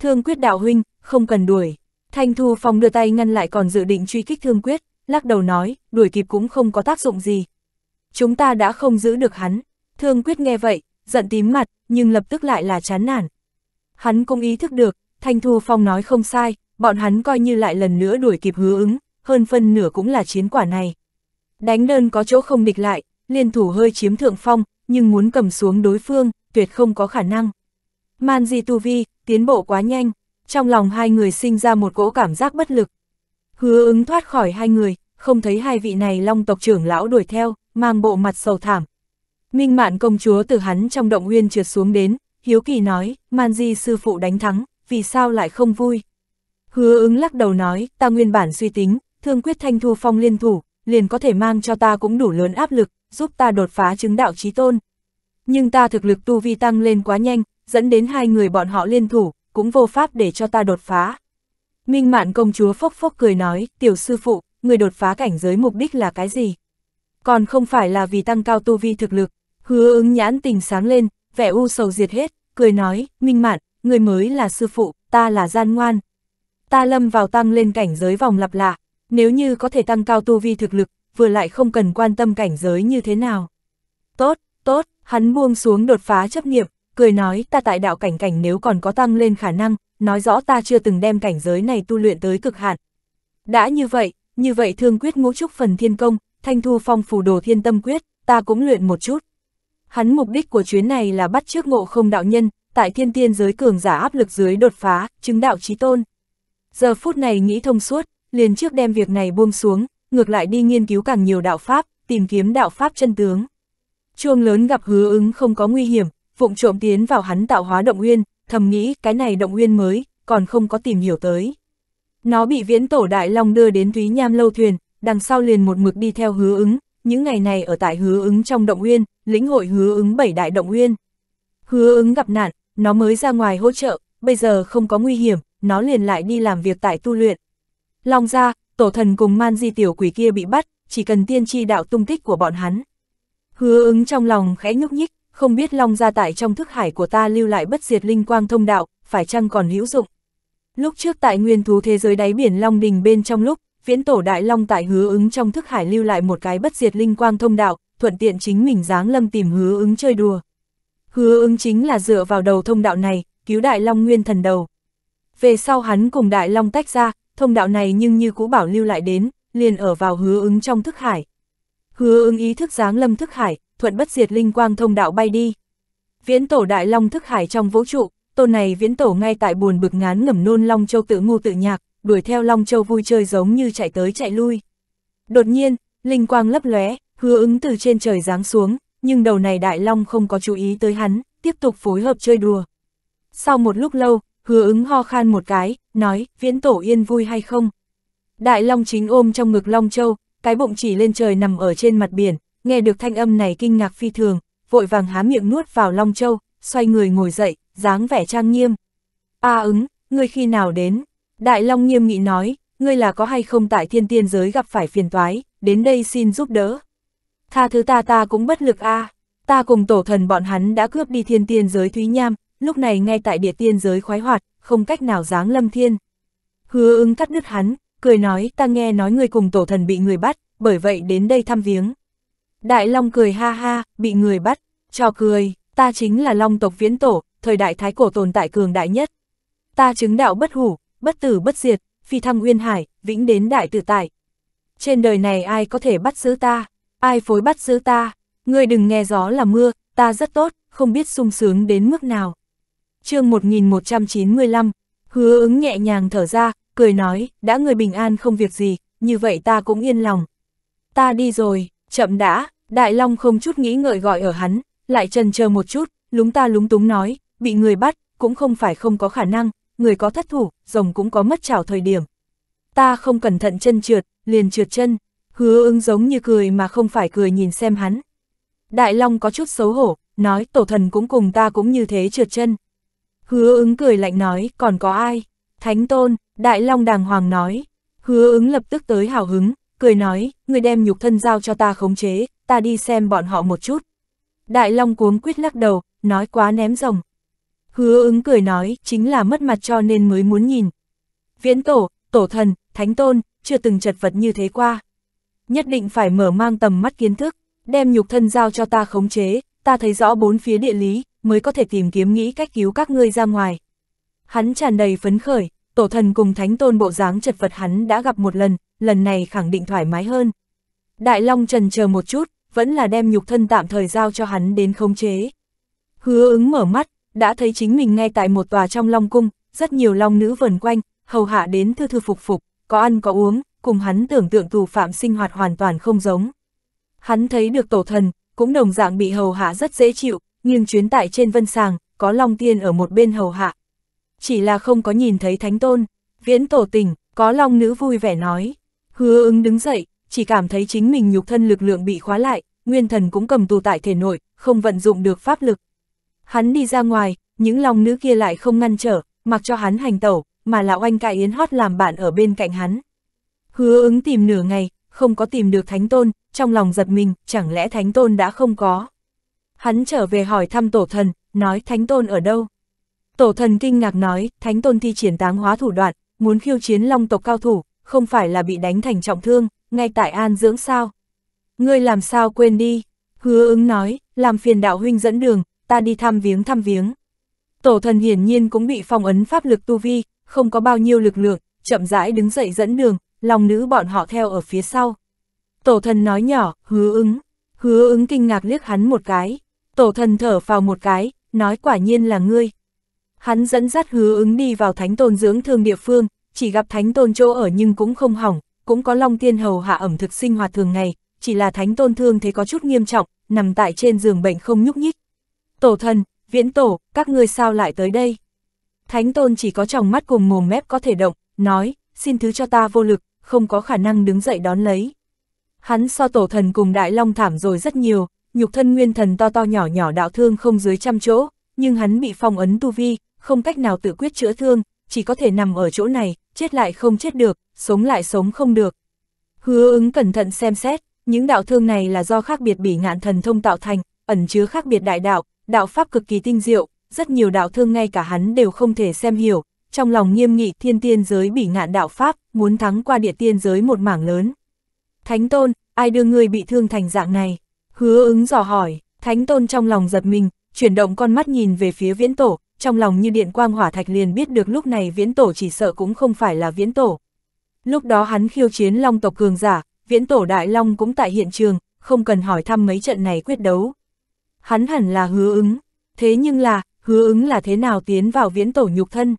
[SPEAKER 1] Thương quyết đạo huynh, không cần đuổi. Thanh Thu Phong đưa tay ngăn lại còn dự định truy kích thương quyết, lắc đầu nói, đuổi kịp cũng không có tác dụng gì. Chúng ta đã không giữ được hắn, thương quyết nghe vậy, giận tím mặt, nhưng lập tức lại là chán nản. Hắn cũng ý thức được, Thanh Thu Phong nói không sai, bọn hắn coi như lại lần nữa đuổi kịp hứa ứng, hơn phân nửa cũng là chiến quả này. Đánh đơn có chỗ không địch lại, liên thủ hơi chiếm thượng phong, nhưng muốn cầm xuống đối phương, tuyệt không có khả năng. Man Di Tu Vi, tiến bộ quá nhanh, trong lòng hai người sinh ra một cỗ cảm giác bất lực. Hứa ứng thoát khỏi hai người, không thấy hai vị này long tộc trưởng lão đuổi theo, mang bộ mặt sầu thảm. Minh mạn công chúa từ hắn trong động huyên trượt xuống đến, hiếu kỳ nói, man di sư phụ đánh thắng, vì sao lại không vui. Hứa ứng lắc đầu nói, ta nguyên bản suy tính, thương quyết thanh thu phong liên thủ, liền có thể mang cho ta cũng đủ lớn áp lực, giúp ta đột phá chứng đạo trí tôn. Nhưng ta thực lực tu vi tăng lên quá nhanh, dẫn đến hai người bọn họ liên thủ, cũng vô pháp để cho ta đột phá. Minh Mạn công chúa phốc phốc cười nói, tiểu sư phụ, người đột phá cảnh giới mục đích là cái gì? Còn không phải là vì tăng cao tu vi thực lực, hứa ứng nhãn tình sáng lên, vẻ u sầu diệt hết, cười nói, Minh Mạn, người mới là sư phụ, ta là gian ngoan. Ta lâm vào tăng lên cảnh giới vòng lặp lạ, nếu như có thể tăng cao tu vi thực lực, vừa lại không cần quan tâm cảnh giới như thế nào. Tốt, tốt, hắn buông xuống đột phá chấp nghiệp, cười nói ta tại đạo cảnh cảnh nếu còn có tăng lên khả năng, nói rõ ta chưa từng đem cảnh giới này tu luyện tới cực hạn. Đã như vậy, như vậy thương quyết ngũ trúc phần thiên công, thanh thu phong phù đồ thiên tâm quyết, ta cũng luyện một chút. Hắn mục đích của chuyến này là bắt trước ngộ không đạo nhân, tại thiên tiên giới cường giả áp lực dưới đột phá, chứng đạo trí tôn. Giờ phút này nghĩ thông suốt, liền trước đem việc này buông xuống, ngược lại đi nghiên cứu càng nhiều đạo pháp, tìm kiếm đạo pháp chân tướng. Chuông lớn gặp hứa ứng không có nguy hiểm, vụng trộm tiến vào hắn tạo hóa động nguyên thầm nghĩ cái này động nguyên mới, còn không có tìm hiểu tới. Nó bị viễn tổ đại long đưa đến Thúy Nham lâu thuyền, đằng sau liền một mực đi theo hứa ứng, những ngày này ở tại hứa ứng trong động nguyên, lĩnh hội hứa ứng bảy đại động nguyên. Hứa ứng gặp nạn, nó mới ra ngoài hỗ trợ, bây giờ không có nguy hiểm, nó liền lại đi làm việc tại tu luyện. Long ra, tổ thần cùng man di tiểu quỷ kia bị bắt, chỉ cần tiên tri đạo tung tích của bọn hắn. Hứa ứng trong lòng khẽ nhúc nhích, không biết Long gia tại trong thức hải của ta lưu lại bất diệt linh quang thông đạo, phải chăng còn hữu dụng. Lúc trước tại nguyên thú thế giới đáy biển Long Đình bên trong lúc, viễn tổ đại Long tại hứa ứng trong thức hải lưu lại một cái bất diệt linh quang thông đạo, thuận tiện chính mình dáng lâm tìm hứa ứng chơi đùa. Hứa ứng chính là dựa vào đầu thông đạo này, cứu đại Long nguyên thần đầu. Về sau hắn cùng đại Long tách ra, thông đạo này nhưng như cũ bảo lưu lại đến, liền ở vào hứa ứng trong thức hải. Hứa ứng ý thức dáng lâm thức hải, thuận bất diệt linh quang thông đạo bay đi. Viễn tổ đại long thức hải trong vũ trụ, tôn này viễn tổ ngay tại buồn bực ngán ngẩm nôn long châu tự ngu tự nhạc, đuổi theo long châu vui chơi giống như chạy tới chạy lui. Đột nhiên, linh quang lấp lóe, hứa ứng từ trên trời giáng xuống, nhưng đầu này đại long không có chú ý tới hắn, tiếp tục phối hợp chơi đùa. Sau một lúc lâu, hứa ứng ho khan một cái, nói, viễn tổ yên vui hay không? Đại long chính ôm trong ngực long châu, cái bụng chỉ lên trời nằm ở trên mặt biển, nghe được thanh âm này kinh ngạc phi thường, vội vàng há miệng nuốt vào Long Châu, xoay người ngồi dậy, dáng vẻ trang nghiêm. A à, ứng, ngươi khi nào đến? Đại Long nghiêm nghị nói, ngươi là có hay không tại thiên tiên giới gặp phải phiền toái, đến đây xin giúp đỡ. Tha thứ ta ta cũng bất lực a à. ta cùng tổ thần bọn hắn đã cướp đi thiên tiên giới Thúy Nham, lúc này ngay tại địa tiên giới khoái hoạt, không cách nào dáng lâm thiên. Hứa ứng cắt đứt hắn, cười nói ta nghe nói ngươi cùng tổ thần bị người bắt, bởi vậy đến đây thăm viếng. Đại Long cười ha ha, bị người bắt, cho cười, ta chính là Long tộc viễn tổ, thời đại thái cổ tồn tại cường đại nhất. Ta chứng đạo bất hủ, bất tử bất diệt, phi thăng uyên hải, vĩnh đến đại tự tại. Trên đời này ai có thể bắt giữ ta, ai phối bắt giữ ta, người đừng nghe gió là mưa, ta rất tốt, không biết sung sướng đến mức nào. chương 1195, hứa ứng nhẹ nhàng thở ra, cười nói, đã người bình an không việc gì, như vậy ta cũng yên lòng. Ta đi rồi, chậm đã, Đại Long không chút nghĩ ngợi gọi ở hắn, lại trần chờ một chút, lúng ta lúng túng nói, bị người bắt, cũng không phải không có khả năng, người có thất thủ, rồng cũng có mất trào thời điểm. Ta không cẩn thận chân trượt, liền trượt chân, hứa ứng giống như cười mà không phải cười nhìn xem hắn. Đại Long có chút xấu hổ, nói tổ thần cũng cùng ta cũng như thế trượt chân. Hứa ứng cười lạnh nói, còn có ai? Thánh tôn, Đại Long đàng hoàng nói. Hứa ứng lập tức tới hào hứng, cười nói, người đem nhục thân giao cho ta khống chế, ta đi xem bọn họ một chút. Đại Long cuống quyết lắc đầu, nói quá ném rồng. Hứa ứng cười nói, chính là mất mặt cho nên mới muốn nhìn. Viễn tổ, tổ thần, thánh tôn, chưa từng chật vật như thế qua. Nhất định phải mở mang tầm mắt kiến thức, đem nhục thân giao cho ta khống chế, ta thấy rõ bốn phía địa lý, mới có thể tìm kiếm nghĩ cách cứu các ngươi ra ngoài. Hắn tràn đầy phấn khởi, tổ thần cùng thánh tôn bộ dáng chật vật hắn đã gặp một lần, lần này khẳng định thoải mái hơn. Đại Long trần chờ một chút, vẫn là đem nhục thân tạm thời giao cho hắn đến khống chế. Hứa ứng mở mắt, đã thấy chính mình ngay tại một tòa trong long cung, rất nhiều long nữ vần quanh, hầu hạ đến thư thư phục phục, có ăn có uống, cùng hắn tưởng tượng tù phạm sinh hoạt hoàn toàn không giống. Hắn thấy được tổ thần, cũng đồng dạng bị hầu hạ rất dễ chịu, nhưng chuyến tại trên vân sàng, có long tiên ở một bên hầu hạ. Chỉ là không có nhìn thấy thánh tôn, viễn tổ tình, có long nữ vui vẻ nói. Hứa ứng đứng dậy, chỉ cảm thấy chính mình nhục thân lực lượng bị khóa lại, nguyên thần cũng cầm tù tại thể nội, không vận dụng được pháp lực. Hắn đi ra ngoài, những lòng nữ kia lại không ngăn trở, mặc cho hắn hành tẩu, mà là oanh cãi yến hót làm bạn ở bên cạnh hắn. Hứa ứng tìm nửa ngày, không có tìm được thánh tôn, trong lòng giật mình, chẳng lẽ thánh tôn đã không có. Hắn trở về hỏi thăm tổ thần, nói thánh tôn ở đâu. Tổ thần kinh ngạc nói, thánh tôn thi triển táng hóa thủ đoạn, muốn khiêu chiến long tộc cao thủ, không phải là bị đánh thành trọng thương, ngay tại an dưỡng sao? Ngươi làm sao quên đi? Hứa ứng nói, làm phiền đạo huynh dẫn đường, ta đi thăm viếng thăm viếng. Tổ thần hiển nhiên cũng bị phong ấn pháp lực tu vi, không có bao nhiêu lực lượng, chậm rãi đứng dậy dẫn đường, lòng nữ bọn họ theo ở phía sau. Tổ thần nói nhỏ, hứa ứng. Hứa ứng kinh ngạc liếc hắn một cái. Tổ thần thở vào một cái, nói quả nhiên là ngươi. Hắn dẫn dắt hứa ứng đi vào thánh tôn dưỡng thương địa phương, chỉ gặp thánh tôn chỗ ở nhưng cũng không hỏng, cũng có Long Tiên Hầu hạ ẩm thực sinh hoạt thường ngày, chỉ là thánh tôn thương thế có chút nghiêm trọng, nằm tại trên giường bệnh không nhúc nhích. Tổ thần, viễn tổ, các ngươi sao lại tới đây? Thánh tôn chỉ có tròng mắt cùng mồm mép có thể động, nói, xin thứ cho ta vô lực, không có khả năng đứng dậy đón lấy. Hắn so tổ thần cùng đại long thảm rồi rất nhiều, nhục thân nguyên thần to to nhỏ nhỏ đạo thương không dưới trăm chỗ, nhưng hắn bị phong ấn tu vi, không cách nào tự quyết chữa thương, chỉ có thể nằm ở chỗ này, chết lại không chết được, sống lại sống không được. Hứa ứng cẩn thận xem xét, những đạo thương này là do khác biệt bỉ ngạn thần thông tạo thành, ẩn chứa khác biệt đại đạo, đạo pháp cực kỳ tinh diệu, rất nhiều đạo thương ngay cả hắn đều không thể xem hiểu, trong lòng nghiêm nghị thiên tiên giới bỉ ngạn đạo pháp, muốn thắng qua địa tiên giới một mảng lớn. Thánh tôn, ai đưa người bị thương thành dạng này? Hứa ứng dò hỏi, thánh tôn trong lòng giật mình, chuyển động con mắt nhìn về phía viễn tổ, trong lòng như điện quang hỏa thạch liền biết được lúc này viễn tổ chỉ sợ cũng không phải là viễn tổ. Lúc đó hắn khiêu chiến long tộc cường giả, viễn tổ đại long cũng tại hiện trường, không cần hỏi thăm mấy trận này quyết đấu. Hắn hẳn là hứa ứng, thế nhưng là, hứa ứng là thế nào tiến vào viễn tổ nhục thân.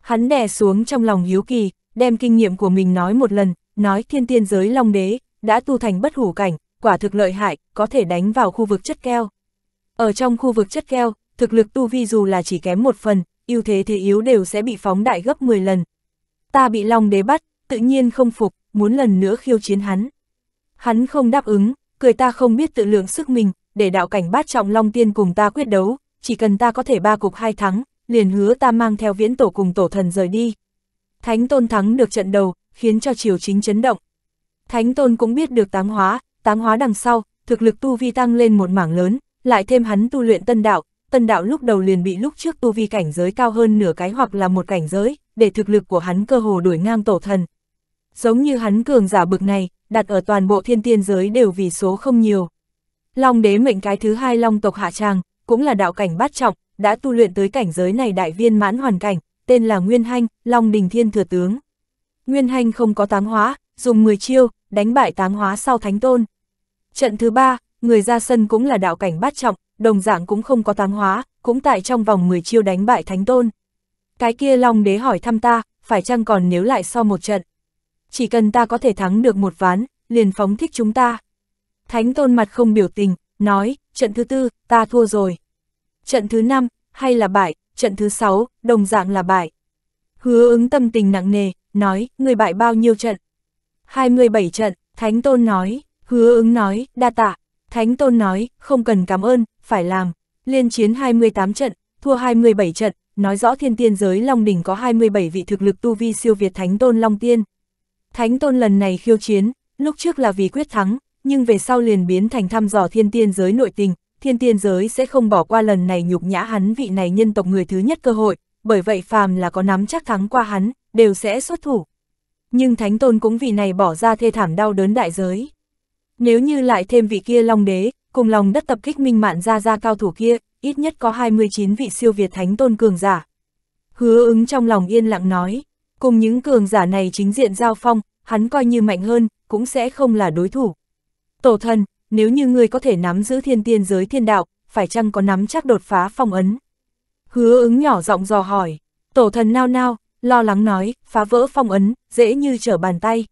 [SPEAKER 1] Hắn đè xuống trong lòng hiếu kỳ, đem kinh nghiệm của mình nói một lần, nói thiên tiên giới long đế, đã tu thành bất hủ cảnh, quả thực lợi hại, có thể đánh vào khu vực chất keo. Ở trong khu vực chất keo, thực lực tu vi dù là chỉ kém một phần, ưu thế thế yếu đều sẽ bị phóng đại gấp 10 lần. Ta bị Long Đế bắt, tự nhiên không phục, muốn lần nữa khiêu chiến hắn. Hắn không đáp ứng, cười ta không biết tự lượng sức mình, để đạo cảnh bát trọng Long Tiên cùng ta quyết đấu, chỉ cần ta có thể ba cục hai thắng, liền hứa ta mang theo viễn tổ cùng tổ thần rời đi. Thánh Tôn thắng được trận đầu, khiến cho triều chính chấn động. Thánh Tôn cũng biết được táng hóa, táng hóa đằng sau, thực lực tu vi tăng lên một mảng lớn, lại thêm hắn tu luyện tân đạo, tân đạo lúc đầu liền bị lúc trước tu vi cảnh giới cao hơn nửa cái hoặc là một cảnh giới, để thực lực của hắn cơ hồ đuổi ngang tổ thần. Giống như hắn cường giả bực này, đặt ở toàn bộ thiên tiên giới đều vì số không nhiều. Long đế mệnh cái thứ hai long tộc hạ trang, cũng là đạo cảnh bát trọng, đã tu luyện tới cảnh giới này đại viên mãn hoàn cảnh, tên là Nguyên Hanh, Long Đình Thiên Thừa Tướng. Nguyên Hanh không có táng hóa, dùng 10 chiêu, đánh bại táng hóa sau Thánh Tôn. Trận thứ ba người ra sân cũng là đạo cảnh bát trọng, đồng dạng cũng không có tám hóa, cũng tại trong vòng 10 chiêu đánh bại Thánh Tôn. Cái kia Long Đế hỏi thăm ta, phải chăng còn nếu lại so một trận. Chỉ cần ta có thể thắng được một ván, liền phóng thích chúng ta. Thánh Tôn mặt không biểu tình, nói, trận thứ tư, ta thua rồi. Trận thứ năm, hay là bại, trận thứ sáu, đồng dạng là bại. Hứa ứng tâm tình nặng nề, nói, người bại bao nhiêu trận? 27 trận, Thánh Tôn nói, hứa ứng nói, đa tạ, Thánh Tôn nói, không cần cảm ơn, phải làm. Liên chiến 28 trận, thua 27 trận, nói rõ thiên tiên giới Long Đỉnh có 27 vị thực lực tu vi siêu việt Thánh Tôn Long Tiên. Thánh Tôn lần này khiêu chiến, lúc trước là vì quyết thắng, nhưng về sau liền biến thành thăm dò thiên tiên giới nội tình, thiên tiên giới sẽ không bỏ qua lần này nhục nhã hắn vị này nhân tộc người thứ nhất cơ hội, bởi vậy phàm là có nắm chắc thắng qua hắn, đều sẽ xuất thủ. Nhưng Thánh Tôn cũng vì này bỏ ra thê thảm đau đớn đại giới. Nếu như lại thêm vị kia Long Đế, cùng lòng đất tập kích minh mạn ra ra cao thủ kia, ít nhất có 29 vị siêu Việt Thánh Tôn cường giả. Hứa ứng trong lòng yên lặng nói, cùng những cường giả này chính diện giao phong, hắn coi như mạnh hơn, cũng sẽ không là đối thủ. Tổ thần, nếu như ngươi có thể nắm giữ thiên tiên giới thiên đạo, phải chăng có nắm chắc đột phá phong ấn? Hứa ứng nhỏ giọng dò hỏi, tổ thần nao nao, lo lắng nói, phá vỡ phong ấn, dễ như trở bàn tay.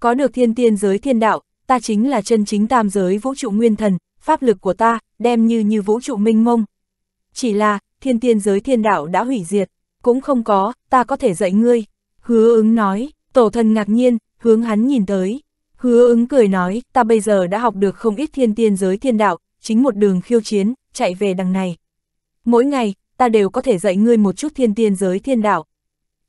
[SPEAKER 1] Có được thiên tiên giới thiên đạo, ta chính là chân chính tam giới vũ trụ nguyên thần, pháp lực của ta, đem như như vũ trụ minh mông. Chỉ là, thiên tiên giới thiên đạo đã hủy diệt, cũng không có, ta có thể dạy ngươi. Hứa ứng nói, tổ thần ngạc nhiên, hướng hắn nhìn tới. Hứa ứng cười nói, ta bây giờ đã học được không ít thiên tiên giới thiên đạo, chính một đường khiêu chiến, chạy về đằng này. Mỗi ngày, ta đều có thể dạy ngươi một chút thiên tiên giới thiên đạo.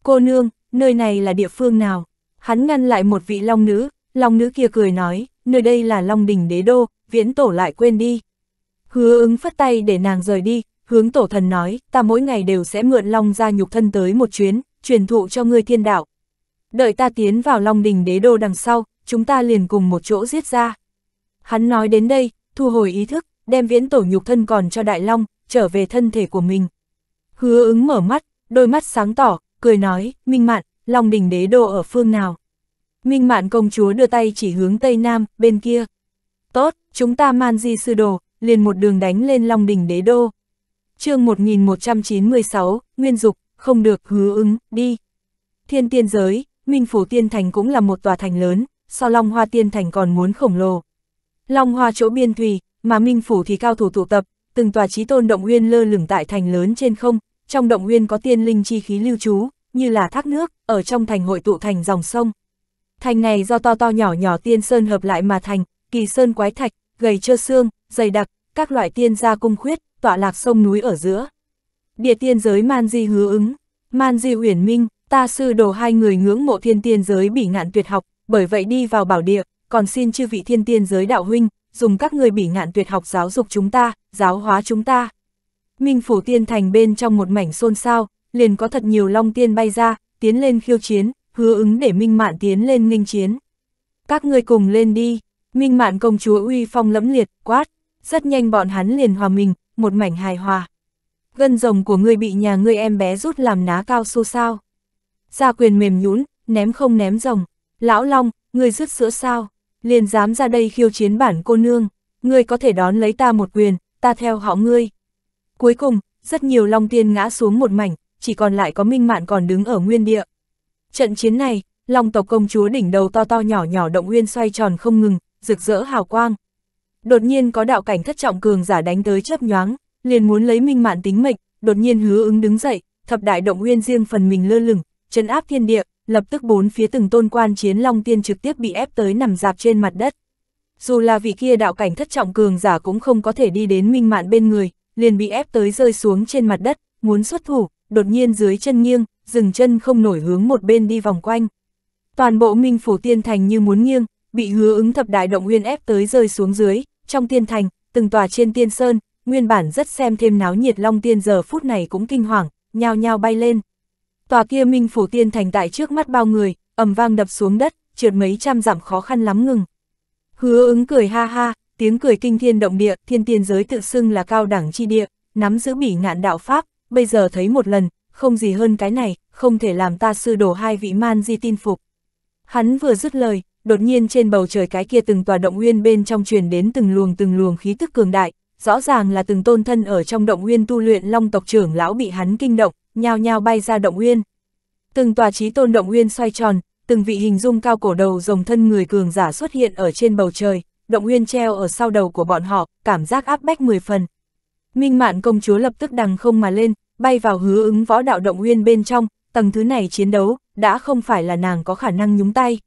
[SPEAKER 1] Cô nương, nơi này là địa phương nào? Hắn ngăn lại một vị long nữ, long nữ kia cười nói, nơi đây là Long Đình đế đô, viễn tổ lại quên đi. Hứa ứng phất tay để nàng rời đi, hướng tổ thần nói, ta mỗi ngày đều sẽ mượn Long ra nhục thân tới một chuyến, truyền thụ cho ngươi thiên đạo. Đợi ta tiến vào Long Đình đế đô đằng sau, chúng ta liền cùng một chỗ giết ra. Hắn nói đến đây, thu hồi ý thức, đem viễn tổ nhục thân còn cho Đại Long, trở về thân thể của mình. Hứa ứng mở mắt, đôi mắt sáng tỏ, cười nói, minh mạn, Long Đình đế đô ở phương nào? Minh Mạn công chúa đưa tay chỉ hướng Tây Nam, bên kia. Tốt, chúng ta man di sư đồ, liền một đường đánh lên Long Đỉnh đế đô. chương 1196, Nguyên Dục, không được, hứa ứng, đi. Thiên tiên giới, Minh Phủ Tiên Thành cũng là một tòa thành lớn, so Long Hoa Tiên Thành còn muốn khổng lồ. Long Hoa chỗ biên thùy, mà Minh Phủ thì cao thủ tụ tập, từng tòa trí tôn động nguyên lơ lửng tại thành lớn trên không, trong động nguyên có tiên linh chi khí lưu trú, như là thác nước, ở trong thành hội tụ thành dòng sông. Thành này do to to nhỏ nhỏ tiên sơn hợp lại mà thành, kỳ sơn quái thạch, gầy trơ xương, dày đặc, các loại tiên gia cung khuyết, tọa lạc sông núi ở giữa. Địa tiên giới Man Di hứa ứng, Man Di huyền minh, ta sư đồ hai người ngưỡng mộ thiên tiên giới bỉ ngạn tuyệt học, bởi vậy đi vào bảo địa, còn xin chư vị thiên tiên giới đạo huynh, dùng các người bỉ ngạn tuyệt học giáo dục chúng ta, giáo hóa chúng ta. Minh phủ tiên thành bên trong một mảnh xôn xao, liền có thật nhiều long tiên bay ra, tiến lên khiêu chiến, hứa ứng để Minh Mạn tiến lên nghênh chiến. Các ngươi cùng lên đi, Minh Mạn công chúa uy phong lẫm liệt, quát, rất nhanh bọn hắn liền hòa mình, một mảnh hài hòa. Gân rồng của ngươi bị nhà ngươi em bé rút làm ná cao su sao. Gia quyền mềm nhũn, ném không ném rồng, lão long, ngươi rứt sữa sao, liền dám ra đây khiêu chiến bản cô nương, ngươi có thể đón lấy ta một quyền, ta theo họ ngươi. Cuối cùng, rất nhiều long tiên ngã xuống một mảnh, chỉ còn lại có minh mạn còn đứng ở nguyên địa. Trận chiến này, long tộc công chúa đỉnh đầu to to nhỏ nhỏ động nguyên xoay tròn không ngừng, rực rỡ hào quang. Đột nhiên có đạo cảnh thất trọng cường giả đánh tới chớp nhoáng, liền muốn lấy minh mạng tính mệnh, đột nhiên hứa ứng đứng dậy, thập đại động nguyên riêng phần mình lơ lửng, chân áp thiên địa, lập tức bốn phía từng tôn quan chiến long tiên trực tiếp bị ép tới nằm dạp trên mặt đất. Dù là vị kia đạo cảnh thất trọng cường giả cũng không có thể đi đến minh mạn bên người, liền bị ép tới rơi xuống trên mặt đất, muốn xuất thủ, đột nhiên dưới chân nghiêng, dừng chân không nổi hướng một bên đi vòng quanh. Toàn bộ Minh Phủ Tiên Thành như muốn nghiêng, bị hứa ứng thập đại động nguyên ép tới rơi xuống dưới, trong Tiên Thành, từng tòa trên Tiên Sơn, nguyên bản rất xem thêm náo nhiệt Long Tiên giờ phút này cũng kinh hoàng, nhao nhao bay lên. Tòa kia Minh Phủ Tiên Thành tại trước mắt bao người, ầm vang đập xuống đất, trượt mấy trăm dặm khó khăn lắm ngừng. Hứa ứng cười ha ha, tiếng cười kinh thiên động địa, thiên tiên giới tự xưng là cao đẳng chi địa, nắm giữ bỉ ngạn đạo Pháp, bây giờ thấy một lần, không gì hơn cái này, không thể làm ta sư đổ hai vị man di tin phục. Hắn vừa dứt lời, đột nhiên trên bầu trời cái kia từng tòa động nguyên bên trong truyền đến từng luồng từng luồng khí tức cường đại, rõ ràng là từng tôn thân ở trong động nguyên tu luyện long tộc trưởng lão bị hắn kinh động, nhao nhao bay ra động nguyên. Từng tòa trí tôn động nguyên xoay tròn, từng vị hình dung cao cổ đầu rồng thân người cường giả xuất hiện ở trên bầu trời, động nguyên treo ở sau đầu của bọn họ, cảm giác áp bách mười phần. Minh mạn công chúa lập tức đằng không mà lên, bay vào hứa ứng võ đạo động uyên bên trong, tầng thứ này chiến đấu, đã không phải là nàng có khả năng nhúng tay.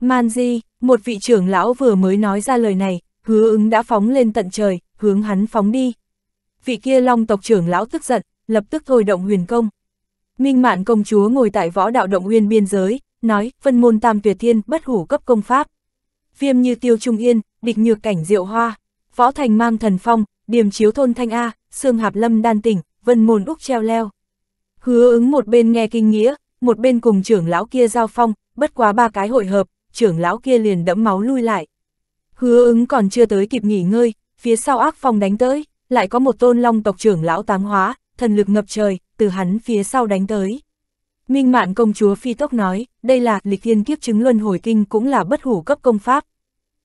[SPEAKER 1] Manji, một vị trưởng lão vừa mới nói ra lời này, hứa ứng đã phóng lên tận trời, hướng hắn phóng đi. Vị kia long tộc trưởng lão tức giận, lập tức thôi động huyền công. Minh mạn công chúa ngồi tại võ đạo động uyên biên giới, nói, phân môn tam tuyệt thiên, bất hủ cấp công pháp. Viêm như tiêu trung yên, địch nhược cảnh diệu hoa, võ thành mang thần phong, điềm chiếu thôn thanh A, xương hạp lâm đan tỉnh, vân môn Úc treo leo. Hứa ứng một bên nghe kinh nghĩa, một bên cùng trưởng lão kia giao phong, bất quá ba cái hội hợp, trưởng lão kia liền đẫm máu lui lại. Hứa ứng còn chưa tới kịp nghỉ ngơi, phía sau ác phong đánh tới, lại có một tôn long tộc trưởng lão tám hóa, thần lực ngập trời, từ hắn phía sau đánh tới. Minh mạn công chúa phi tốc nói, đây là lịch thiên kiếp chứng luân hồi kinh cũng là bất hủ cấp công pháp.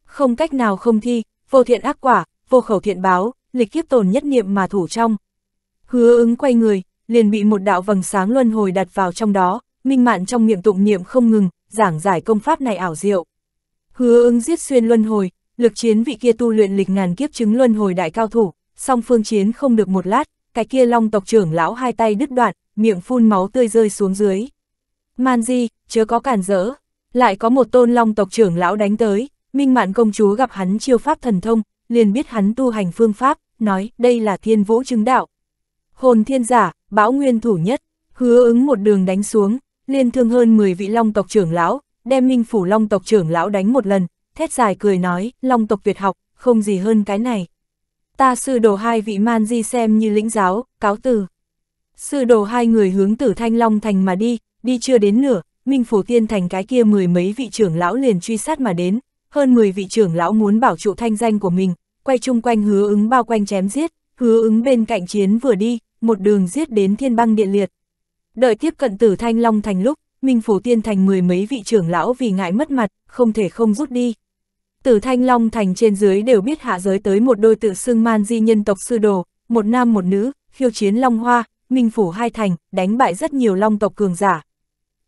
[SPEAKER 1] Không cách nào không thi, vô thiện ác quả, vô khẩu thiện báo, lịch kiếp tồn nhất niệm mà thủ trong, Hứa ứng quay người, liền bị một đạo vầng sáng luân hồi đặt vào trong đó, minh mạn trong miệng tụng niệm không ngừng, giảng giải công pháp này ảo diệu. Hứa ứng giết xuyên luân hồi, lực chiến vị kia tu luyện lịch ngàn kiếp chứng luân hồi đại cao thủ, song phương chiến không được một lát, cái kia long tộc trưởng lão hai tay đứt đoạn, miệng phun máu tươi rơi xuống dưới. Man di, chớ có cản rỡ, lại có một tôn long tộc trưởng lão đánh tới, minh mạn công chúa gặp hắn chiêu pháp thần thông, liền biết hắn tu hành phương pháp, nói đây là thiên vũ chứng đạo, Hồn thiên giả, bão nguyên thủ nhất, hứa ứng một đường đánh xuống, liên thương hơn 10 vị long tộc trưởng lão, đem minh phủ long tộc trưởng lão đánh một lần, thét dài cười nói, long tộc việt học, không gì hơn cái này. Ta sư đồ hai vị man di xem như lĩnh giáo, cáo từ. Sư đồ hai người hướng tử thanh long thành mà đi, đi chưa đến nửa, minh phủ tiên thành cái kia mười mấy vị trưởng lão liền truy sát mà đến, hơn 10 vị trưởng lão muốn bảo trụ thanh danh của mình, quay chung quanh hứa ứng bao quanh chém giết, hứa ứng bên cạnh chiến vừa đi, một đường giết đến thiên băng điện liệt. Đợi tiếp cận tử Thanh Long Thành lúc, Minh Phủ Tiên Thành mười mấy vị trưởng lão vì ngại mất mặt, không thể không rút đi. Tử Thanh Long Thành trên dưới đều biết hạ giới tới một đôi tự xưng man di nhân tộc sư đồ, một nam một nữ, khiêu chiến Long Hoa, Minh Phủ hai thành, đánh bại rất nhiều Long tộc cường giả.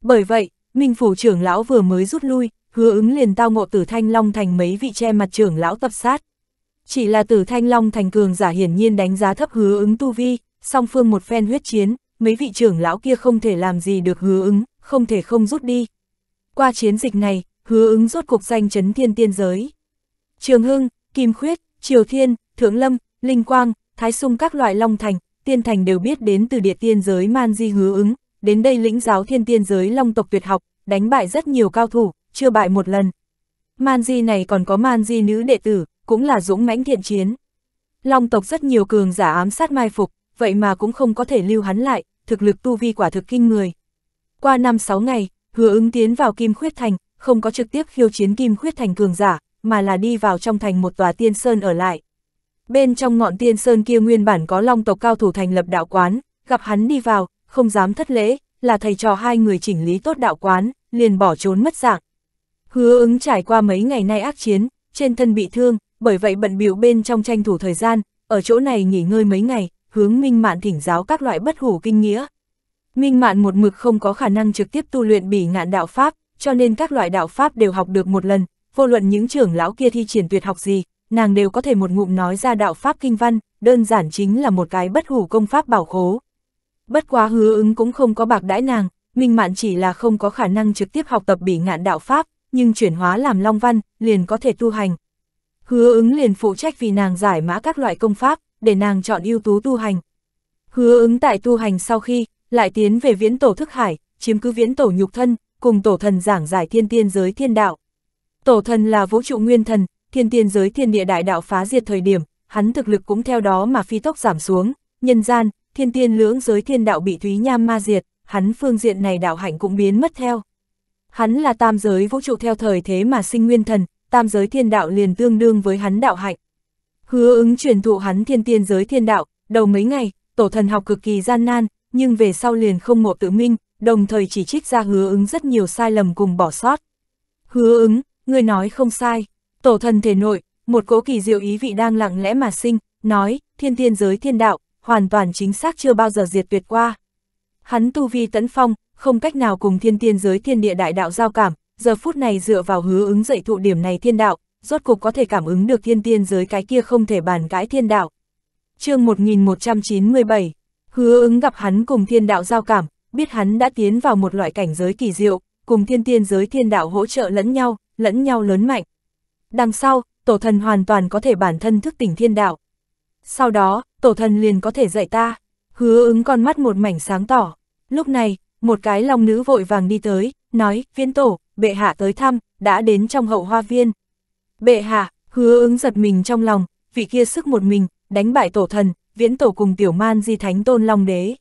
[SPEAKER 1] Bởi vậy, Minh Phủ trưởng lão vừa mới rút lui, hứa ứng liền tao ngộ tử Thanh Long Thành mấy vị che mặt trưởng lão tập sát. Chỉ là tử Thanh Long Thành cường giả hiển nhiên đánh giá thấp hứa ứng tu vi, song phương một phen huyết chiến, mấy vị trưởng lão kia không thể làm gì được hứa ứng, không thể không rút đi. Qua chiến dịch này, hứa ứng rốt cuộc danh chấn thiên tiên giới. Trường Hưng, Kim Khuyết, Triều Thiên, Thượng Lâm, Linh Quang, Thái Sung các loại Long Thành, Tiên Thành đều biết đến từ địa tiên giới Man Di hứa ứng, đến đây lĩnh giáo thiên tiên giới Long tộc tuyệt học, đánh bại rất nhiều cao thủ, chưa bại một lần. Man Di này còn có Man Di nữ đệ tử, cũng là dũng mãnh thiện chiến. Long tộc rất nhiều cường giả ám sát mai phục, vậy mà cũng không có thể lưu hắn lại, thực lực tu vi quả thực kinh người. Qua năm 6 ngày, hứa ứng tiến vào Kim Khuyết Thành, không có trực tiếp khiêu chiến Kim Khuyết Thành cường giả, mà là đi vào trong thành một tòa tiên sơn ở lại. Bên trong ngọn tiên sơn kia nguyên bản có long tộc cao thủ thành lập đạo quán, gặp hắn đi vào, không dám thất lễ, là thầy trò hai người chỉnh lý tốt đạo quán, liền bỏ trốn mất dạng. Hứa ứng trải qua mấy ngày nay ác chiến, trên thân bị thương, bởi vậy bận biểu bên trong tranh thủ thời gian, ở chỗ này nghỉ ngơi mấy ngày, hướng Minh Mạn thỉnh giáo các loại bất hủ kinh nghĩa. Minh Mạn một mực không có khả năng trực tiếp tu luyện bỉ ngạn đạo Pháp, cho nên các loại đạo Pháp đều học được một lần, vô luận những trưởng lão kia thi triển tuyệt học gì, nàng đều có thể một ngụm nói ra đạo Pháp kinh văn, đơn giản chính là một cái bất hủ công Pháp bảo khố. Bất quá hứa ứng cũng không có bạc đãi nàng, Minh Mạn chỉ là không có khả năng trực tiếp học tập bỉ ngạn đạo Pháp, nhưng chuyển hóa làm long văn, liền có thể tu hành. Hứa ứng liền phụ trách vì nàng giải mã các loại công pháp, để nàng chọn ưu tú tu hành. Hứa ứng tại tu hành sau khi, lại tiến về viễn tổ thức hải, chiếm cứ viễn tổ nhục thân, cùng tổ thần giảng giải thiên tiên giới thiên đạo. Tổ thần là vũ trụ nguyên thần, thiên tiên giới thiên địa đại đạo phá diệt thời điểm, hắn thực lực cũng theo đó mà phi tốc giảm xuống, nhân gian, thiên tiên lưỡng giới thiên đạo bị Thúy Nham ma diệt, hắn phương diện này đạo hạnh cũng biến mất theo. Hắn là tam giới vũ trụ theo thời thế mà sinh nguyên thần, tam giới thiên đạo liền tương đương với hắn đạo hạnh, Hứa ứng truyền thụ hắn thiên tiên giới thiên đạo, đầu mấy ngày, tổ thần học cực kỳ gian nan, nhưng về sau liền không mộ tự minh, đồng thời chỉ trích ra hứa ứng rất nhiều sai lầm cùng bỏ sót. Hứa ứng, người nói không sai, tổ thần thể nội, một cỗ kỳ diệu ý vị đang lặng lẽ mà sinh, nói, thiên tiên giới thiên đạo, hoàn toàn chính xác chưa bao giờ diệt tuyệt qua. Hắn tu vi tấn phong, không cách nào cùng thiên tiên giới thiên địa đại đạo giao cảm, giờ phút này dựa vào hứa ứng dạy thụ điểm này thiên đạo, rốt cục có thể cảm ứng được thiên tiên giới cái kia không thể bàn cãi thiên đạo. chương 1197, hứa ứng gặp hắn cùng thiên đạo giao cảm, biết hắn đã tiến vào một loại cảnh giới kỳ diệu, cùng thiên tiên giới thiên đạo hỗ trợ lẫn nhau, lẫn nhau lớn mạnh. Đằng sau, tổ thần hoàn toàn có thể bản thân thức tỉnh thiên đạo. Sau đó, tổ thần liền có thể dạy ta, hứa ứng con mắt một mảnh sáng tỏ. Lúc này, một cái long nữ vội vàng đi tới, nói, viên tổ, bệ hạ tới thăm, đã đến trong hậu hoa viên, Bệ hạ, hứa ứng giật mình trong lòng, vị kia sức một mình, đánh bại tổ thần, viễn tổ cùng tiểu man di thánh tôn long đế.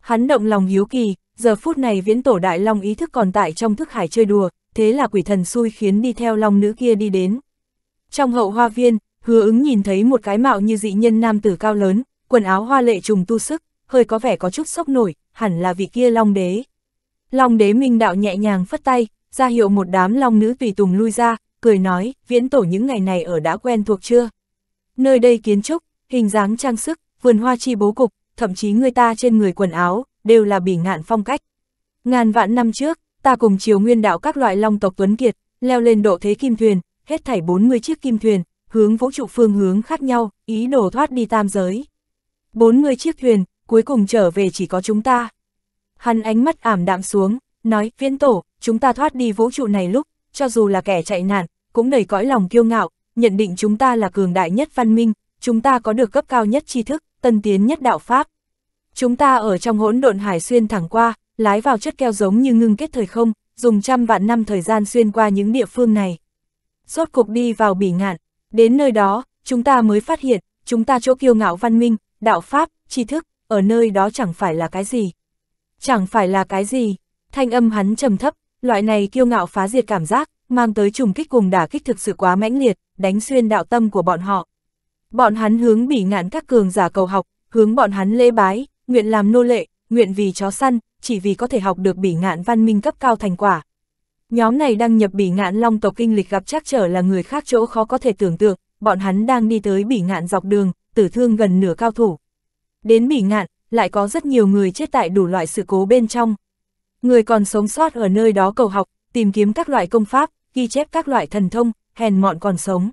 [SPEAKER 1] Hắn động lòng hiếu kỳ, giờ phút này viễn tổ đại long ý thức còn tại trong thức hải chơi đùa, thế là quỷ thần xui khiến đi theo long nữ kia đi đến. Trong hậu hoa viên, hứa ứng nhìn thấy một cái mạo như dị nhân nam tử cao lớn, quần áo hoa lệ trùng tu sức, hơi có vẻ có chút sốc nổi, hẳn là vị kia long đế. Long đế minh đạo nhẹ nhàng phất tay, ra hiệu một đám long nữ tùy tùng lui ra, cười nói, viễn tổ những ngày này ở đã quen thuộc chưa? Nơi đây kiến trúc, hình dáng trang sức, vườn hoa chi bố cục, thậm chí người ta trên người quần áo, đều là bỉ ngạn phong cách. Ngàn vạn năm trước, ta cùng chiều nguyên đạo các loại long tộc tuấn kiệt, leo lên độ thế kim thuyền, hết thảy 40 chiếc kim thuyền, hướng vũ trụ phương hướng khác nhau, ý đồ thoát đi tam giới. 40 chiếc thuyền, cuối cùng trở về chỉ có chúng ta. Hắn ánh mắt ảm đạm xuống, nói, viễn tổ, chúng ta thoát đi vũ trụ này lúc, cho dù là kẻ chạy nạn, cũng đầy cõi lòng kiêu ngạo, nhận định chúng ta là cường đại nhất văn minh, chúng ta có được cấp cao nhất tri thức, tân tiến nhất đạo pháp. Chúng ta ở trong hỗn độn hải xuyên thẳng qua, lái vào chất keo giống như ngưng kết thời không, dùng trăm vạn năm thời gian xuyên qua những địa phương này. Rốt cục đi vào bỉ ngạn, đến nơi đó, chúng ta mới phát hiện, chúng ta chỗ kiêu ngạo văn minh, đạo pháp, tri thức, ở nơi đó chẳng phải là cái gì. Chẳng phải là cái gì, thanh âm hắn trầm thấp, loại này kiêu ngạo phá diệt cảm giác, mang tới trùng kích cùng đả kích thực sự quá mãnh liệt, đánh xuyên đạo tâm của bọn họ. Bọn hắn hướng bỉ ngạn các cường giả cầu học, hướng bọn hắn lễ bái, nguyện làm nô lệ, nguyện vì chó săn, chỉ vì có thể học được bỉ ngạn văn minh cấp cao thành quả. Nhóm này đăng nhập bỉ ngạn long tộc kinh lịch gặp chắc trở là người khác chỗ khó có thể tưởng tượng, bọn hắn đang đi tới bỉ ngạn dọc đường, tử thương gần nửa cao thủ. Đến bỉ ngạn, lại có rất nhiều người chết tại đủ loại sự cố bên trong, Người còn sống sót ở nơi đó cầu học, tìm kiếm các loại công pháp, ghi chép các loại thần thông, hèn mọn còn sống.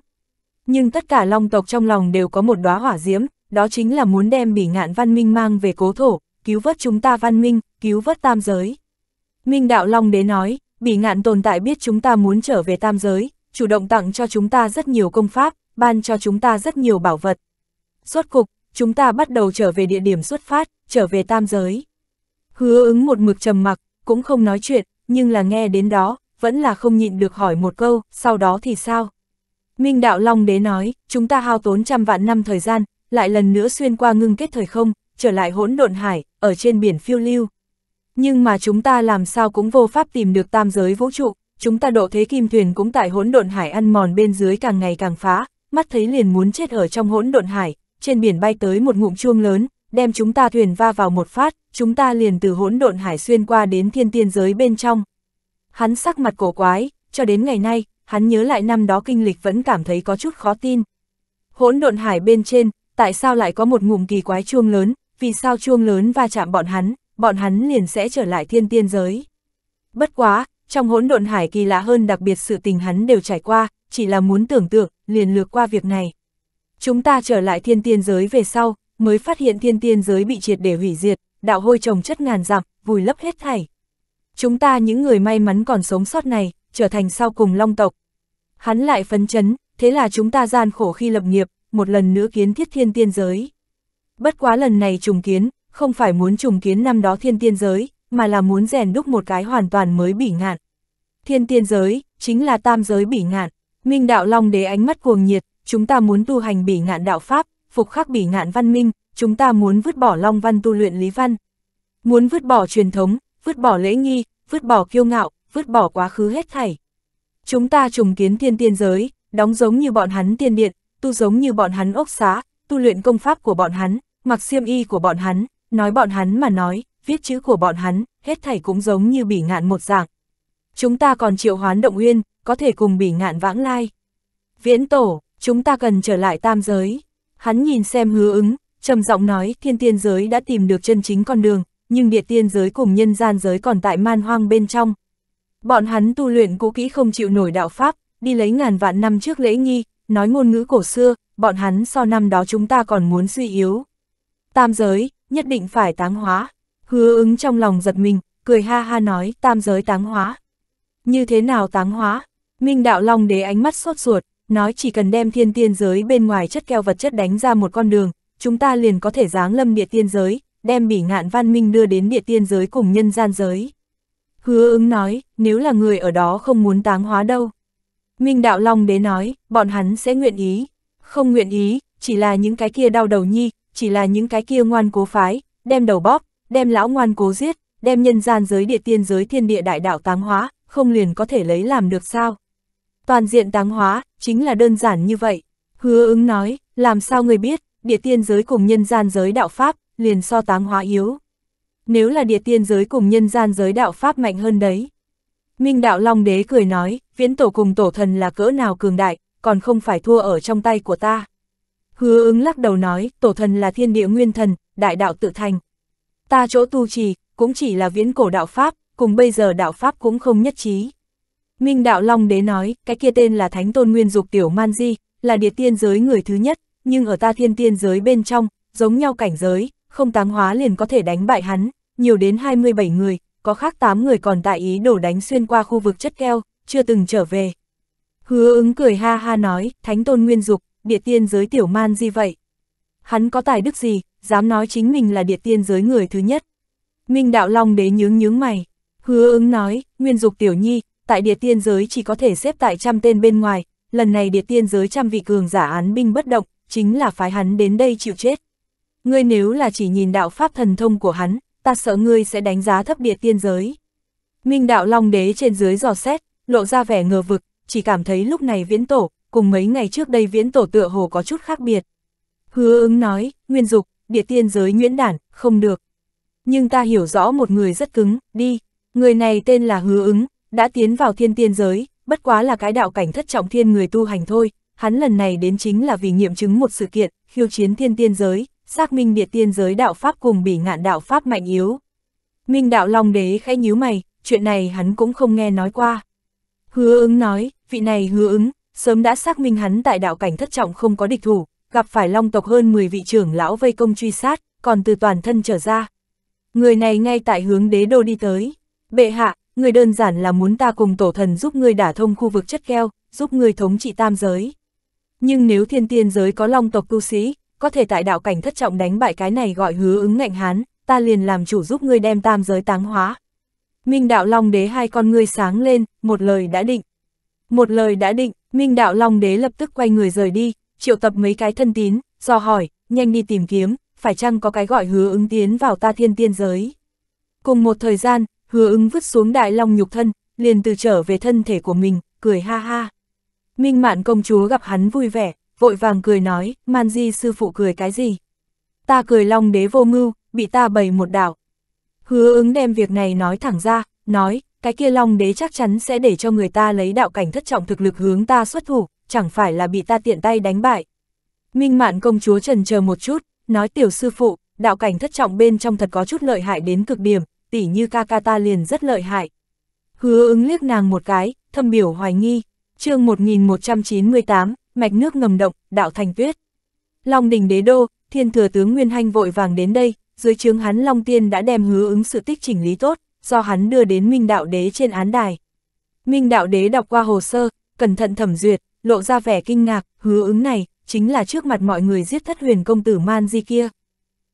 [SPEAKER 1] Nhưng tất cả long tộc trong lòng đều có một đóa hỏa diễm, đó chính là muốn đem bỉ ngạn văn minh mang về cố thổ, cứu vớt chúng ta văn minh, cứu vớt tam giới. Minh đạo long đế nói, bỉ ngạn tồn tại biết chúng ta muốn trở về tam giới, chủ động tặng cho chúng ta rất nhiều công pháp, ban cho chúng ta rất nhiều bảo vật. Suốt cục, chúng ta bắt đầu trở về địa điểm xuất phát, trở về tam giới. Hứa ứng một mực trầm mặc, cũng không nói chuyện, nhưng là nghe đến đó, vẫn là không nhịn được hỏi một câu, sau đó thì sao? Minh Đạo Long Đế nói, chúng ta hao tốn trăm vạn năm thời gian, lại lần nữa xuyên qua ngưng kết thời không, trở lại hỗn độn hải, ở trên biển phiêu lưu. Nhưng mà chúng ta làm sao cũng vô pháp tìm được tam giới vũ trụ, chúng ta độ thế kim thuyền cũng tại hỗn độn hải ăn mòn bên dưới càng ngày càng phá, mắt thấy liền muốn chết ở trong hỗn độn hải, trên biển bay tới một ngụm chuông lớn, đem chúng ta thuyền va vào một phát, chúng ta liền từ hỗn độn hải xuyên qua đến thiên tiên giới bên trong. Hắn sắc mặt cổ quái, cho đến ngày nay, hắn nhớ lại năm đó kinh lịch vẫn cảm thấy có chút khó tin. Hỗn độn hải bên trên, tại sao lại có một ngụm kỳ quái chuông lớn, vì sao chuông lớn va chạm bọn hắn, bọn hắn liền sẽ trở lại thiên tiên giới. Bất quá, trong hỗn độn hải kỳ lạ hơn đặc biệt sự tình hắn đều trải qua, chỉ là muốn tưởng tượng, liền lược qua việc này. Chúng ta trở lại thiên tiên giới về sau, mới phát hiện thiên tiên giới bị triệt để hủy diệt, đạo hôi trồng chất ngàn dặm, vùi lấp hết thảy. Chúng ta những người may mắn còn sống sót này, trở thành sau cùng long tộc. Hắn lại phấn chấn, thế là chúng ta gian khổ khi lập nghiệp, một lần nữa kiến thiết thiên tiên giới. Bất quá lần này trùng kiến, không phải muốn trùng kiến năm đó thiên tiên giới, mà là muốn rèn đúc một cái hoàn toàn mới bỉ ngạn. Thiên tiên giới, chính là tam giới bỉ ngạn. Minh đạo long đế ánh mắt cuồng nhiệt, chúng ta muốn tu hành bỉ ngạn đạo Pháp, phục khắc bỉ ngạn văn minh, chúng ta muốn vứt bỏ long văn tu luyện lý văn. Muốn vứt bỏ truyền thống, vứt bỏ lễ nghi, vứt bỏ kiêu ngạo, vứt bỏ quá khứ hết thảy. Chúng ta trùng kiến thiên tiên giới, đóng giống như bọn hắn tiên điện, tu giống như bọn hắn ốc xá, tu luyện công pháp của bọn hắn, mặc xiêm y của bọn hắn, nói bọn hắn mà nói, viết chữ của bọn hắn, hết thảy cũng giống như bỉ ngạn một dạng. Chúng ta còn triệu hoán động uyên, có thể cùng bỉ ngạn vãng lai. Viễn tổ, chúng ta cần trở lại tam giới. Hắn nhìn xem hứa ứng, trầm giọng nói thiên tiên giới đã tìm được chân chính con đường, nhưng địa tiên giới cùng nhân gian giới còn tại man hoang bên trong. Bọn hắn tu luyện cũ kỹ không chịu nổi đạo Pháp, đi lấy ngàn vạn năm trước lễ nghi, nói ngôn ngữ cổ xưa, bọn hắn so năm đó chúng ta còn muốn suy yếu. Tam giới, nhất định phải táng hóa. Hứa ứng trong lòng giật mình, cười ha ha nói tam giới táng hóa. Như thế nào táng hóa? Minh Đạo Long đế ánh mắt sốt ruột, nói chỉ cần đem thiên tiên giới bên ngoài chất keo vật chất đánh ra một con đường, chúng ta liền có thể giáng lâm địa tiên giới, đem bỉ ngạn văn minh đưa đến địa tiên giới cùng nhân gian giới. Hứa ứng nói, nếu là người ở đó không muốn táng hóa đâu. Minh Đạo Long đế nói, bọn hắn sẽ nguyện ý. Không nguyện ý, chỉ là những cái kia đau đầu nhi, chỉ là những cái kia ngoan cố phái, đem đầu bóp, đem lão ngoan cố giết, đem nhân gian giới địa tiên giới thiên địa đại đạo táng hóa, không liền có thể lấy làm được sao. Toàn diện táng hóa, chính là đơn giản như vậy. Hứa ứng nói, làm sao người biết, địa tiên giới cùng nhân gian giới đạo Pháp, liền so táng hóa yếu. Nếu là địa tiên giới cùng nhân gian giới đạo Pháp mạnh hơn đấy. Minh đạo Long Đế cười nói, viễn tổ cùng tổ thần là cỡ nào cường đại, còn không phải thua ở trong tay của ta. Hứa ứng lắc đầu nói, tổ thần là thiên địa nguyên thần, đại đạo tự thành. Ta chỗ tu trì, cũng chỉ là viễn cổ đạo Pháp, cùng bây giờ đạo Pháp cũng không nhất trí. Minh Đạo Long Đế nói, cái kia tên là Thánh Tôn Nguyên Dục Tiểu Man Di, là địa tiên giới người thứ nhất, nhưng ở ta thiên tiên giới bên trong, giống nhau cảnh giới, không tám hóa liền có thể đánh bại hắn, nhiều đến 27 người, có khác 8 người còn tại ý đổ đánh xuyên qua khu vực chất keo, chưa từng trở về. Hứa ứng cười ha ha nói, Thánh Tôn Nguyên Dục, địa tiên giới Tiểu Man Di vậy. Hắn có tài đức gì, dám nói chính mình là địa tiên giới người thứ nhất. Minh Đạo Long Đế nhướng nhướng mày. Hứa ứng nói, Nguyên Dục Tiểu Nhi, tại địa tiên giới chỉ có thể xếp tại trăm tên bên ngoài, lần này địa tiên giới trăm vị cường giả án binh bất động, chính là phái hắn đến đây chịu chết. Ngươi nếu là chỉ nhìn đạo pháp thần thông của hắn, ta sợ ngươi sẽ đánh giá thấp địa tiên giới. Minh đạo long đế trên dưới giò xét, lộ ra vẻ ngờ vực, chỉ cảm thấy lúc này viễn tổ, cùng mấy ngày trước đây viễn tổ tựa hồ có chút khác biệt. Hứa ứng nói, nguyên dục, địa tiên giới nguyễn đản, không được. Nhưng ta hiểu rõ một người rất cứng, đi, người này tên là hứa ứng, đã tiến vào thiên tiên giới, bất quá là cái đạo cảnh thất trọng thiên người tu hành thôi, hắn lần này đến chính là vì nghiệm chứng một sự kiện, khiêu chiến thiên tiên giới, xác minh địa tiên giới đạo pháp cùng bỉ ngạn đạo pháp mạnh yếu. Minh đạo Long Đế khẽ nhíu mày, chuyện này hắn cũng không nghe nói qua. Hứa ứng nói, vị này hứa ứng, sớm đã xác minh hắn tại đạo cảnh thất trọng không có địch thủ, gặp phải long tộc hơn 10 vị trưởng lão vây công truy sát, còn từ toàn thân trở ra. Người này ngay tại hướng đế đô đi tới. Bệ hạ, người đơn giản là muốn ta cùng tổ thần giúp người đả thông khu vực chất keo, giúp người thống trị tam giới. Nhưng nếu thiên tiên giới có long tộc tu sĩ, có thể tại đạo cảnh thất trọng đánh bại cái này gọi hứa ứng ngạnh hán, ta liền làm chủ giúp người đem tam giới táng hóa. Minh đạo long đế hai con ngươi sáng lên, một lời đã định. Một lời đã định, Minh đạo long đế lập tức quay người rời đi, triệu tập mấy cái thân tín, do hỏi, nhanh đi tìm kiếm, phải chăng có cái gọi hứa ứng tiến vào ta thiên tiên giới. Cùng một thời gian, hứa ứng vứt xuống đại long nhục thân, liền từ trở về thân thể của mình, cười ha ha. Minh mạn công chúa gặp hắn vui vẻ, vội vàng cười nói, man di sư phụ cười cái gì? Ta cười long đế vô ngưu, bị ta bày một đảo. Hứa ứng đem việc này nói thẳng ra, nói, cái kia long đế chắc chắn sẽ để cho người ta lấy đạo cảnh thất trọng thực lực hướng ta xuất thủ, chẳng phải là bị ta tiện tay đánh bại. Minh mạn công chúa trần chờ một chút, nói tiểu sư phụ, đạo cảnh thất trọng bên trong thật có chút lợi hại đến cực điểm, tỉ như ta liền rất lợi hại. Hứa ứng liếc nàng một cái, thâm biểu hoài nghi, chương 1198, mạch nước ngầm động, đạo thành tuyết. Long đình đế đô, thiên thừa tướng Nguyên Hanh vội vàng đến đây, dưới chướng hắn Long Tiên đã đem hứa ứng sự tích chỉnh lý tốt, do hắn đưa đến Minh Đạo Đế trên án đài. Minh Đạo Đế đọc qua hồ sơ, cẩn thận thẩm duyệt, lộ ra vẻ kinh ngạc, hứa ứng này, chính là trước mặt mọi người giết thất huyền công tử Man Di kia.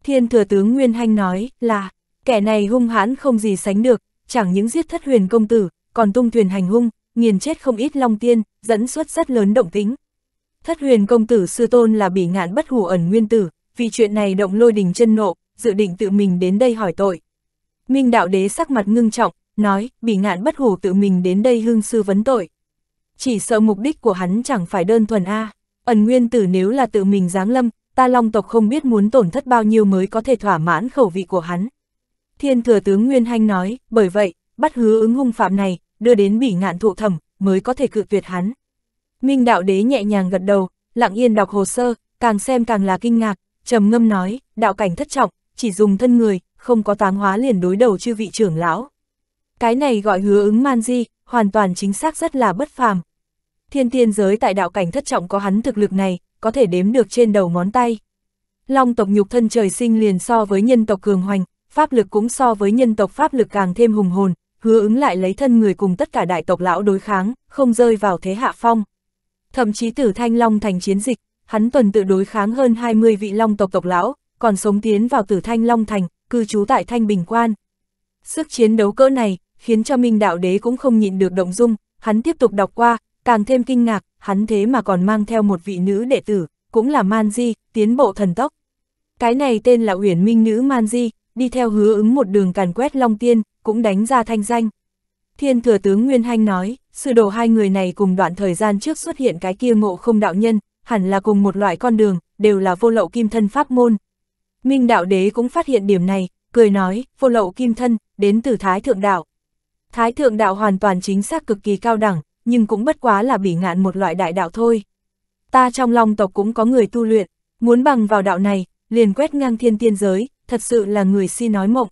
[SPEAKER 1] Thiên thừa tướng Nguyên Hanh nói là, Kẻ này hung hãn không gì sánh được, chẳng những giết thất huyền công tử, còn tung thuyền hành hung, nghiền chết không ít long tiên, dẫn xuất rất lớn động tính. Thất huyền công tử sư tôn là bị ngạn bất hủ ẩn nguyên tử, vì chuyện này động lôi đình chân nộ, dự định tự mình đến đây hỏi tội. Minh đạo đế sắc mặt ngưng trọng, nói, bị ngạn bất hủ tự mình đến đây hương sư vấn tội. Chỉ sợ mục đích của hắn chẳng phải đơn thuần A, ẩn nguyên tử nếu là tự mình giáng lâm, ta long tộc không biết muốn tổn thất bao nhiêu mới có thể thỏa mãn khẩu vị của hắn. Thiên thừa tướng Nguyên Hanh nói, bởi vậy, bắt hứa ứng hung phạm này, đưa đến bỉ ngạn thụ thẩm, mới có thể cự tuyệt hắn. Minh đạo đế nhẹ nhàng gật đầu, lặng yên đọc hồ sơ, càng xem càng là kinh ngạc, trầm ngâm nói, đạo cảnh thất trọng, chỉ dùng thân người, không có táng hóa liền đối đầu chư vị trưởng lão. Cái này gọi hứa ứng man di, hoàn toàn chính xác rất là bất phàm. Thiên tiên giới tại đạo cảnh thất trọng có hắn thực lực này, có thể đếm được trên đầu ngón tay. Long tộc nhục thân trời sinh liền so với nhân tộc cường hoành, pháp lực cũng so với nhân tộc pháp lực càng thêm hùng hồn, hứa ứng lại lấy thân người cùng tất cả đại tộc lão đối kháng, không rơi vào thế hạ phong. Thậm chí tử thanh long thành chiến dịch, hắn tuần tự đối kháng hơn 20 vị long tộc tộc lão, còn sống tiến vào tử thanh long thành, cư trú tại thanh bình quan. Sức chiến đấu cỡ này, khiến cho Minh Đạo Đế cũng không nhịn được động dung, hắn tiếp tục đọc qua, càng thêm kinh ngạc, hắn thế mà còn mang theo một vị nữ đệ tử, cũng là Man Di, tiến bộ thần tốc. Cái này tên là Uyển Minh nữ Man Di, đi theo hứa ứng một đường càn quét Long Tiên, cũng đánh ra thanh danh. Thiên thừa tướng Nguyên Hanh nói, sự đồ hai người này cùng đoạn thời gian trước xuất hiện cái kia ngộ không đạo nhân, hẳn là cùng một loại con đường, đều là vô lậu kim thân pháp môn. Minh đạo đế cũng phát hiện điểm này, cười nói, vô lậu kim thân, đến từ Thái Thượng Đạo. Thái Thượng Đạo hoàn toàn chính xác cực kỳ cao đẳng, nhưng cũng bất quá là bỉ ngạn một loại đại đạo thôi. Ta trong long tộc cũng có người tu luyện, muốn bằng vào đạo này, liền quét ngang thiên tiên giới, thật sự là người si nói mộng.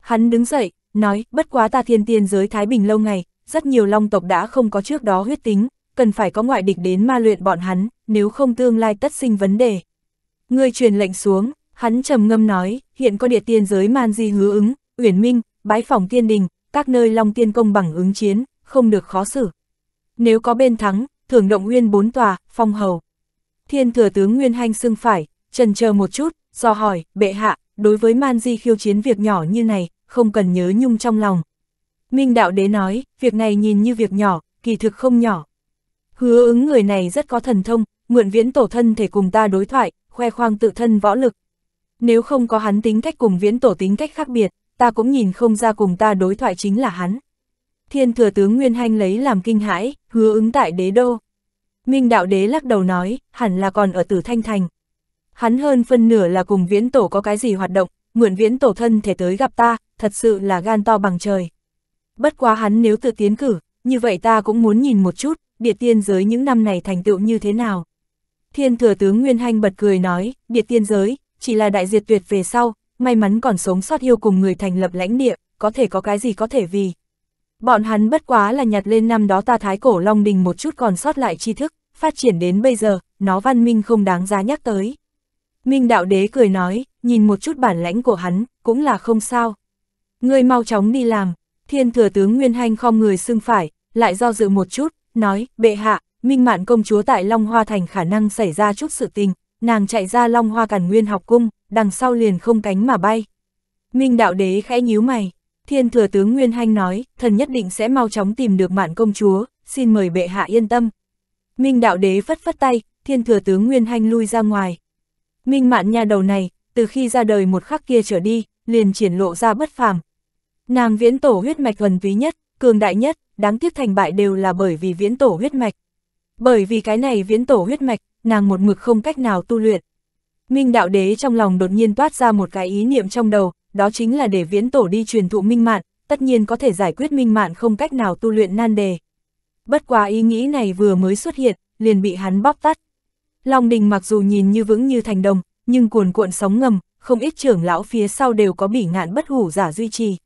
[SPEAKER 1] Hắn đứng dậy, nói, bất quá ta thiên tiên giới Thái Bình lâu ngày, rất nhiều long tộc đã không có trước đó huyết tính, cần phải có ngoại địch đến ma luyện bọn hắn, nếu không tương lai tất sinh vấn đề. Người truyền lệnh xuống, hắn trầm ngâm nói, hiện có địa tiên giới man di hứa ứng, uyển minh, bái phòng tiên đình, các nơi long tiên công bằng ứng chiến, không được khó xử. Nếu có bên thắng, thưởng động nguyên bốn tòa, phong hầu. Thiên thừa tướng Nguyên Hanh xưng phải, trần chờ một chút, do hỏi, bệ hạ, đối với man di khiêu chiến việc nhỏ như này, không cần nhớ nhung trong lòng. Minh Đạo Đế nói, việc này nhìn như việc nhỏ, kỳ thực không nhỏ. Hứa ứng người này rất có thần thông, mượn viễn tổ thân thể cùng ta đối thoại, khoe khoang tự thân võ lực. Nếu không có hắn tính cách cùng viễn tổ tính cách khác biệt, ta cũng nhìn không ra cùng ta đối thoại chính là hắn. Thiên thừa tướng Nguyên Hanh lấy làm kinh hãi, hứa ứng tại đế đô. Minh đạo đế lắc đầu nói, hẳn là còn ở tử thanh thành hắn hơn phân nửa là cùng viễn tổ có cái gì hoạt động, mượn viễn tổ thân thể tới gặp ta, thật sự là gan to bằng trời. Bất quá hắn nếu tự tiến cử, như vậy ta cũng muốn nhìn một chút, biệt tiên giới những năm này thành tựu như thế nào. Thiên thừa tướng Nguyên Hanh bật cười nói, biệt tiên giới, chỉ là đại diệt tuyệt về sau, may mắn còn sống sót yêu cùng người thành lập lãnh địa, có thể có cái gì có thể vì. Bọn hắn bất quá là nhặt lên năm đó ta thái cổ Long Đình một chút còn sót lại tri thức, phát triển đến bây giờ, nó văn minh không đáng giá nhắc tới. Minh Đạo Đế cười nói, nhìn một chút bản lãnh của hắn, cũng là không sao. Ngươi mau chóng đi làm, thiên thừa tướng Nguyên Hanh khom người xưng phải, lại do dự một chút, nói, bệ hạ, Minh Mạn công chúa tại Long Hoa Thành khả năng xảy ra chút sự tình, nàng chạy ra Long Hoa Càn Nguyên học cung, đằng sau liền không cánh mà bay. Minh Đạo Đế khẽ nhíu mày, thiên thừa tướng Nguyên Hanh nói, thần nhất định sẽ mau chóng tìm được Mạn công chúa, xin mời bệ hạ yên tâm. Minh Đạo Đế phất phất tay, thiên thừa tướng Nguyên Hanh lui ra ngoài, Minh mạn nha đầu này, từ khi ra đời một khắc kia trở đi, liền triển lộ ra bất phàm. Nàng viễn tổ huyết mạch thuần túy nhất, cường đại nhất, đáng tiếc thành bại đều là bởi vì viễn tổ huyết mạch. Bởi vì cái này viễn tổ huyết mạch, nàng một mực không cách nào tu luyện. Minh đạo đế trong lòng đột nhiên toát ra một cái ý niệm trong đầu, đó chính là để viễn tổ đi truyền thụ minh mạn, tất nhiên có thể giải quyết minh mạn không cách nào tu luyện nan đề. Bất quá ý nghĩ này vừa mới xuất hiện, liền bị hắn bóp tắt. Long đình mặc dù nhìn như vững như thành đồng, nhưng cuồn cuộn sóng ngầm, không ít trưởng lão phía sau đều có bỉ ngạn bất hủ giả duy trì.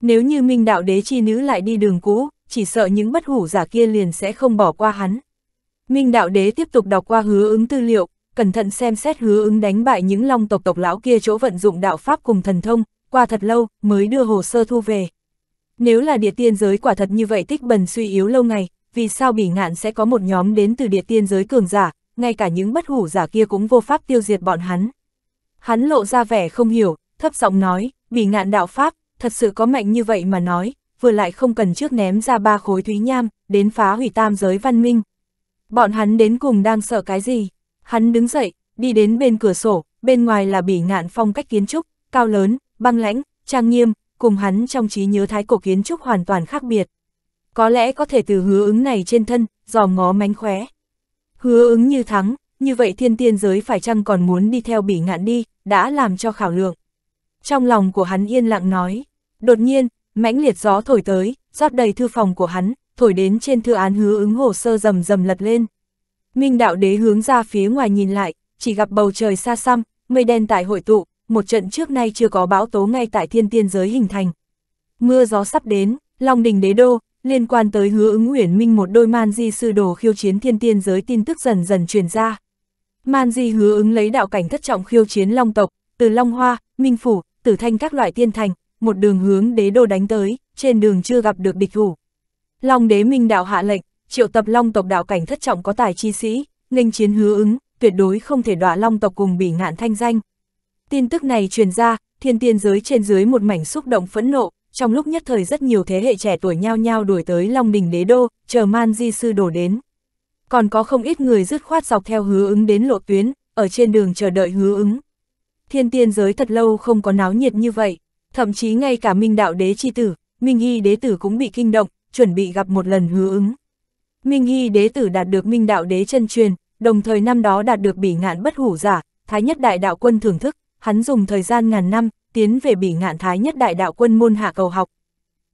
[SPEAKER 1] Nếu như minh đạo đế chi nữ lại đi đường cũ, chỉ sợ những bất hủ giả kia liền sẽ không bỏ qua hắn. Minh đạo đế tiếp tục đọc qua hứa ứng tư liệu, cẩn thận xem xét hứa ứng đánh bại những long tộc tộc lão kia chỗ vận dụng đạo pháp cùng thần thông, qua thật lâu mới đưa hồ sơ thu về. Nếu là địa tiên giới quả thật như vậy tích bần suy yếu lâu ngày, vì sao bỉ ngạn sẽ có một nhóm đến từ địa tiên giới cường giả, ngay cả những bất hủ giả kia cũng vô pháp tiêu diệt bọn hắn. Hắn lộ ra vẻ không hiểu, thấp giọng nói, bị ngạn đạo pháp, thật sự có mạnh như vậy mà nói, vừa lại không cần trước ném ra ba khối thúy nham, đến phá hủy tam giới văn minh. Bọn hắn đến cùng đang sợ cái gì? Hắn đứng dậy, đi đến bên cửa sổ, bên ngoài là bỉ ngạn phong cách kiến trúc, cao lớn, băng lãnh, trang nghiêm, cùng hắn trong trí nhớ thái cổ kiến trúc hoàn toàn khác biệt. Có lẽ có thể từ hứa ứng này trên thân, dò ngó mánh khóe. Hứa ứng như thắng, như vậy thiên tiên giới phải chăng còn muốn đi theo bỉ ngạn đi, đã làm cho khảo lượng. Trong lòng của hắn yên lặng nói, đột nhiên, mãnh liệt gió thổi tới, rót đầy thư phòng của hắn, thổi đến trên thư án hứa ứng hồ sơ rầm rầm lật lên. Minh đạo đế hướng ra phía ngoài nhìn lại, chỉ gặp bầu trời xa xăm, mây đen tại hội tụ, một trận trước nay chưa có bão tố ngay tại thiên tiên giới hình thành. Mưa gió sắp đến, Long đình đế đô, liên quan tới hứa ứng Uyển Minh một đôi man di sư đồ khiêu chiến thiên tiên giới tin tức dần dần truyền ra. Man di hứa ứng lấy đạo cảnh thất trọng khiêu chiến long tộc, từ Long Hoa, Minh Phủ, Tử Thanh các loại tiên thành, một đường hướng đế đô đánh tới, trên đường chưa gặp được địch thủ. Long đế Minh đạo hạ lệnh, triệu tập long tộc đạo cảnh thất trọng có tài chi sĩ, nghênh chiến hứa ứng, tuyệt đối không thể đọa long tộc cùng bị ngạn thanh danh. Tin tức này truyền ra, thiên tiên giới trên dưới một mảnh xúc động phẫn nộ, trong lúc nhất thời rất nhiều thế hệ trẻ tuổi nhao nhao đuổi tới Long Đình Đế Đô, chờ Man Di Sư đổ đến. Còn có không ít người dứt khoát dọc theo hứa ứng đến lộ tuyến, ở trên đường chờ đợi hứa ứng. Thiên tiên giới thật lâu không có náo nhiệt như vậy, thậm chí ngay cả Minh Đạo Đế Chi Tử, Minh Hy Đế Tử cũng bị kinh động, chuẩn bị gặp một lần hứa ứng. Minh Hy Đế Tử đạt được Minh Đạo Đế chân truyền, đồng thời năm đó đạt được bỉ ngạn bất hủ giả, Thái nhất đại đạo quân thưởng thức, hắn dùng thời gian ngàn năm, tiến về bỉ ngạn thái nhất đại đạo quân môn hạ cầu học.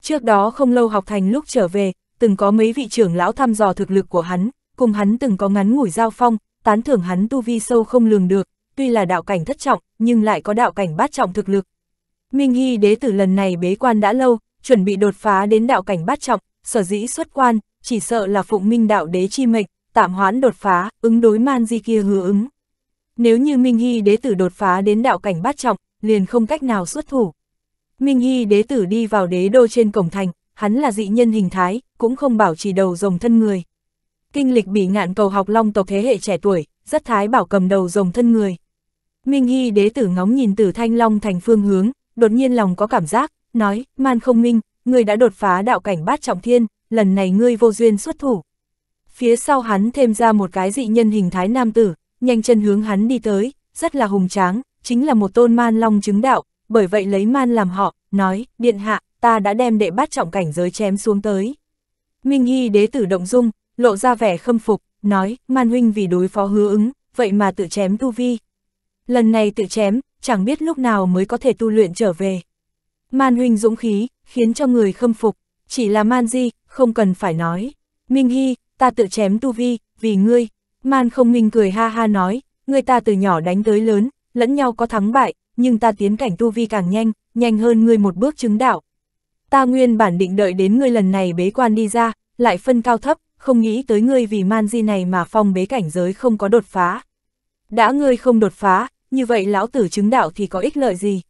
[SPEAKER 1] Trước đó không lâu học thành lúc trở về, từng có mấy vị trưởng lão thăm dò thực lực của hắn, cùng hắn từng có ngắn ngủi giao phong, tán thưởng hắn tu vi sâu không lường được, tuy là đạo cảnh thất trọng, nhưng lại có đạo cảnh bát trọng thực lực. Minh Hy đế tử lần này bế quan đã lâu, chuẩn bị đột phá đến đạo cảnh bát trọng, sở dĩ xuất quan, chỉ sợ là phụng minh đạo đế chi mệnh, tạm hoãn đột phá, ứng đối man di kia hứa ứng. Nếu như Minh Hy đế tử đột phá đến đạo cảnh bát trọng, liền không cách nào xuất thủ. Minh Hy đế tử đi vào đế đô trên cổng thành, hắn là dị nhân hình thái, cũng không bảo chỉ đầu rồng thân người. Kinh lịch bị ngạn cầu học long tộc thế hệ trẻ tuổi, rất thái bảo cầm đầu rồng thân người. Minh Hy đế tử ngóng nhìn tử thanh long thành phương hướng, đột nhiên lòng có cảm giác, nói, man không minh, người đã đột phá đạo cảnh bát trọng thiên, lần này ngươi vô duyên xuất thủ. Phía sau hắn thêm ra một cái dị nhân hình thái nam tử, nhanh chân hướng hắn đi tới, rất là hùng tráng, chính là một tôn man long chứng đạo, bởi vậy lấy man làm họ, nói, điện hạ, ta đã đem đệ bát trọng cảnh giới chém xuống tới. Minh Hy đế tử động dung, lộ ra vẻ khâm phục, nói, man huynh vì đối phó hứa ứng, vậy mà tự chém tu vi. Lần này tự chém, chẳng biết lúc nào mới có thể tu luyện trở về. Man huynh dũng khí, khiến cho người khâm phục, chỉ là man di, không cần phải nói. Minh Hy, ta tự chém tu vi, vì ngươi. Man không minh cười ha ha nói, ngươi ta từ nhỏ đánh tới lớn, lẫn nhau có thắng bại, nhưng ta tiến cảnh tu vi càng nhanh, nhanh hơn ngươi một bước chứng đạo. Ta nguyên bản định đợi đến ngươi lần này bế quan đi ra, lại phân cao thấp, không nghĩ tới ngươi vì man di này mà phong bế cảnh giới không có đột phá. Đã ngươi không đột phá, như vậy lão tử chứng đạo thì có ích lợi gì?